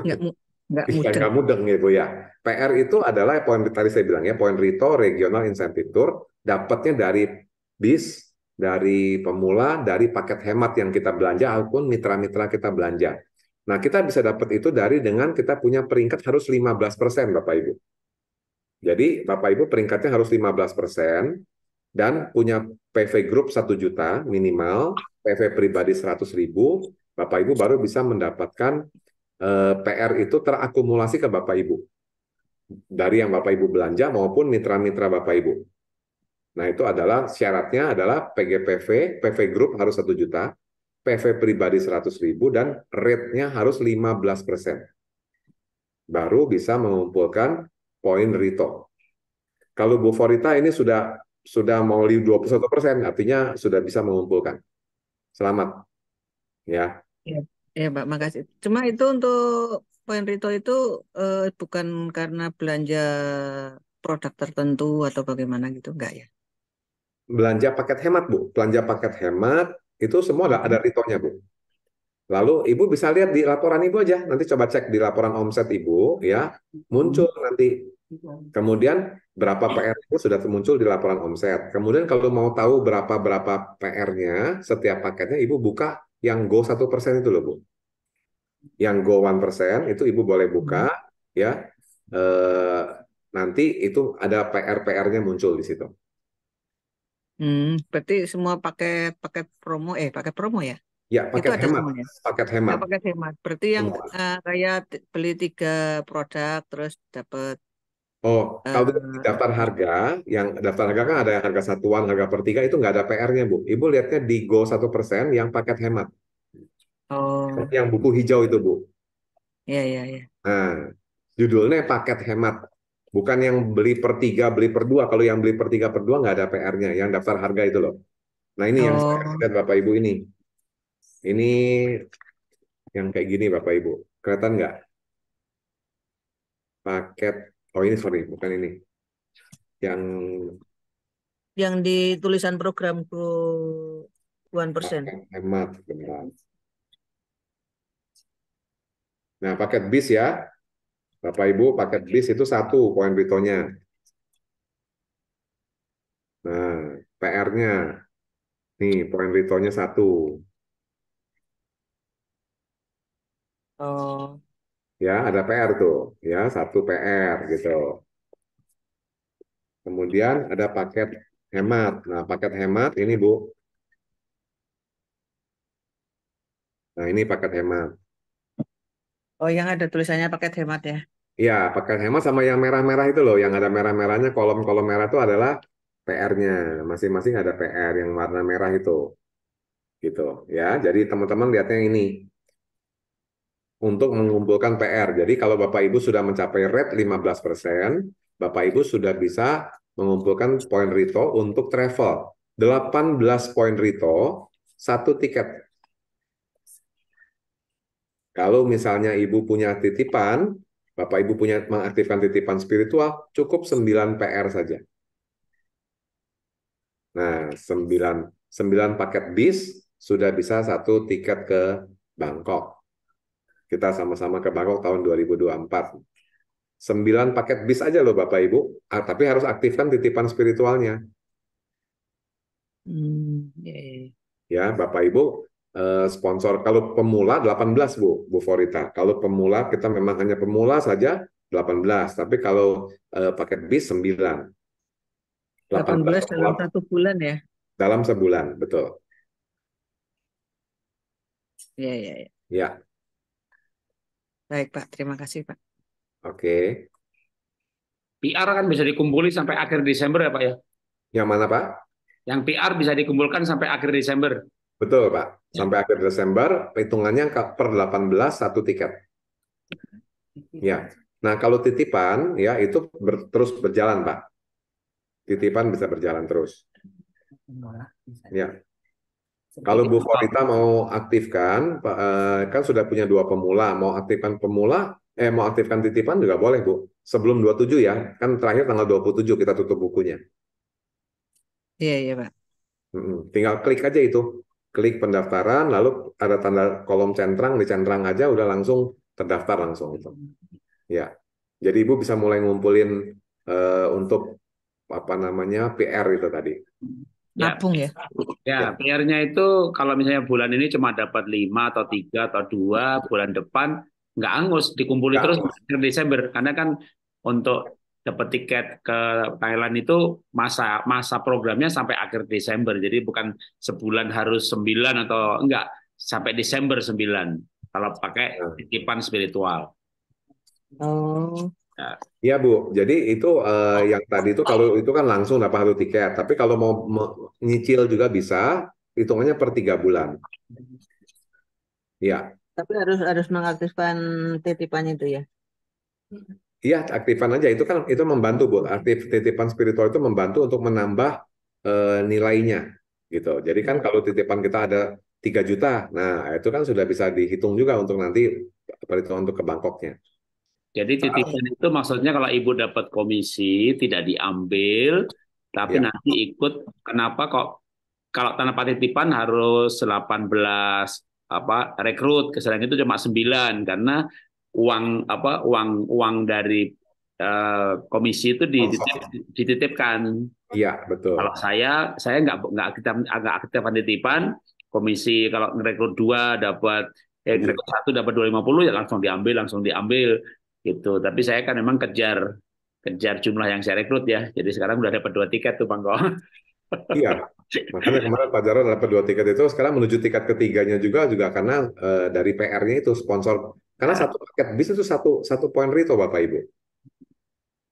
Enggak nggak mudeng. nih mudeng ya, Bu ya. PR itu adalah poin tadi saya bilang ya, poin Rito Regional Incentive Tour dapatnya dari BIS dari pemula, dari paket hemat yang kita belanja, ataupun mitra-mitra kita belanja. Nah, kita bisa dapat itu dari dengan kita punya peringkat harus 15%, Bapak Ibu. Jadi, Bapak Ibu peringkatnya harus 15% dan punya PV group 1 juta minimal, PV pribadi 100 ribu, Bapak Ibu baru bisa mendapatkan eh, PR itu terakumulasi ke Bapak Ibu. Dari yang Bapak Ibu belanja maupun mitra-mitra Bapak Ibu. Nah, itu adalah syaratnya adalah PGPV, PV Group harus 1 juta, PV pribadi 100 ribu, dan rate-nya harus 15 persen. Baru bisa mengumpulkan poin RITO. Kalau Bu Forita ini sudah sudah mau 21 persen, artinya sudah bisa mengumpulkan. Selamat. Ya. Ya, ya Pak, makasih. Cuma itu untuk poin RITO itu eh, bukan karena belanja produk tertentu atau bagaimana gitu enggak ya? belanja paket hemat, Bu. Belanja paket hemat itu semua ada, hmm. ada Bu. Lalu Ibu bisa lihat di laporan Ibu aja. Nanti coba cek di laporan omset Ibu ya, muncul hmm. nanti. Hmm. Kemudian berapa PR itu sudah muncul di laporan omset. Kemudian kalau mau tahu berapa berapa PR-nya setiap paketnya Ibu buka yang go satu persen itu loh, Bu. Yang go one persen itu Ibu boleh buka ya. E, nanti itu ada PR-PR-nya muncul di situ. Hmm, berarti semua pakai paket promo eh pakai promo ya? Ya, paket itu ada hemat. Semuanya. Paket ya, hemat. Ya, paket hemat. Berarti yang uh, eh, kayak beli tiga produk terus dapat Oh, kalau uh, daftar harga, yang daftar harga kan ada harga satuan, harga per tiga itu nggak ada PR-nya, Bu. Ibu lihatnya di Go satu persen yang paket hemat. Oh. Yang buku hijau itu, Bu. Iya, iya, iya. Nah, judulnya paket hemat. Bukan yang beli per tiga, beli per dua. Kalau yang beli per tiga, per dua nggak ada PR-nya. Yang daftar harga itu loh. Nah ini oh. yang saya oh. Bapak Ibu ini. Ini yang kayak gini Bapak Ibu. Kelihatan nggak? Paket, oh ini sorry, bukan ini. Yang yang di tulisan program Guru One Persen. Hemat, benar. Nah, paket bis ya. Bapak Ibu paket bis itu satu poin bitonya. Nah, PR-nya. Nih, poin bitonya satu. Oh. Ya, ada PR tuh. Ya, satu PR gitu. Kemudian ada paket hemat. Nah, paket hemat ini, Bu. Nah, ini paket hemat. Oh, yang ada tulisannya paket hemat ya? Ya, pakai hemat sama yang merah-merah itu loh, yang ada merah-merahnya, kolom-kolom merah itu adalah PR-nya. Masing-masing ada PR yang warna merah itu. Gitu, ya. Jadi teman-teman lihatnya ini. Untuk mengumpulkan PR. Jadi kalau Bapak Ibu sudah mencapai rate 15%, Bapak Ibu sudah bisa mengumpulkan poin Rito untuk travel. 18 poin Rito, satu tiket. Kalau misalnya Ibu punya titipan, Bapak Ibu punya mengaktifkan titipan spiritual, cukup 9 PR saja. Nah, 9, 9 paket bis sudah bisa satu tiket ke Bangkok. Kita sama-sama ke Bangkok tahun 2024. 9 paket bis aja loh Bapak Ibu, ah, tapi harus aktifkan titipan spiritualnya. Hmm, yeah. Iya, iya. Ya, Bapak Ibu Eh, sponsor. Kalau pemula 18 Bu, Bu Forita. Kalau pemula kita memang hanya pemula saja 18, tapi kalau uh, eh, paket bis 9. 18, 18 dalam satu bulan ya. Dalam sebulan, betul. Ya, ya, ya. Ya. Baik, Pak. Terima kasih, Pak. Oke. PR kan bisa dikumpuli sampai akhir Desember ya, Pak ya? Yang mana, Pak? Yang PR bisa dikumpulkan sampai akhir Desember. Betul, Pak. Iya. Sampai akhir Desember, perhitungannya per 18 satu tiket. Ya. Nah, kalau titipan ya itu ber, terus berjalan, Pak. Titipan bisa berjalan terus. Ya. Kalau Bu Korita mau aktifkan, eh, kan sudah punya dua pemula, mau aktifkan pemula, eh mau aktifkan titipan juga boleh, Bu. Sebelum 27 ya, kan terakhir tanggal 27 kita tutup bukunya. Iya, iya, Pak. Tinggal klik aja itu klik pendaftaran, lalu ada tanda kolom centrang, di centrang aja udah langsung terdaftar langsung itu. Ya, jadi ibu bisa mulai ngumpulin uh, untuk apa namanya PR itu tadi. Ya. Nabung ya. Ya, ya. PR-nya itu kalau misalnya bulan ini cuma dapat lima atau tiga atau dua bulan depan nggak angus dikumpulin terus Desember karena kan untuk dapat tiket ke Thailand itu masa masa programnya sampai akhir Desember. Jadi bukan sebulan harus sembilan atau enggak, sampai Desember sembilan. kalau pakai nah. titipan spiritual. Oh. Ya. Iya Bu, jadi itu uh, yang tadi itu kalau itu kan langsung dapat harus tiket, tapi kalau mau nyicil juga bisa, hitungannya per tiga bulan. Ya. Tapi harus harus mengaktifkan titipan itu ya. Iya, aktifan aja itu kan itu membantu bu. Aktif titipan spiritual itu membantu untuk menambah e, nilainya gitu. Jadi kan kalau titipan kita ada 3 juta, nah itu kan sudah bisa dihitung juga untuk nanti perhitungan untuk ke Bangkoknya. Jadi titipan itu maksudnya kalau ibu dapat komisi tidak diambil, tapi ya. nanti ikut. Kenapa kok kalau tanpa titipan harus 18 apa rekrut kesalahan itu cuma 9 karena uang apa uang uang dari uh, komisi itu dititipkan. Iya betul. Kalau saya saya nggak nggak kita nggak aktif penitipan komisi kalau ngerekrut dua dapat eh iya. ngerekrut satu dapat dua lima puluh ya langsung diambil langsung diambil gitu. Tapi saya kan memang kejar kejar jumlah yang saya rekrut ya. Jadi sekarang udah dapat dua tiket tuh Bang goh Iya. Makanya kemarin Pak Jarod dapat dua tiket itu, sekarang menuju tiket ketiganya juga juga karena uh, dari PR-nya itu sponsor karena nah. satu paket bis itu satu satu poin rito Bapak Ibu.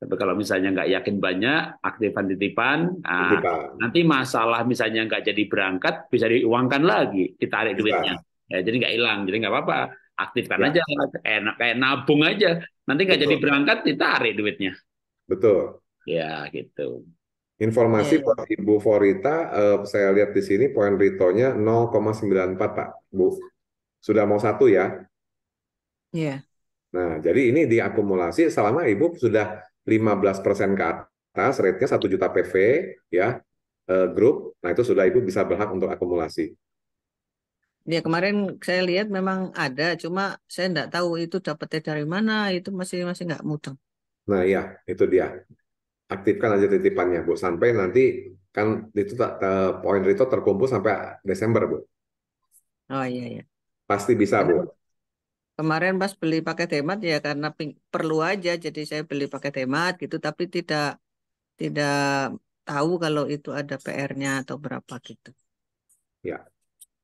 Tapi kalau misalnya nggak yakin banyak, aktifan titipan, nah, nanti masalah misalnya nggak jadi berangkat bisa diuangkan lagi, ditarik bisa. duitnya. Ya, jadi nggak hilang, jadi nggak apa-apa. Aktifkan ya. aja, enak kayak nabung aja. Nanti nggak jadi berangkat, ditarik duitnya. Betul. Ya gitu. Informasi pak iya, iya. Ibu Forita, eh, saya lihat di sini poin ritonya 0,94 Pak, Bu. Sudah mau satu ya? Yeah. Nah, jadi ini diakumulasi selama ibu sudah 15% ke atas, rate-nya 1 juta PV, ya, uh, grup, nah itu sudah ibu bisa berhak untuk akumulasi. Ya kemarin saya lihat memang ada, cuma saya nggak tahu itu dapetnya dari mana, itu masih masih nggak mudeng. Nah ya, itu dia. Aktifkan aja titipannya Bu, sampai nanti kan itu poin itu terkumpul sampai Desember Bu. Oh iya iya. Pasti bisa Bu. Kemarin pas beli pakai temat ya karena perlu aja jadi saya beli pakai temat gitu tapi tidak tidak tahu kalau itu ada PR-nya atau berapa gitu. Ya.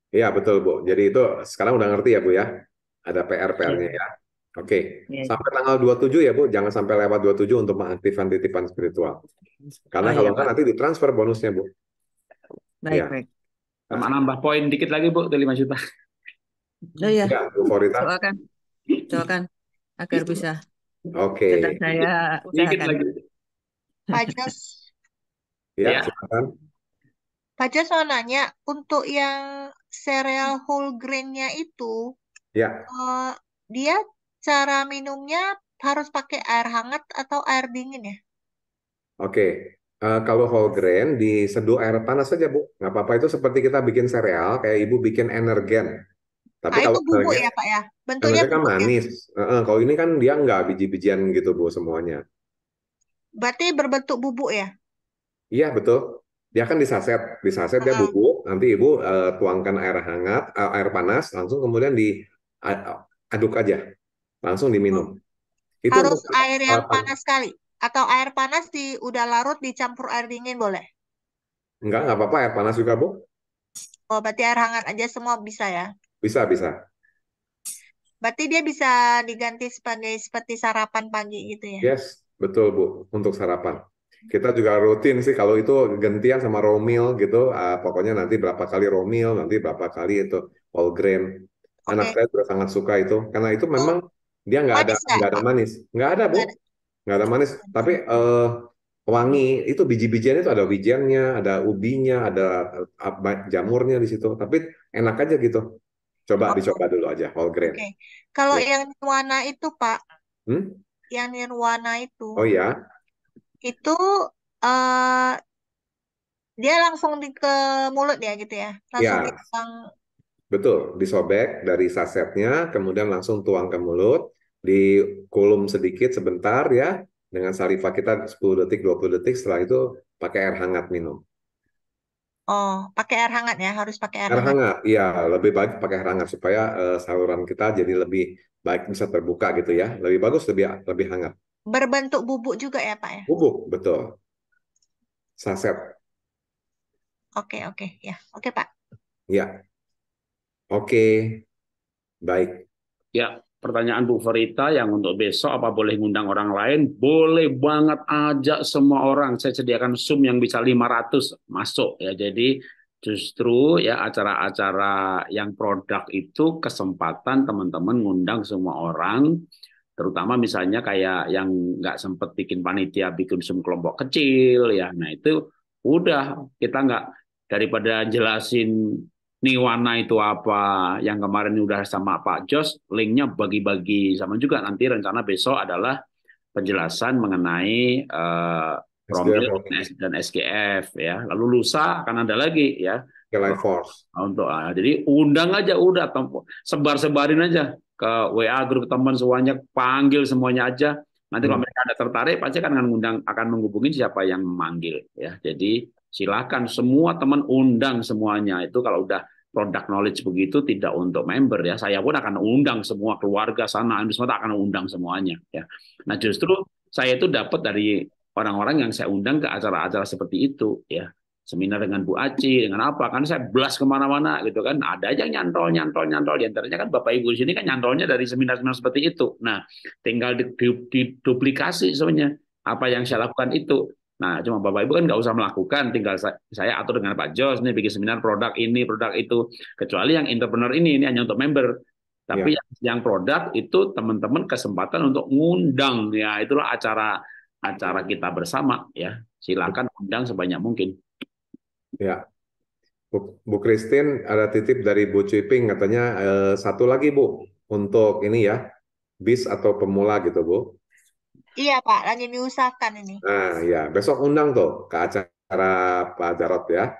Iya betul Bu. Jadi itu sekarang udah ngerti ya Bu ya. Ada PR-PR-nya iya. ya. Oke. Okay. Ya. Sampai tanggal 27 ya Bu, jangan sampai lewat 27 untuk mengaktifkan titipan spiritual. Karena oh, kalau iya, enggak ya, nanti ditransfer bonusnya Bu. Baik, ya. baik. Sama nambah poin dikit lagi Bu, tuh 5 juta. Oh ya. Bu Korita. Doakan. Doakan agar gitu. bisa. Oke. Okay. saya usahakan. Pak Jos. Ya, ya. silakan. Pak Jos mau nanya, untuk yang cereal whole grain-nya itu, ya. Uh, dia cara minumnya harus pakai air hangat atau air dingin ya? Oke, okay. Uh, eh, kalau whole grain diseduh air panas saja Bu, nggak apa-apa itu seperti kita bikin sereal, kayak Ibu bikin energen. Tapi nah, kalau itu bubuk ya Pak ya? Bentuknya kan ya? manis. Ya? Uh, kalau ini kan dia nggak biji-bijian gitu Bu semuanya. Berarti berbentuk bubuk ya? Iya betul. Dia kan disaset, disaset uh -huh. dia bubuk. Nanti Ibu uh, tuangkan air hangat, uh, air panas, langsung kemudian diaduk aja, langsung diminum. Oh. Itu Harus bubuk. air yang panas sekali atau air panas di udah larut dicampur air dingin boleh? Enggak, enggak apa-apa air panas juga, Bu. Oh, berarti air hangat aja semua bisa ya? Bisa, bisa. Berarti dia bisa diganti sebagai seperti sarapan pagi gitu ya? Yes, betul Bu, untuk sarapan. Kita juga rutin sih kalau itu gantian sama raw meal gitu, uh, pokoknya nanti berapa kali raw meal, nanti berapa kali itu whole grain. Anak saya juga sangat suka itu, karena itu memang oh. dia nggak ada nggak ada manis, nggak ada Bu, nggak ada manis. Tapi uh, wangi itu biji-bijian itu ada wijennya, ada ubinya, ada eh, jamurnya di situ. Tapi enak aja gitu. Coba oh. dicoba dulu aja whole grain. Oke. Okay. Kalau yeah. yang nirwana itu, Pak. Hmm? Yang nirwana itu. Oh ya. Itu uh, dia langsung di ke mulut ya gitu ya. Iya. Langsung yeah. dipang... Betul, disobek dari sasetnya, kemudian langsung tuang ke mulut, di kolom sedikit sebentar ya dengan saliva kita 10 detik, 20 detik, setelah itu pakai air hangat minum. Oh, pakai air hangat ya, harus pakai air Air hangat. hangat, iya lebih baik pakai air hangat supaya uh, saluran kita jadi lebih baik bisa terbuka gitu ya, lebih bagus lebih lebih hangat. Berbentuk bubuk juga ya, Pak ya? Bubuk, betul. Saset, Oke, oke, ya. Oke, Pak. ya, oke, baik. Ya, pertanyaan Bu Ferita yang untuk besok apa boleh ngundang orang lain? Boleh banget ajak semua orang. Saya sediakan Zoom yang bisa 500 masuk ya. Jadi justru ya acara-acara yang produk itu kesempatan teman-teman ngundang semua orang terutama misalnya kayak yang nggak sempet bikin panitia bikin sum kelompok kecil ya. Nah, itu udah kita nggak daripada jelasin Niwana itu apa, yang kemarin udah sama Pak Jos, linknya bagi-bagi. Sama juga nanti rencana besok adalah penjelasan mengenai uh, eh, Romil dan SKF ya. Lalu lusa akan ada lagi ya. Force. Untuk ah, jadi undang aja udah sebar-sebarin aja ke WA grup teman semuanya, panggil semuanya aja. Nanti hmm. kalau mereka ada tertarik pasti kan akan mengundang akan menghubungi siapa yang memanggil ya. Jadi silakan semua teman undang semuanya. Itu kalau udah produk knowledge begitu tidak untuk member ya. Saya pun akan undang semua keluarga sana, semua akan undang semuanya ya. Nah justru saya itu dapat dari orang-orang yang saya undang ke acara-acara seperti itu ya. Seminar dengan Bu Aci, dengan apa kan saya belas kemana-mana gitu kan. Ada aja nyantol, nyantol, nyantol. diantaranya kan Bapak Ibu di sini kan nyantolnya dari seminar-seminar seperti itu. Nah, tinggal diduplikasi semuanya apa yang saya lakukan itu Nah, cuma Bapak Ibu kan nggak usah melakukan, tinggal saya atur dengan Pak Jos, nih bikin seminar produk ini, produk itu. Kecuali yang entrepreneur ini, ini hanya untuk member. Tapi ya. yang, produk itu teman-teman kesempatan untuk ngundang ya, itulah acara acara kita bersama ya. Silakan undang sebanyak mungkin. Ya. Bu, Bu Christine ada titip dari Bu Ciping katanya eh, satu lagi Bu untuk ini ya, bis atau pemula gitu Bu. Iya Pak, lagi diusahakan ini. Nah ya, besok undang tuh ke acara Pak Jarot ya.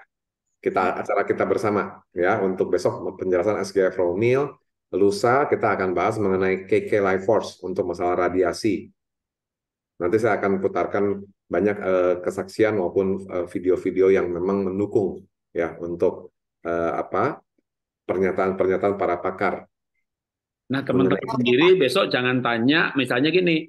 Kita hmm. acara kita bersama ya untuk besok penjelasan SGF Romil. Neil Lusa kita akan bahas mengenai KK Life Force untuk masalah radiasi. Nanti saya akan putarkan banyak eh, kesaksian maupun eh, video-video eh, yang memang mendukung ya untuk eh, apa pernyataan-pernyataan para pakar. Nah teman-teman sendiri besok jangan tanya misalnya gini,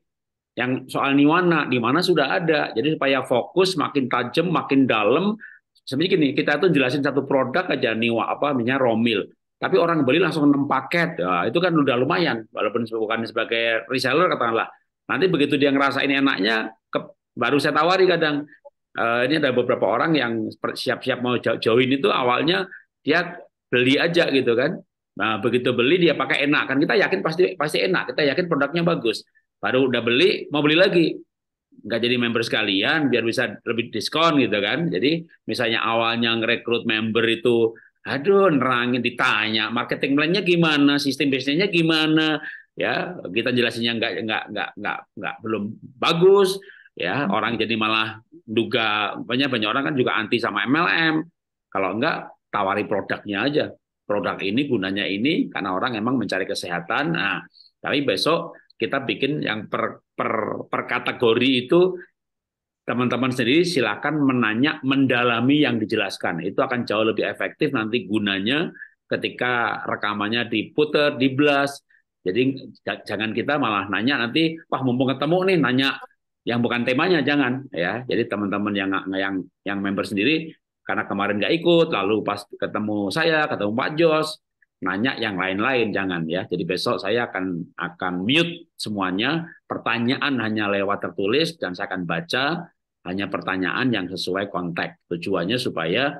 yang soal niwana di mana sudah ada. Jadi supaya fokus makin tajam, makin dalam. Sebenarnya gini, kita tuh jelasin satu produk aja niwa apa namanya romil. Tapi orang beli langsung 6 paket. ya, itu kan udah lumayan walaupun bukan sebagai reseller katakanlah. Nanti begitu dia ngerasa ini enaknya ke, baru saya tawari kadang uh, ini ada beberapa orang yang siap-siap mau join itu awalnya dia beli aja gitu kan. Nah, begitu beli dia pakai enak kan kita yakin pasti pasti enak, kita yakin produknya bagus baru udah beli mau beli lagi nggak jadi member sekalian biar bisa lebih diskon gitu kan jadi misalnya awalnya ngerekrut member itu aduh nerangin ditanya marketing plan-nya gimana sistem bisnisnya gimana ya kita jelasinnya nggak nggak nggak nggak nggak belum bagus ya orang jadi malah duga banyak banyak orang kan juga anti sama MLM kalau enggak tawari produknya aja produk ini gunanya ini karena orang emang mencari kesehatan nah tapi besok kita bikin yang per, per, per kategori itu teman-teman sendiri silakan menanya, mendalami yang dijelaskan. Itu akan jauh lebih efektif nanti gunanya ketika rekamannya diputer, dibelas Jadi jangan kita malah nanya nanti, wah mumpung ketemu nih nanya yang bukan temanya jangan ya. Jadi teman-teman yang yang yang member sendiri karena kemarin nggak ikut, lalu pas ketemu saya, ketemu Pak Jos, nanya yang lain-lain jangan ya. Jadi besok saya akan akan mute semuanya. Pertanyaan hanya lewat tertulis dan saya akan baca hanya pertanyaan yang sesuai konteks. Tujuannya supaya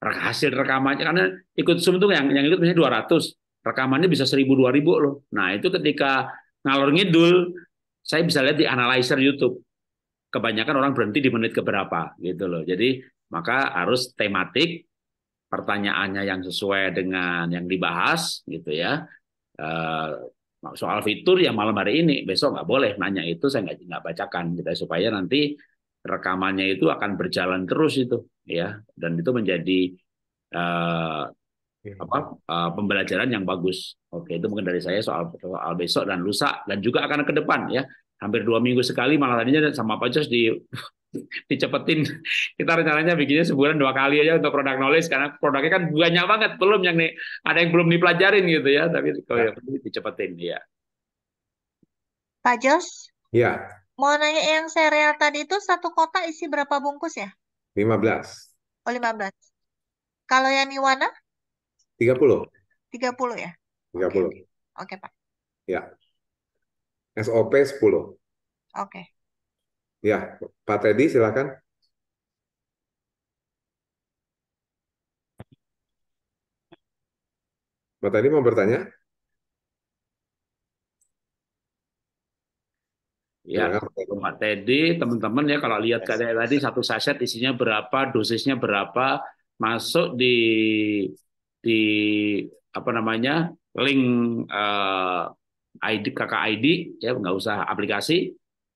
hasil rekamannya karena ikut Zoom itu yang yang ikut misalnya 200, rekamannya bisa 1000 2000 loh. Nah, itu ketika ngalor ngidul saya bisa lihat di analyzer YouTube. Kebanyakan orang berhenti di menit keberapa gitu loh. Jadi maka harus tematik pertanyaannya yang sesuai dengan yang dibahas gitu ya eh, soal fitur ya malam hari ini besok nggak boleh nanya itu saya nggak nggak bacakan gitu ya, supaya nanti rekamannya itu akan berjalan terus itu ya dan itu menjadi uh, apa uh, pembelajaran yang bagus oke itu mungkin dari saya soal soal besok dan lusa dan juga akan ke depan ya hampir dua minggu sekali malah tadinya sama Pak di dicepetin kita rencananya bikinnya sebulan dua kali aja untuk produk knowledge karena produknya kan banyak banget belum yang nih ada yang belum dipelajarin gitu ya tapi kalau ya dicepetin ya Pak Jos ya mau nanya yang sereal tadi itu satu kotak isi berapa bungkus ya 15 oh 15 kalau yang puluh. 30 30 ya 30 oke, oke Pak ya SOP 10 oke Ya, Pak Teddy silakan. Pak Teddy mau bertanya? Ya, Pak Teddy, teman-teman ya kalau lihat kayak tadi satu saset isinya berapa, dosisnya berapa, masuk di di apa namanya link uh, eh, ID KK ID ya nggak usah aplikasi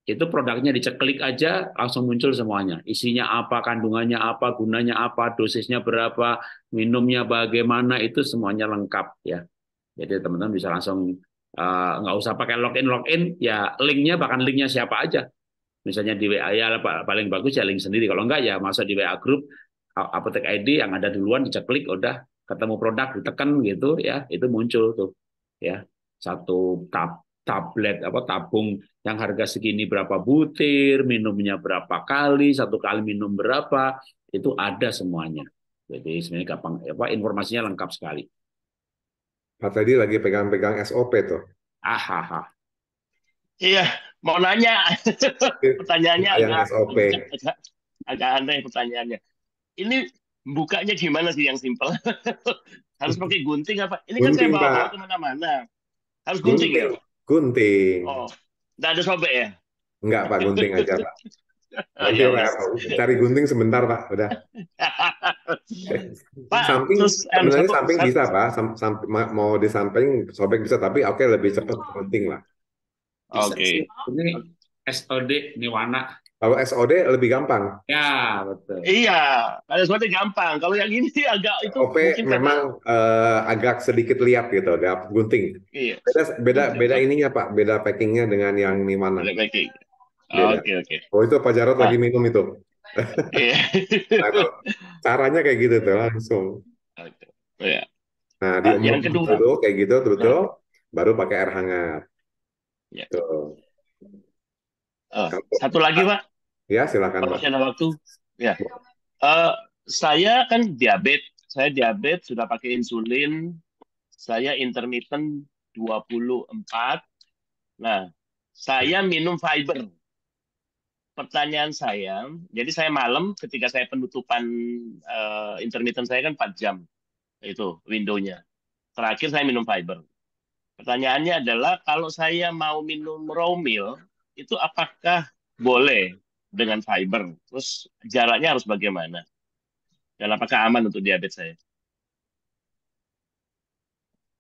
itu produknya diceklik aja langsung muncul semuanya. Isinya apa, kandungannya apa, gunanya apa, dosisnya berapa, minumnya bagaimana, itu semuanya lengkap ya. Jadi teman-teman bisa langsung eh, nggak uh, usah pakai login login ya linknya bahkan linknya siapa aja misalnya di WA ya paling bagus ya link sendiri kalau enggak ya masuk di WA grup apotek ID yang ada duluan diceklik udah ketemu produk ditekan gitu ya itu muncul tuh ya satu tab tablet apa tabung yang harga segini berapa butir, minumnya berapa kali, satu kali minum berapa, itu ada semuanya. Jadi sebenarnya gampang apa informasinya lengkap sekali. Pak tadi lagi pegang-pegang SOP tuh. Ahaha. Iya, mau nanya. Pertanyaannya agak, SOP. Agak, agak, aneh pertanyaannya. Ini bukanya gimana sih yang simpel? Harus pakai gunting apa? Ini kan gunting, kan saya bawa, -bawa kemana-mana. Harus gunting, ya? gunting ya? Gunting. Oh, nggak ada sobek ya? Enggak, Pak. Gunting aja, Pak. Nanti, oh, iya, iya, Pak. Iya. Cari gunting sebentar, Pak. Udah. Pak, samping, terus eh, sebenarnya samping bisa, Pak. Sam, sam, mau di samping, sobek bisa. Tapi oke, okay, lebih cepat gunting lah. Oke. Okay. Ini SOD di Wana. Kalau SOD lebih gampang. Ya, betul. Iya, kalau SOD gampang. Kalau yang ini agak itu OP memang uh, agak sedikit liat gitu, agak gunting. Iya. Beda beda iya. beda ininya Pak, beda packingnya dengan yang ini mana? Beda packing. Oke, oke. Okay, okay. Oh, itu Pak Jarot lagi minum itu. Iya. nah, caranya kayak gitu tuh langsung. Oh, iya. Nah, di nah, yang kedua dulu kayak gitu betul nah. baru pakai air hangat. Ya. Tuh. Oh, satu lagi, Pak Ya, silakan. Kalau Pak. ada waktu, ya. Uh, saya kan diabetes. Saya diabetes sudah pakai insulin. Saya intermittent 24. Nah, saya minum fiber. Pertanyaan saya, jadi saya malam ketika saya penutupan uh, intermittent saya kan 4 jam. Itu window-nya. Terakhir saya minum fiber. Pertanyaannya adalah kalau saya mau minum raw meal, itu apakah boleh dengan fiber. Terus jaraknya harus bagaimana? Dan apakah aman untuk diabetes saya?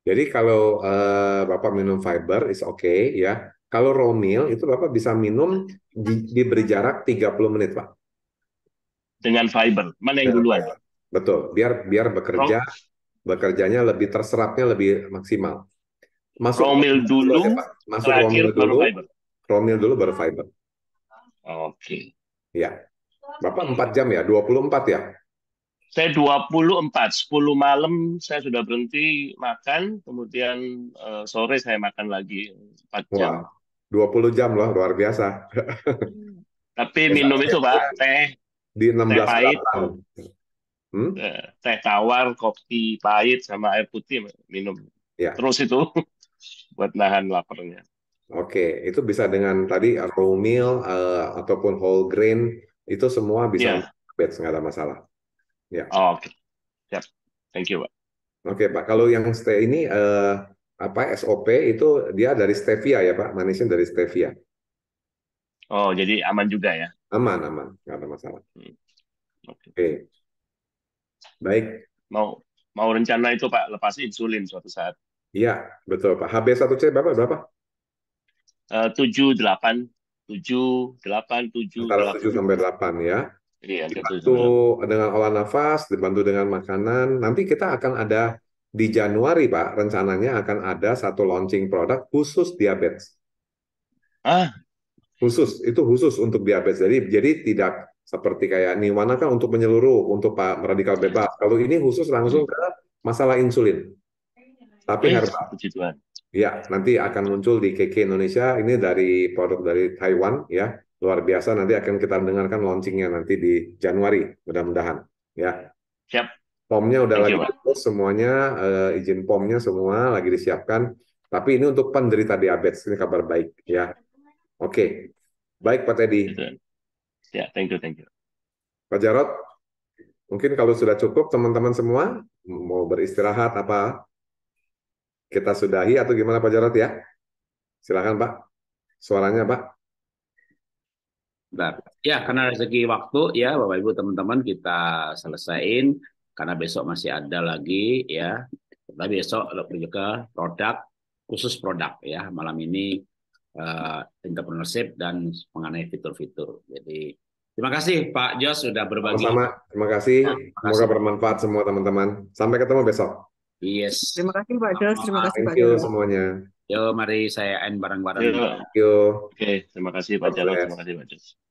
Jadi kalau uh, Bapak minum fiber is okay ya. Kalau raw meal itu Bapak bisa minum di, diberi jarak 30 menit, Pak. Dengan fiber. Mana yang duluan? Betul, biar biar bekerja oh. bekerjanya lebih terserapnya lebih maksimal. Masuk raw meal dulu, dulu ya, Pak. masuk raw meal dulu. Baru fiber. Raw meal dulu baru fiber. Oke. Okay. Ya. Bapak 4 jam ya, 24 ya? Saya 24, 10 malam saya sudah berhenti makan, kemudian uh, sore saya makan lagi 4 jam. Wah, 20 jam loh, luar biasa. Tapi minum itu Pak, teh. Di 16 teh pahit. Hmm? Eh, teh tawar, kopi pahit, sama air putih minum. Ya. Terus itu buat nahan laparnya. Oke, itu bisa dengan tadi raw meal uh, ataupun whole grain itu semua bisa yeah. batch nggak ada masalah. Ya. Yeah. Oh, Oke, okay. yep. thank you, Pak. Oke, okay, Pak. Kalau yang stay ini uh, apa SOP itu dia dari stevia ya, Pak. Manisnya dari stevia. Oh, jadi aman juga ya? Aman, aman, nggak ada masalah. Hmm. Oke. Okay. Okay. Baik. Mau mau rencana itu Pak lepas insulin suatu saat. Iya, betul Pak. HB1C Bapak berapa? Eh, tujuh delapan tujuh delapan tujuh antara tujuh sampai delapan ya iya, dibantu 7. dengan olah nafas dibantu dengan makanan nanti kita akan ada di Januari pak rencananya akan ada satu launching produk khusus diabetes ah khusus itu khusus untuk diabetes jadi jadi tidak seperti kayak mana kan untuk menyeluruh untuk Pak radikal bebas. Kalau ini khusus langsung ke masalah insulin. Tapi harus eh, Puji Ya, nanti akan muncul di KK Indonesia. Ini dari produk dari Taiwan, ya. Luar biasa, nanti akan kita dengarkan launchingnya nanti di Januari, mudah-mudahan. Ya. Siap. pom udah Thank lagi you, semuanya, uh, izin pomnya semua lagi disiapkan. Tapi ini untuk penderita diabetes, ini kabar baik, ya. Oke. Okay. Baik, Pak Teddy. Ya, yeah, thank you, thank you. Pak Jarot, mungkin kalau sudah cukup teman-teman semua mau beristirahat apa kita sudahi atau gimana Pak Jarot ya? Silakan Pak. Suaranya Pak. Bentar. Ya, karena rezeki waktu ya Bapak Ibu teman-teman kita selesaiin karena besok masih ada lagi ya. Tapi besok lebih juga produk khusus produk ya malam ini uh, entrepreneurship dan mengenai fitur-fitur. Jadi terima kasih Pak Jos sudah berbagi. Sama, terima kasih. Semoga bermanfaat semua teman-teman. Sampai ketemu besok. Yes. Terima kasih Pak Jos, terima kasih Pak Jos. semuanya. Yo, mari saya end bareng-bareng. Yo. Oke, okay, terima kasih Pak Jalan, terima kasih Pak Jos.